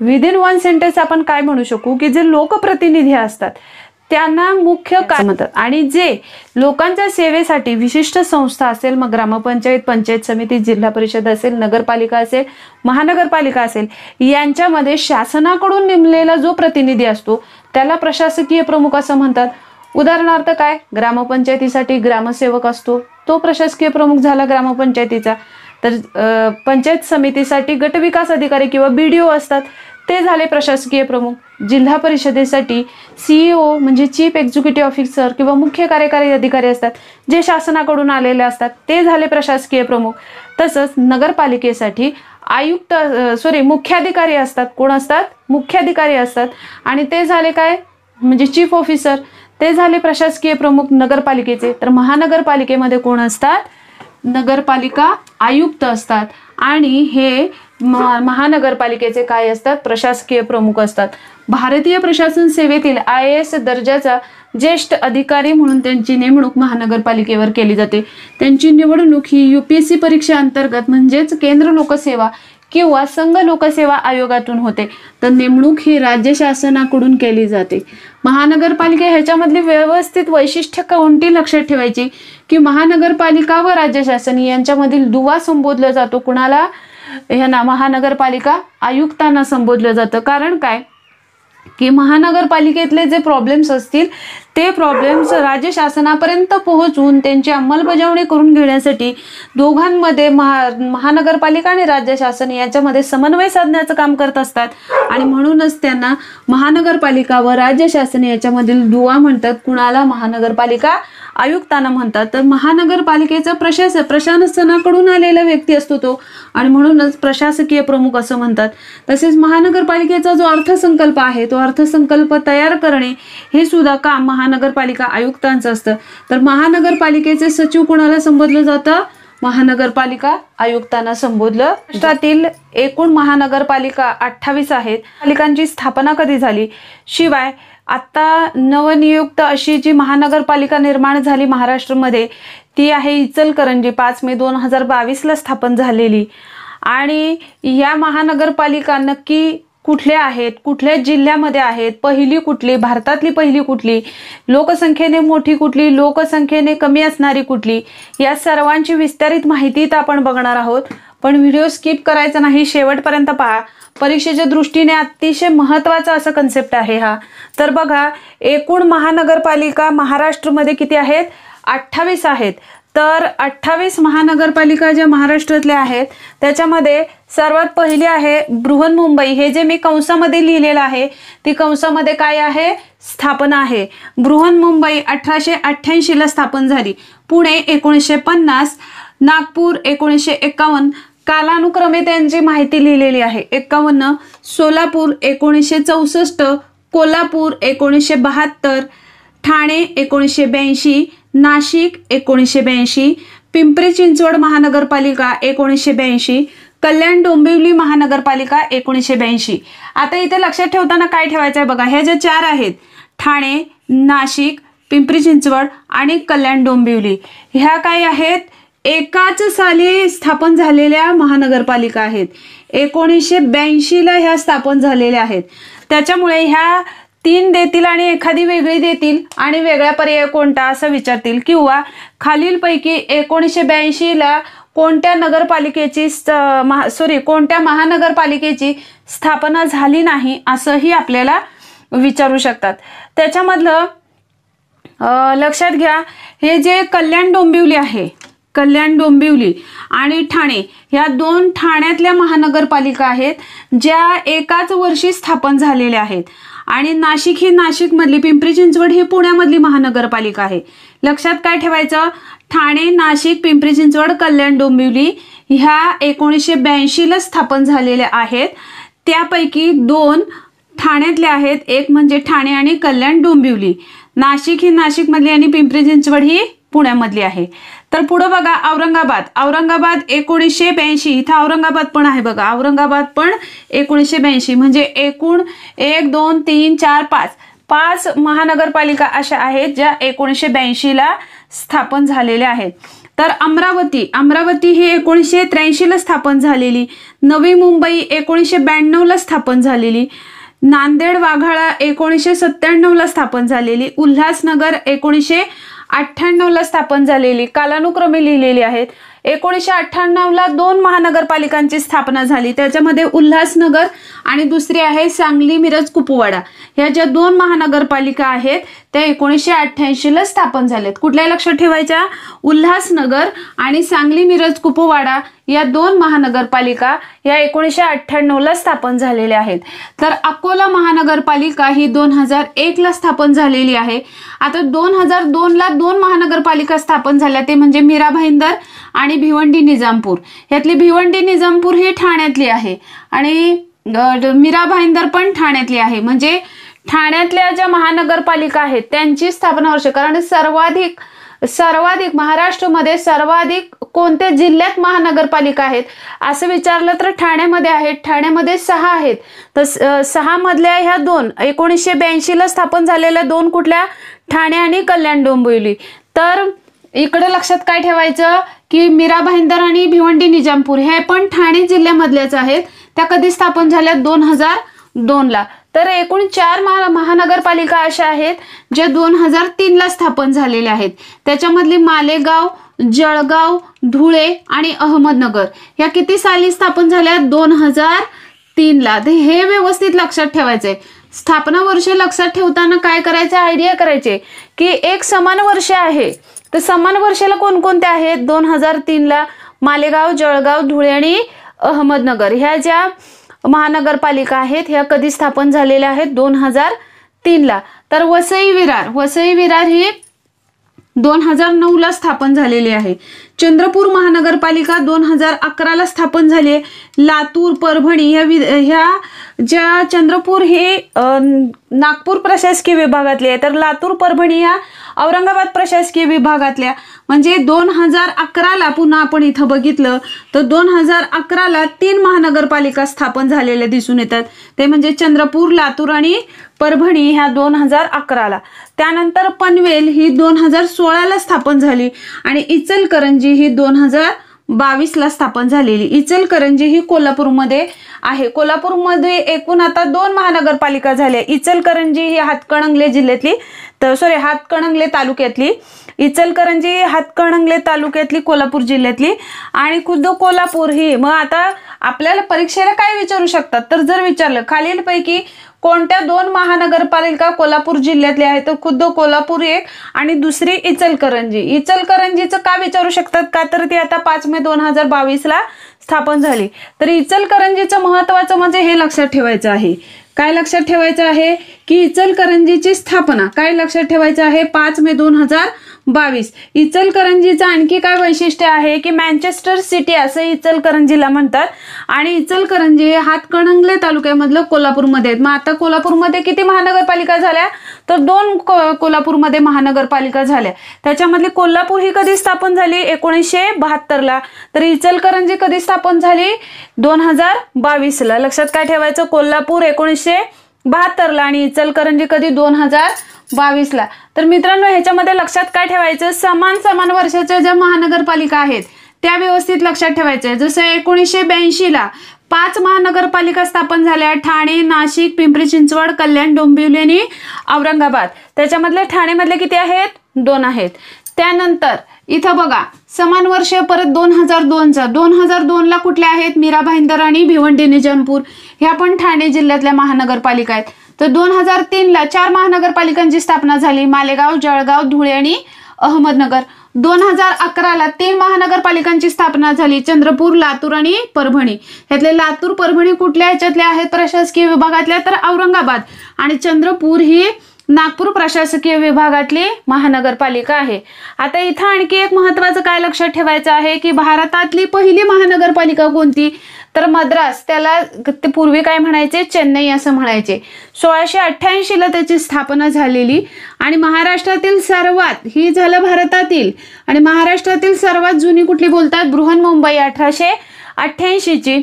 विदिन वन सेंटेन्स आपण काय म्हणू शकू की जे लोकप्रतिनिधी असतात त्यांना मुख्य काय म्हणतात आणि जे लोकांच्या सेवेसाठी विशिष्ट संस्था असेल मग ग्रामपंचायत पंचायत समिती जिल्हा परिषद असेल नगरपालिका असेल महानगरपालिका असेल यांच्यामध्ये शासनाकडून नेमलेला जो प्रतिनिधी असतो त्याला प्रशासकीय प्रमुख असं म्हणतात उदाहरणार्थ काय ग्रामपंचायतीसाठी ग्रामसेवक असतो तो प्रशासकीय प्रमुख झाला ग्रामपंचायतीचा तर पंचायत समितीसाठी गटविकास अधिकारी किंवा बी डी ओ असतात ते झाले प्रशासकीय प्रमुख जिल्हा परिषदेसाठी सीईओ e म्हणजे चीफ एक्झिक्युटिव्ह ऑफिसर किंवा मुख्य कार्यकारी अधिकारी असतात जे शासनाकडून आलेले असतात ते झाले प्रशासकीय प्रमुख तसंच नगरपालिकेसाठी आयुक्त सॉरी मुख्याधिकारी असतात कोण असतात मुख्याधिकारी असतात आणि ते झाले काय म्हणजे चीफ ऑफिसर ते झाले प्रशासकीय प्रमुख नगरपालिकेचे तर महानगरपालिकेमध्ये कोण असतात नगरपालिका आयुक्त असतात आणि हे महानगरपालिकेचे काय असतात प्रशासकीय प्रमुख असतात भारतीय प्रशासन सेवेतील आय एस दर्जाचा ज्येष्ठ अधिकारी म्हणून त्यांची नेमणूक महानगरपालिकेवर केली जाते त्यांची निवडणूक ही यूपीएससी परीक्षा अंतर्गत म्हणजेच केंद्र लोकसेवा किंवा संघ लोकसेवा आयोगातून होते तर नेमणूक ही राज्य शासनाकडून केली जाते महानगरपालिका ह्याच्यामधली व्यवस्थित वैशिष्ट्य कोणती लक्षात ठेवायची की महानगरपालिका व राज्य शासन यांच्यामधील दुवा संबोधला जातो कुणाला ह्यांना महानगरपालिका आयुक्तांना संबोधलं जातं कारण काय की महानगरपालिकेतले जे प्रॉब्लेम्स असतील ते प्रॉब्लेम्स राज्य शासनापर्यंत पोहोचून त्यांची अंमलबजावणी करून घेण्यासाठी दोघांमध्ये महा महानगरपालिका आणि राज्य शासन यांच्यामध्ये समन्वय साधण्याचं काम करत असतात आणि म्हणूनच त्यांना महानगरपालिका व राज्य शासन याच्यामधील दुवा म्हणतात कुणाला महानगरपालिका आयुक्तांना म्हणतात तर महानगरपालिकेचा प्रशास प्रशासनाकडून आलेला व्यक्ती असतो तो आणि म्हणूनच प्रशासकीय प्रमुख असं म्हणतात तसेच महानगरपालिकेचा जो अर्थसंकल्प आहे तो अर्थसंकल्प तयार करणे हे सुद्धा काम महा महानगरपालिका आयुक्तांचं असतं तर महानगरपालिकेचे सचिव कोणाला संबोधलं जातं महानगरपालिका आयुक्तांना संबोधलं महाराष्ट्रातील एकूण महानगरपालिका अठ्ठावीस आहेत पालिकांची स्थापना कधी झाली शिवाय आता नवनियुक्त अशी जी महानगरपालिका निर्माण झाली महाराष्ट्रामध्ये ती आहे इचलकरंजी पाच मे दोन हजार बावीसला स्थापन झालेली आणि या महानगरपालिका नक्की कुठले आहेत कुठल्या जिल्ह्यामध्ये आहेत पहिली कुठली भारतातली पहिली कुठली लोकसंख्येने मोठी कुठली लोकसंख्येने कमी असणारी कुठली या सर्वांची विस्तारित माहिती तर आपण बघणार आहोत पण व्हिडिओ स्किप करायचा नाही शेवटपर्यंत पहा परीक्षेच्या दृष्टीने अतिशय महत्त्वाचा असा कन्सेप्ट आहे हा तर बघा एकूण महानगरपालिका महाराष्ट्रमध्ये किती आहेत अठ्ठावीस आहेत तर अठ्ठावीस महानगरपालिका ज्या महाराष्ट्रातल्या आहेत त्याच्यामध्ये सर्वात पहिली आहे बृहन्मुंबई हे जे मी कंसामध्ये लिहिलेलं आहे ती कंसामध्ये काय आहे स्थापन आहे बृहन्मुंबई अठराशे अठ्ठ्याऐंशीला स्थापन झाली पुणे एकोणीसशे पन्नास नागपूर एकोणीसशे एकावन्न कालानुक्रमे त्यांची माहिती लिहिलेली आहे एकावन्न सोलापूर एकोणीसशे चौसष्ट कोल्हापूर एकोणीसशे बहात्तर ठाणे एकोणीसशे ब्याऐंशी नाशिक एकोणीसशे ब्याऐंशी पिंपरी चिंचवड महानगरपालिका एकोणीसशे ब्याऐंशी कल्याण डोंबिवली महानगरपालिका एकोणीसशे ब्याऐंशी आता इथे लक्षात ठेवताना काय ठेवायचं आहे बघा हे जे चार आहेत ठाणे नाशिक पिंपरी चिंचवड आणि कल्याण डोंबिवली ह्या काय आहेत एकाच साली स्थापन झालेल्या महानगरपालिका आहेत एकोणीसशे ब्याऐंशीला ह्या स्थापन झालेल्या आहेत त्याच्यामुळे ह्या तीन देतील आणि एखादी वेगळी देतील आणि वेगळा पर्याय कोणता असं विचारतील किंवा खालीलपैकी एकोणीसशे ब्याऐंशीला कोणत्या नगरपालिकेची सॉरी कोणत्या महानगरपालिकेची स्थापना झाली नाही असंही आपल्याला विचारू शकतात त्याच्यामधलं लक्षात घ्या हे जे कल्याण डोंबिवली आहे कल्याण डोंबिवली आणि ठाणे ह्या दोन ठाण्यातल्या महानगरपालिका आहेत ज्या एकाच वर्षी स्थापन झालेल्या आहेत आणि नाशिक ही नाशिकमधली पिंपरी चिंचवड ही पुण्यामधली महानगरपालिका आहे लक्षात काय ठेवायचं ठाणे नाशिक पिंपरी चिंचवड कल्याण डोंबिवली ह्या एकोणीसशे ब्याऐंशीला स्थापन झालेल्या आहेत त्यापैकी दोन ठाण्यातले आहेत एक म्हणजे ठाणे आणि कल्याण डोंबिवली नाशिक ही नाशिकमधली आणि पिंपरी चिंचवड ही पुण्यामधली आहे तर पुढं बघा औरंगाबाद औरंगाबाद एकोणीसशे ब्याऐंशी इथं औरंगाबाद पण आहे बघा औरंगाबाद पण एकोणीसशे ब्याऐंशी म्हणजे एकूण एक दोन तीन चार पाच पाच महानगरपालिका अशा आहेत ज्या एकोणीसशे ब्याऐंशीला ला स्थापन झालेले आहेत तर अमरावती अमरावती ही एकोणीसशे त्र्याऐंशीला स्थापन झालेली नवी मुंबई एकोणीसशे ब्याण्णवला स्थापन झालेली नांदेड वाघाळा एकोणीसशे सत्त्याण्णवला स्थापन झालेली उल्हासनगर एकोणीसशे अठ्ठ्याण्णवला स्थापन झालेली कालानुक्रमे लिहिलेली आहेत एकोणीसशे अठ्ठ्याण्णवला दोन महानगरपालिकांची स्थापना झाली त्याच्यामध्ये उल्हासनगर आणि दुसरी आहे सांगली मिरज कुपवाडा ह्या ज्या दोन महानगरपालिका आहेत त्या एकोणीसशे अठ्ठ्याऐंशीला स्थापन झाल्यात कुठल्या लक्षात ठेवायच्या उल्हासनगर आणि सांगली मिरज कुपवाडा या दोन महानगरपालिका या एकोणीसशे अठ्ठ्याण्णवला स्थापन झालेल्या आहेत तर अकोला महानगरपालिका ही दोन हजार एकला स्थापन झालेली आहे आता दोन हजार दोनला दोन महानगरपालिका स्थापन झाल्या ते म्हणजे मीरा भाईंदर आणि भिवंडी निजामपूर यातली भिवंडी निजामपूर ही ठाण्यातली आहे आणि मीरा भाईंदर पण ठाण्यातली आहे म्हणजे ठाण्यातल्या ज्या महानगरपालिका आहेत त्यांची स्थापना वर्ष कारण सर्वाधिक सर्वाधिक महाराष्ट्रमध्ये सर्वाधिक कोणत्या जिल्ह्यात महानगरपालिका आहेत असं विचारलं तर ठाण्यामध्ये आहेत ठाण्यामध्ये सहा आहेत तर सहा मधल्या ह्या दोन एकोणीसशे ब्याऐंशीला स्थापन झालेल्या दोन कुठल्या ठाणे आणि कल्याण डोंबिवली तर इकडे लक्षात काय ठेवायचं की मीरा भाईंदर आणि भिवंडी निजामपूर हे पण ठाणे जिल्ह्यामधल्याच आहेत त्या कधी स्थापन झाल्या दोन हजार दोनला तर एकूण चार महा महानगरपालिका अशा आहेत ज्या दोन हजार तीनला स्थापन झालेल्या आहेत त्याच्यामधली मालेगाव जळगाव धुळे आणि अहमदनगर या किती साली स्थापन झाल्या दोन हजार तीनला तर हे व्यवस्थित लक्षात ठेवायचंय स्थापना वर्ष लक्षात ठेवताना काय करायचं आयडिया करायचे की एक समान वर्ष आहे तर समान वर्षाला कोणकोणते आहेत दोन हजार तीनला मालेगाव जळगाव धुळे आणि अहमदनगर ह्या ज्या महानगरपालिका आहेत ह्या कधी स्थापन झालेल्या आहेत दोन हजार तीनला तर वसई विरार वसई विरार ही दोन हजार नऊ ला स्थापन झालेली आहे चंद्रपूर महानगरपालिका दोन हजार अकरा ला स्थापन झाली आहे लातूर परभणी ह्या ह्या ज्या चंद्रपूर हे नागपूर प्रशासकीय विभागातले आहे तर लातूर परभणी या औरंगाबाद प्रशासकीय विभागातल्या म्हणजे दोन हजार अकराला पुन्हा आपण इथं बघितलं तर दोन हजार अकराला तीन महानगरपालिका स्थापन झालेल्या दिसून येतात ते म्हणजे चंद्रपूर लातूर आणि परभणी ह्या दोन हजार अकराला त्यानंतर पनवेल ही दोन हजार सोळाला स्थापन झाली आणि इचलकरंजी ही दोन हजार बावीसला स्थापन झालेली इचलकरंजी ही कोल्हापूरमध्ये आहे कोल्हापूरमध्ये एकूण आता दोन महानगरपालिका झाल्या इचलकरंजी ही हातकणंगले जिल्ह्यातली तर सॉरी हातकणंगले तालुक्यातली इचलकरंजी हातकणंगले तालुक्यातली कोल्हापूर जिल्ह्यातली आणि खुद्द कोल्हापूर ही मग आता आपल्याला परीक्षेला काय विचारू शकतात तर जर विचारलं खालीलपैकी कोणत्या दोन महानगरपालिका कोल्हापूर जिल्ह्यातल्या आहेत तर खुद्द कोल्हापूर एक आणि दुसरी इचलकरंजी इचलकरंजीचं का विचारू शकतात का तर ती आता पाच मे दोन हजार बावीसला स्थापन झाली तर इचलकरंजीचं महत्वाचं म्हणजे हे लक्षात ठेवायचं आहे काय लक्षात ठेवायचं आहे की इचलकरंजीची स्थापना काय लक्षात ठेवायचं आहे पाच मे दोन हजार बावीस इचलकरंजीचं आणखी काय वैशिष्ट्य आहे की मँचेस्टर सिटी असं इचलकरंजीला म्हणतात आणि इचलकरंजी हे हातकणंगले तालुक्यामधलं कोल्हापूरमध्ये आहेत मग आता कोल्हापूरमध्ये किती महानगरपालिका झाल्या तर दोन कोल्हापूरमध्ये महानगरपालिका झाल्या त्याच्यामधली कोल्हापूर ही कधी स्थापन झाली एकोणीसशे बहात्तरला तर इचलकरंजी कधी स्थापन झाली दोन हजार बावीसला लक्षात काय ठेवायचं कोल्हापूर एकोणीसशे बहात्तरला आणि चलकरंजी कधी दोन हजार बावीसला तर मित्रांनो ह्याच्यामध्ये लक्षात काय ठेवायचं समान समान वर्षाच्या ज्या महानगरपालिका आहेत त्या व्यवस्थित लक्षात ठेवायच्या जसं एकोणीसशे ब्याऐंशीला पाच महानगरपालिका स्थापन झाल्या ठाणे नाशिक पिंपरी चिंचवड कल्याण डोंबिवली आणि औरंगाबाद त्याच्यामधले ठाणेमधले किती आहेत दोन आहेत त्यानंतर इथं बघा समान वर्ष परत दोन हजार दोनचा दोन हजार दोनला कुठल्या आहेत मीरा भाईंदर आणि भिवंडी निजामपूर ह्या पण ठाणे जिल्ह्यातल्या महानगरपालिका आहेत तर दोन हजार तीनला चार महानगरपालिकांची स्थापना झाली मालेगाव जळगाव धुळे आणि अहमदनगर दोन हजार अकराला तीन महानगरपालिकांची स्थापना झाली चंद्रपूर लातूर आणि परभणी यातले लातूर परभणी कुठल्या ह्याच्यातल्या आहेत प्रशासकीय विभागातल्या तर औरंगाबाद आणि चंद्रपूर ही नागपूर प्रशासकीय विभागातली महानगरपालिका आहे आता इथं आणखी एक महत्वाचं काय लक्षात ठेवायचं आहे की भारतातली पहिली महानगरपालिका कोणती तर मद्रास त्याला ते पूर्वी काय म्हणायचे चेन्नई असं म्हणायचे सोळाशे अठ्ठ्याऐंशीला त्याची स्थापना झालेली आणि महाराष्ट्रातील सर्वात ही झालं भारतातील आणि महाराष्ट्रातील सर्वात जुनी कुठली बोलतात बृहन्मुंबई अठराशे अठ्ठ्याऐंशीची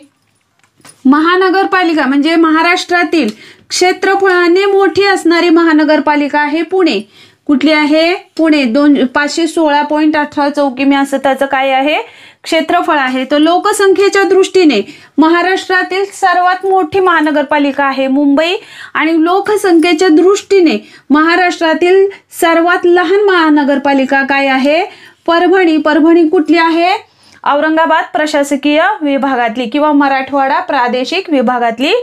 महानगरपालिका म्हणजे महाराष्ट्रातील क्षेत्रफळाने मोठी असणारी महानगरपालिका आहे पुणे कुठली आहे पुणे दोन पाचशे सोळा पॉईंट अठरा मी असं त्याचं काय आहे क्षेत्रफळ आहे तर लोकसंख्येच्या दृष्टीने महाराष्ट्रातील सर्वात मोठी महानगरपालिका आहे मुंबई आणि लोकसंख्येच्या दृष्टीने महाराष्ट्रातील सर्वात लहान महानगरपालिका काय आहे परभणी परभणी कुठली आहे औरंगाबाद प्रशासकीय विभागातली किंवा मराठवाडा प्रादेशिक विभागातली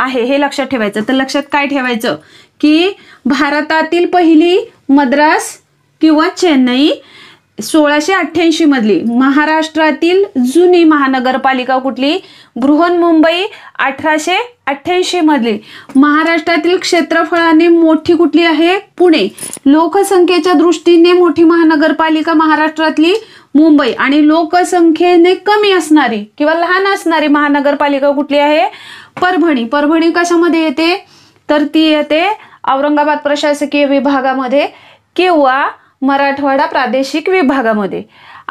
आहे हे लक्षात ठेवायचं तर लक्षात काय ठेवायचं की भारतातील पहिली मद्रास किंवा चेन्नई सोळाशे अठ्ठ्याऐंशी मधली महाराष्ट्रातील जुनी महानगरपालिका कुठली बृहन्मुंबई अठराशे अठ्ठ्याऐंशी मधली महाराष्ट्रातील क्षेत्रफळाने मोठी कुठली आहे पुणे लोकसंख्येच्या दृष्टीने मोठी महानगरपालिका महाराष्ट्रातली मुंबई आणि लोकसंख्येने कमी असणारी किंवा लहान असणारी महानगरपालिका कुठली आहे परभणी परभणी कशामध्ये येते तर ती येते औरंगाबाद प्रशासकीय विभागामध्ये किंवा मराठवाडा प्रादेशिक विभागामध्ये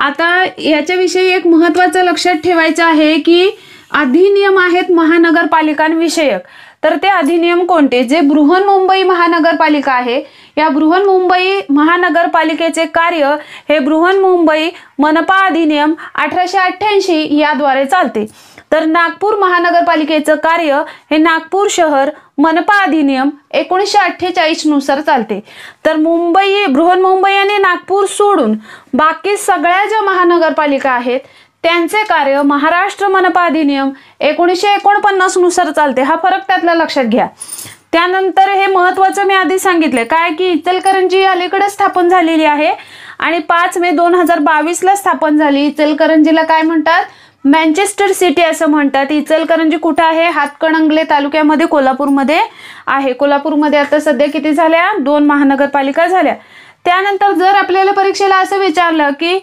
आता याच्याविषयी एक महत्वाचं लक्षात ठेवायचं आहे की अधिनियम आहेत महानगरपालिकांविषयक तर ते अधिनियम कोणते जे बृहन्मुंबई महानगरपालिका आहे या बृहन्मुंबई महानगरपालिकेचे कार्य हे बृहन्मुंबई मनपा अधिनियम अठराशे अठ्ठ्याऐंशी याद्वारे चालते तर नागपूर महानगरपालिकेचं कार्य हे नागपूर शहर मनपा अधिनियम एकोणीसशे अठ्ठेचाळीस नुसार चालते तर मुंबई मुंबई आणि नागपूर सोडून बाकी सगळ्या ज्या महानगरपालिका आहेत त्यांचे कार्य महाराष्ट्र मनपा अधिनियम एकोणीसशे एकोणपन्नास नुसार चालते हा फरक त्यातला लक्षात घ्या त्यानंतर हे महत्वाचं मी आधी सांगितले काय की इचलकरंजी अलीकडे स्थापन झालेली आहे आणि पाच मे दोन हजार बावीस ला स्थापन झाली इचलकरंजीला काय म्हणतात मँचेस्टर सिटी असं म्हणतात इचलकरंजी कुठं आहे हातकणंगले तालुक्यामध्ये कोल्हापूरमध्ये आहे कोल्हापूरमध्ये आता सध्या किती झाल्या दोन महानगरपालिका झाल्या त्यानंतर जर आपल्याला परीक्षेला असं विचारलं की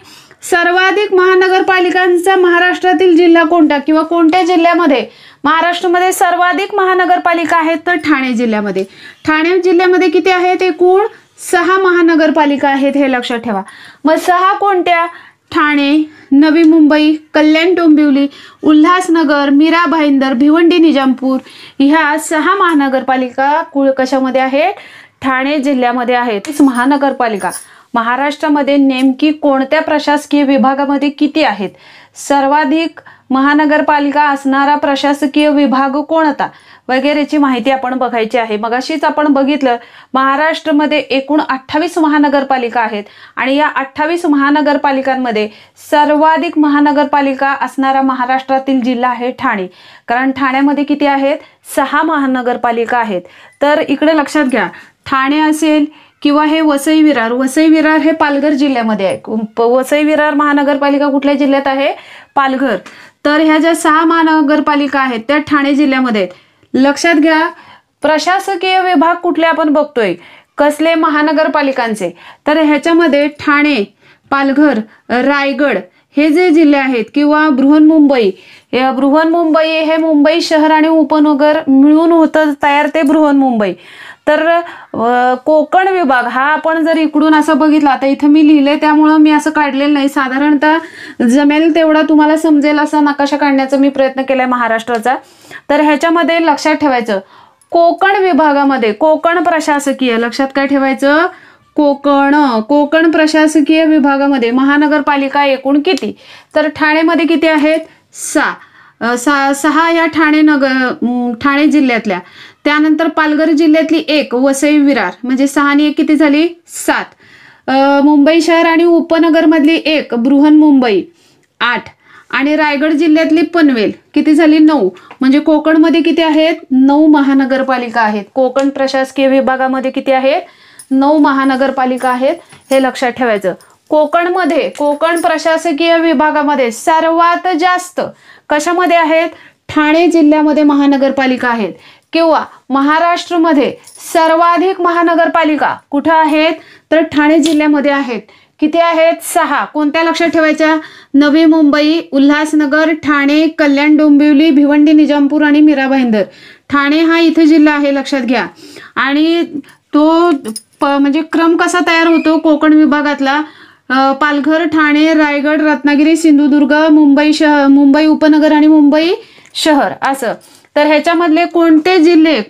सर्वाधिक महानगरपालिकांचा महाराष्ट्रातील जिल्हा कोणता किंवा कोणत्या जिल्ह्यामध्ये महाराष्ट्रामध्ये सर्वाधिक महानगरपालिका आहेत तर ठाणे जिल्ह्यामध्ये ठाणे जिल्ह्यामध्ये किती आहेत एकूण सहा महानगरपालिका आहेत हे लक्षात ठेवा मग सहा कोणत्या ठाणे नवी मुंबई कल्याण डोंबिवली उल्हासनगर मीरा भाईंदर भिवंडी निजामपूर ह्या सहा महानगरपालिका कुळ कशामध्ये आहेत ठाणे जिल्ह्यामध्ये आहेत महानगरपालिका महाराष्ट्रामध्ये नेमकी कोणत्या प्रशासकीय विभागामध्ये किती आहेत सर्वाधिक महानगरपालिका असणारा प्रशासकीय विभाग कोणता वगैरेची माहिती आपण बघायची आहे मगाशीच आपण बघितलं महाराष्ट्रामध्ये एकूण अठ्ठावीस महानगरपालिका आहेत आणि या अठ्ठावीस महानगरपालिकांमध्ये सर्वाधिक महानगरपालिका असणारा महाराष्ट्रातील जिल्हा आहे ठाणे कारण ठाण्यामध्ये किती आहेत सहा महानगरपालिका आहेत तर इकडे लक्षात घ्या ठाणे असेल किंवा हे वसई विरार वसई विरार हे पालघर जिल्ह्यामध्ये आहे वसई विरार महानगरपालिका कुठल्या जिल्ह्यात आहे पालघर तर ह्या ज्या सहा महानगरपालिका आहेत त्या ठाणे जिल्ह्यामध्ये आहेत लक्षात घ्या प्रशासकीय विभाग कुठले आपण बघतोय कसले महानगरपालिकांचे तर ह्याच्यामध्ये ठाणे पालघर रायगड हे जे जिल्हे आहेत किंवा बृहन्मुंबई बृहन्मुंबई हे मुंबई शहर आणि उपनगर मिळून होतं तयार ते बृहन्मुंबई तर कोकण विभाग हा आपण जर इकडून असं बघितला आता इथं मी लिहिले त्यामुळं मी असं काढलेलं नाही साधारणतः जमेल तेवढा तुम्हाला समजेल असा नकाशा काढण्याचा मी प्रयत्न केलाय महाराष्ट्राचा तर ह्याच्यामध्ये लक्षात ठेवायचं कोकण विभागामध्ये कोकण प्रशासकीय लक्षात काय ठेवायचं कोकण कोकण प्रशासकीय विभागामध्ये महानगरपालिका एकूण किती तर ठाणेमध्ये किती आहेत सहा सहा या ठाणे नगर ठाणे जिल्ह्यातल्या त्यानंतर पालघर जिल्ह्यातली एक वसई विरार म्हणजे सहा एक किती झाली सात मुंबई शहर आणि उपनगरमधली एक बृहन मुंबई आठ आणि रायगड जिल्ह्यातली पनवेल किती झाली नऊ म्हणजे कोकणमध्ये किती आहेत नऊ महानगरपालिका आहेत कोकण प्रशासकीय विभागामध्ये किती आहेत नऊ महानगरपालिका आहेत हे लक्षात ठेवायचं कोकणमध्ये कोकण प्रशासकीय विभागामध्ये सर्वात जास्त कशामध्ये आहेत ठाणे जिल्ह्यामध्ये महानगरपालिका आहेत किंवा महाराष्ट्रमध्ये सर्वाधिक महानगरपालिका कुठं आहेत तर ठाणे जिल्ह्यामध्ये आहेत किती आहेत सहा कोणत्या लक्षात ठेवायच्या नवी मुंबई उल्हासनगर ठाणे कल्याण डोंबिवली भिवंडी निजामपूर आणि मीरा भाईंदर ठाणे हा इथे जिल्हा आहे लक्षात घ्या आणि तो म्हणजे क्रम कसा तयार होतो कोकण विभागातला पालघर ठाणे रायगड रत्नागिरी सिंधुदुर्ग मुंबई शहर मुंबई उपनगर आणि मुंबई शहर असं तर ह्याच्यामधले कोणते जिल्हे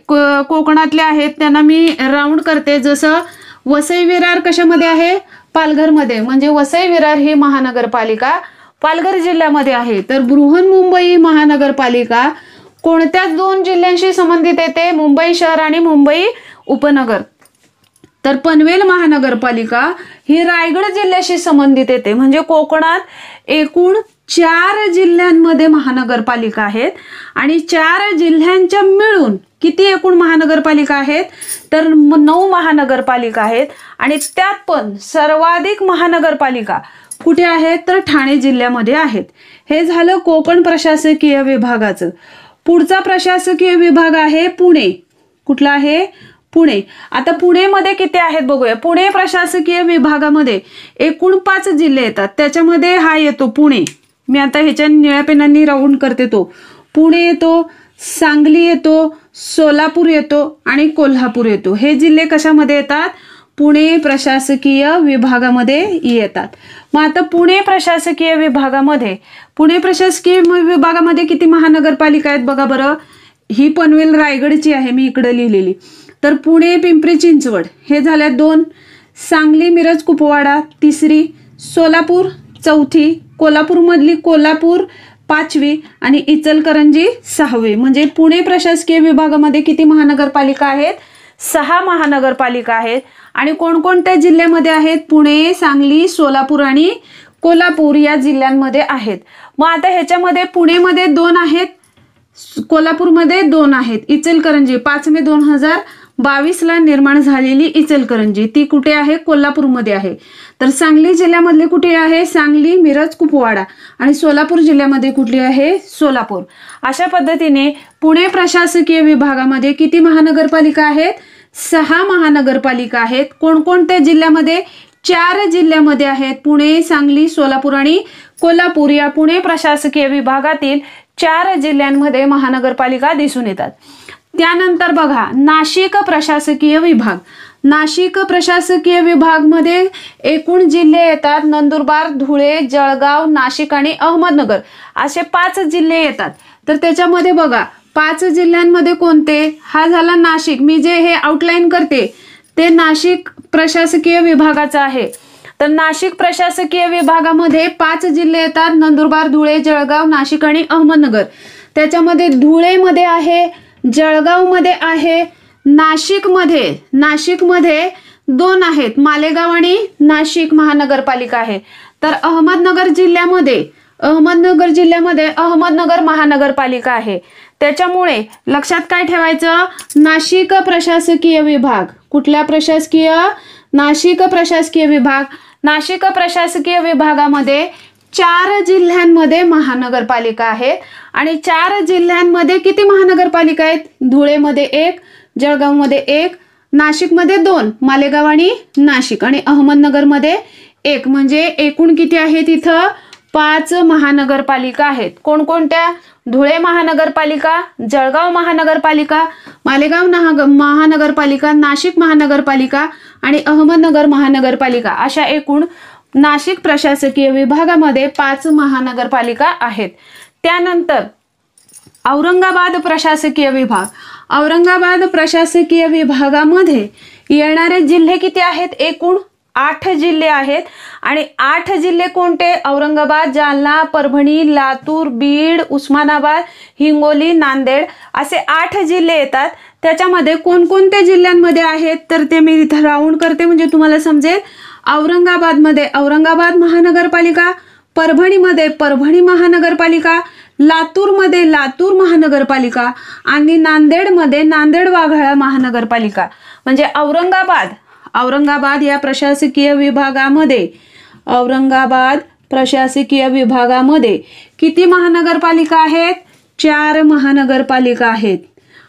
कोकणातले आहेत त्यांना मी राऊंड करते जसं वसई विरार कशामध्ये आहे पालघरमध्ये म्हणजे वसई विरार ही महानगरपालिका पालघर जिल्ह्यामध्ये आहे तर बृहन्मुंबई महानगरपालिका कोणत्याच दोन जिल्ह्यांशी संबंधित येते मुंबई शहर आणि मुंबई उपनगर तर पनवेल महानगरपालिका ही रायगड जिल्ह्याशी संबंधित येते म्हणजे कोकणात एकूण चार जिल्ह्यांमध्ये महानगरपालिका आहेत आणि चार जिल्ह्यांच्या मिळून किती एकूण महानगरपालिका आहेत तर नऊ महानगरपालिका आहेत आणि त्यात पण सर्वाधिक महानगरपालिका कुठे आहेत तर ठाणे जिल्ह्यामध्ये आहेत हे झालं कोकण प्रशासकीय विभागाचं पुढचा प्रशासकीय विभाग आहे पुणे कुठला आहे पुणे आता पुणेमध्ये किती आहेत बघूया पुणे प्रशासकीय विभागामध्ये एकूण पाच जिल्हे येतात त्याच्यामध्ये हा येतो पुणे मी आता ह्याच्या निळ्या पेनांनी राऊंड करते तो पुणे येतो सांगली येतो सोलापूर येतो आणि कोल्हापूर येतो हे जिल्हे कशामध्ये येतात पुणे प्रशासकीय विभागामध्ये येतात मग आता पुणे प्रशासकीय विभागामध्ये पुणे प्रशासकीय विभागामध्ये किती महानगरपालिका आहेत बघा बरं ही पनवेल रायगडची आहे मी इकडे लिहिलेली तर पुणे पिंपरी चिंचवड हे झाल्या दोन सांगली मिरज कुपवाडा तिसरी सोलापूर चौथी कोल्हापूरमधली कोल्हापूर पाचवी आणि इचलकरंजी सहावी म्हणजे पुणे प्रशासकीय विभागामध्ये किती महानगरपालिका आहेत सहा महानगरपालिका आहेत आणि कोणकोणत्या जिल्ह्यामध्ये आहेत पुणे सांगली सोलापूर आणि कोल्हापूर या जिल्ह्यांमध्ये आहेत मग आता ह्याच्यामध्ये पुणेमध्ये दोन आहेत कोल्हापूरमध्ये दोन आहेत इचलकरंजी पाच मे दोन हजार बावीसला निर्माण झालेली इचलकरंजी ती कुठे आहे कोल्हापूरमध्ये आहे तर सांगली जिल्ह्यामधले कुठे आहे सांगली मिरज कुपवाडा आणि सोलापूर जिल्ह्यामध्ये कुठली आहे सोलापूर अशा पद्धतीने पुणे प्रशासकीय विभागामध्ये किती महानगरपालिका आहेत सहा महानगरपालिका आहेत कोणकोणत्या जिल्ह्यामध्ये चार जिल्ह्यामध्ये आहेत पुणे सांगली सोलापूर आणि कोल्हापूर या पुणे प्रशासकीय विभागातील चार जिल्ह्यांमध्ये महानगरपालिका दिसून येतात त्यानंतर बघा नाशिक प्रशासकीय विभाग नाशिक प्रशासकीय विभागमध्ये एकूण जिल्हे येतात नंदुरबार धुळे जळगाव नाशिक आणि अहमदनगर असे पाच जिल्हे येतात तर त्याच्यामध्ये बघा पाच जिल्ह्यांमध्ये कोणते हा झाला नाशिक मी जे हे आउटलाईन करते ते नाशिक प्रशासकीय विभागाचं आहे तर नाशिक प्रशासकीय विभागामध्ये पाच जिल्हे येतात नंदुरबार धुळे जळगाव नाशिक आणि अहमदनगर त्याच्यामध्ये धुळेमध्ये आहे जळगावमध्ये आहे नाशिकमध्ये नाशिकमध्ये दोन आहेत मालेगाव आणि नाशिक महानगरपालिका आहे तर अहमदनगर जिल्ह्यामध्ये अहमदनगर जिल्ह्यामध्ये अहमदनगर महानगरपालिका आहे त्याच्यामुळे लक्षात काय ठेवायचं नाशिक प्रशासकीय विभाग कुठल्या प्रशासकीय नाशिक प्रशासकीय विभाग नाशिक प्रशासकीय विभागामध्ये चार जिल्ह्यांमध्ये महानगरपालिका आहे आणि चार जिल्ह्यांमध्ये किती महानगरपालिका आहेत धुळेमध्ये एक जळगावमध्ये एक नाशिकमध्ये दोन मालेगाव आणि नाशिक आणि अहमदनगरमध्ये एक म्हणजे एकूण किती आहेत इथं पाच महानगरपालिका आहेत कोणकोणत्या धुळे महानगरपालिका जळगाव महानगरपालिका मालेगाव महानगरपालिका नाशिक महानगरपालिका आणि अहमदनगर महानगरपालिका अशा एकूण नाशिक प्रशासकीय विभागामध्ये पाच महानगरपालिका आहेत त्यानंतर औरंगाबाद प्रशासकीय विभाग औरंगाबाद प्रशासकीय विभागामध्ये येणारे जिल्हे किती आहेत एकूण आठ जिल्हे आहेत आणि आठ जिल्हे कोणते औरंगाबाद जालना परभणी लातूर बीड उस्मानाबाद हिंगोली नांदेड असे आठ जिल्हे येतात त्याच्यामध्ये कोणकोणत्या जिल्ह्यांमध्ये आहेत तर ते मी इथं राऊंड करते म्हणजे तुम्हाला समजेल औरंगाबादमध्ये औरंगाबाद महानगरपालिका परभणीमध्ये परभणी महानगरपालिका लातूरमध्ये लातूर महानगरपालिका आणि नांदेडमध्ये नांदेड वाघाळा महानगरपालिका म्हणजे औरंगाबाद औरंगाबाद या प्रशासकीय विभागामध्ये औरंगाबाद प्रशासकीय विभागामध्ये किती महानगरपालिका आहेत चार महानगरपालिका आहेत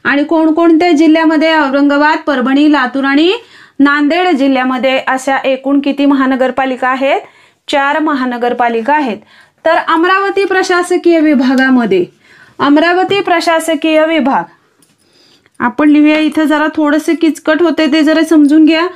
आणि कोणकोणत्या जिल्ह्यामध्ये औरंगाबाद परभणी लातूर आणि नांदेड जिल्ह्यामध्ये अशा एकूण किती महानगरपालिका आहेत चार महानगरपालिका आहेत तर अमरावती प्रशासकीय विभागामध्ये अमरावती प्रशासकीय विभाग आपण लिहूया इथं जरा थोडंसं किचकट होते ते जरा समजून घ्या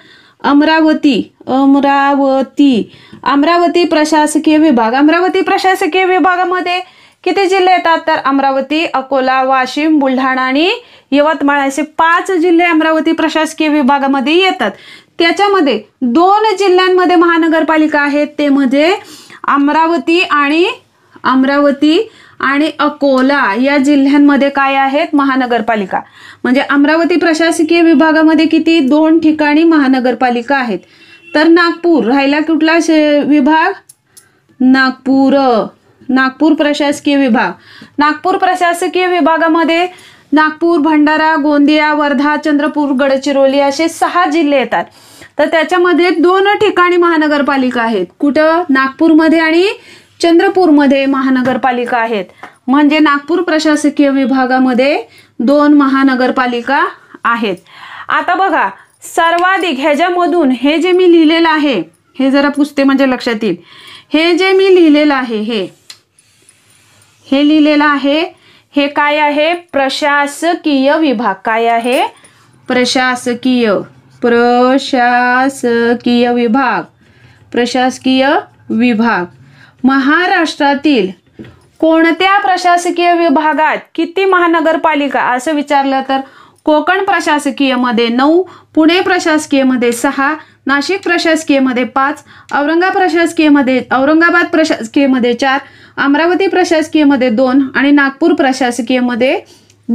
अमरावती अमरावती अमरावती प्रशासकीय विभाग अमरावती प्रशासकीय विभागामध्ये किती जिल्हे येतात तर अमरावती अकोला वाशिम बुलढाणा आणि यवतमाळ असे पाच जिल्हे अमरावती प्रशासकीय विभागामध्ये येतात त्याच्यामध्ये दोन जिल्ह्यांमध्ये महानगरपालिका आहेत ते म्हणजे अमरावती आणि अमरावती आणि अकोला या जिल्ह्यांमध्ये काय आहेत महानगरपालिका म्हणजे अमरावती प्रशासकीय विभागामध्ये किती दोन ठिकाणी महानगरपालिका आहेत तर नागपूर राहिला कुठला विभाग नागपूर नागपूर प्रशासकीय विभाग नागपूर प्रशासकीय विभागामध्ये नागपूर भंडारा गोंदिया वर्धा चंद्रपूर गडचिरोली असे सहा जिल्हे येतात तर त्याच्यामध्ये दोन ठिकाणी महानगरपालिका आहेत कुठं नागपूरमध्ये आणि चंद्रपूरमध्ये महानगरपालिका आहेत म्हणजे नागपूर प्रशासकीय विभागामध्ये दोन महानगरपालिका आहेत आता बघा सर्वाधिक ह्याच्यामधून हे जे मी लिहिलेलं आहे हे जरा पुस्ते म्हणजे लक्षात येईल हे जे मी लिहिलेलं आहे हे हे लिहिलेलं आहे हे काय आहे प्रशासकीय विभाग काय आहे प्रशासकीय प्रशासकीय विभाग प्रशासकीय विभाग महाराष्ट्रातील कोणत्या प्रशासकीय विभागात किती महानगरपालिका असं विचारलं तर कोकण प्रशासकीय मध्ये नऊ पुणे प्रशासकीय मध्ये सहा नाशिक प्रशासकीय मध्ये पाच औरंगाबाद मध्ये औरंगाबाद प्रशासकीय मध्ये चार अमरावती प्रशासकीय मध्ये दोन आणि नागपूर मध्ये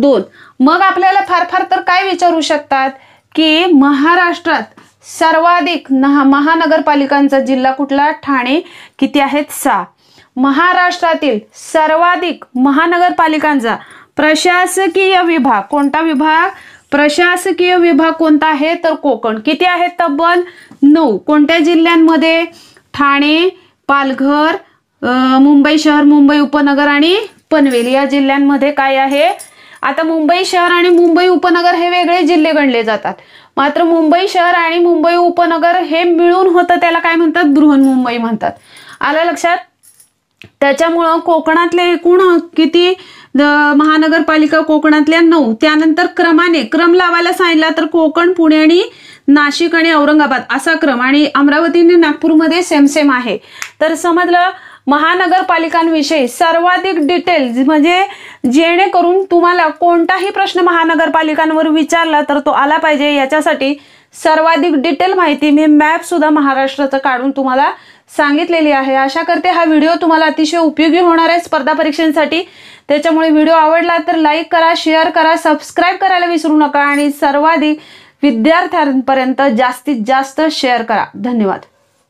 दोन मग आपल्याला फार फार तर काय विचारू शकतात की महाराष्ट्रात सर्वाधिक महानगरपालिकांचा जिल्हा कुठला ठाणे किती आहेत सहा महाराष्ट्रातील सर्वाधिक महानगरपालिकांचा प्रशासकीय विभाग कोणता विभाग प्रशासकीय विभाग कोणता आहे तर कोकण किती आहे तब्बल नऊ कोणत्या जिल्ह्यांमध्ये ठाणे पालघर मुंबई शहर मुंबई उपनगर आणि पनवेल या जिल्ह्यांमध्ये काय आहे आता मुंबई शहर आणि मुंबई उपनगर हे वेगळे जिल्हे गणले जातात मात्र मुंबई शहर आणि मुंबई उपनगर हे मिळून होतं त्याला काय म्हणतात बृहन्मुंबई म्हणतात आलं लक्षात त्याच्यामुळं कोकणातले एकूण किती महानगरपालिका कोकणातल्या नऊ त्यानंतर क्रमाने क्रम लावायला सांगितला तर कोकण पुणे आणि नाशिक आणि औरंगाबाद असा क्रम आणि अमरावती आणि नागपूरमध्ये सेम सेम आहे तर समजलं महानगरपालिकांविषयी सर्वाधिक डिटेल म्हणजे जेणेकरून तुम्हाला कोणताही प्रश्न महानगरपालिकांवर विचारला तर तो आला पाहिजे याच्यासाठी सर्वाधिक डिटेल माहिती मी मॅप सुद्धा महाराष्ट्राचं काढून तुम्हाला सांगितलेली आहे आशा करते हा व्हिडिओ तुम्हाला अतिशय उपयोगी होणार आहे स्पर्धा परीक्षांसाठी त्याच्यामुळे व्हिडिओ आवडला तर लाईक करा शेअर करा सबस्क्राईब करायला विसरू नका आणि सर्वाधिक विद्यार्थ्यांपर्यंत जास्तीत जास्त शेअर करा धन्यवाद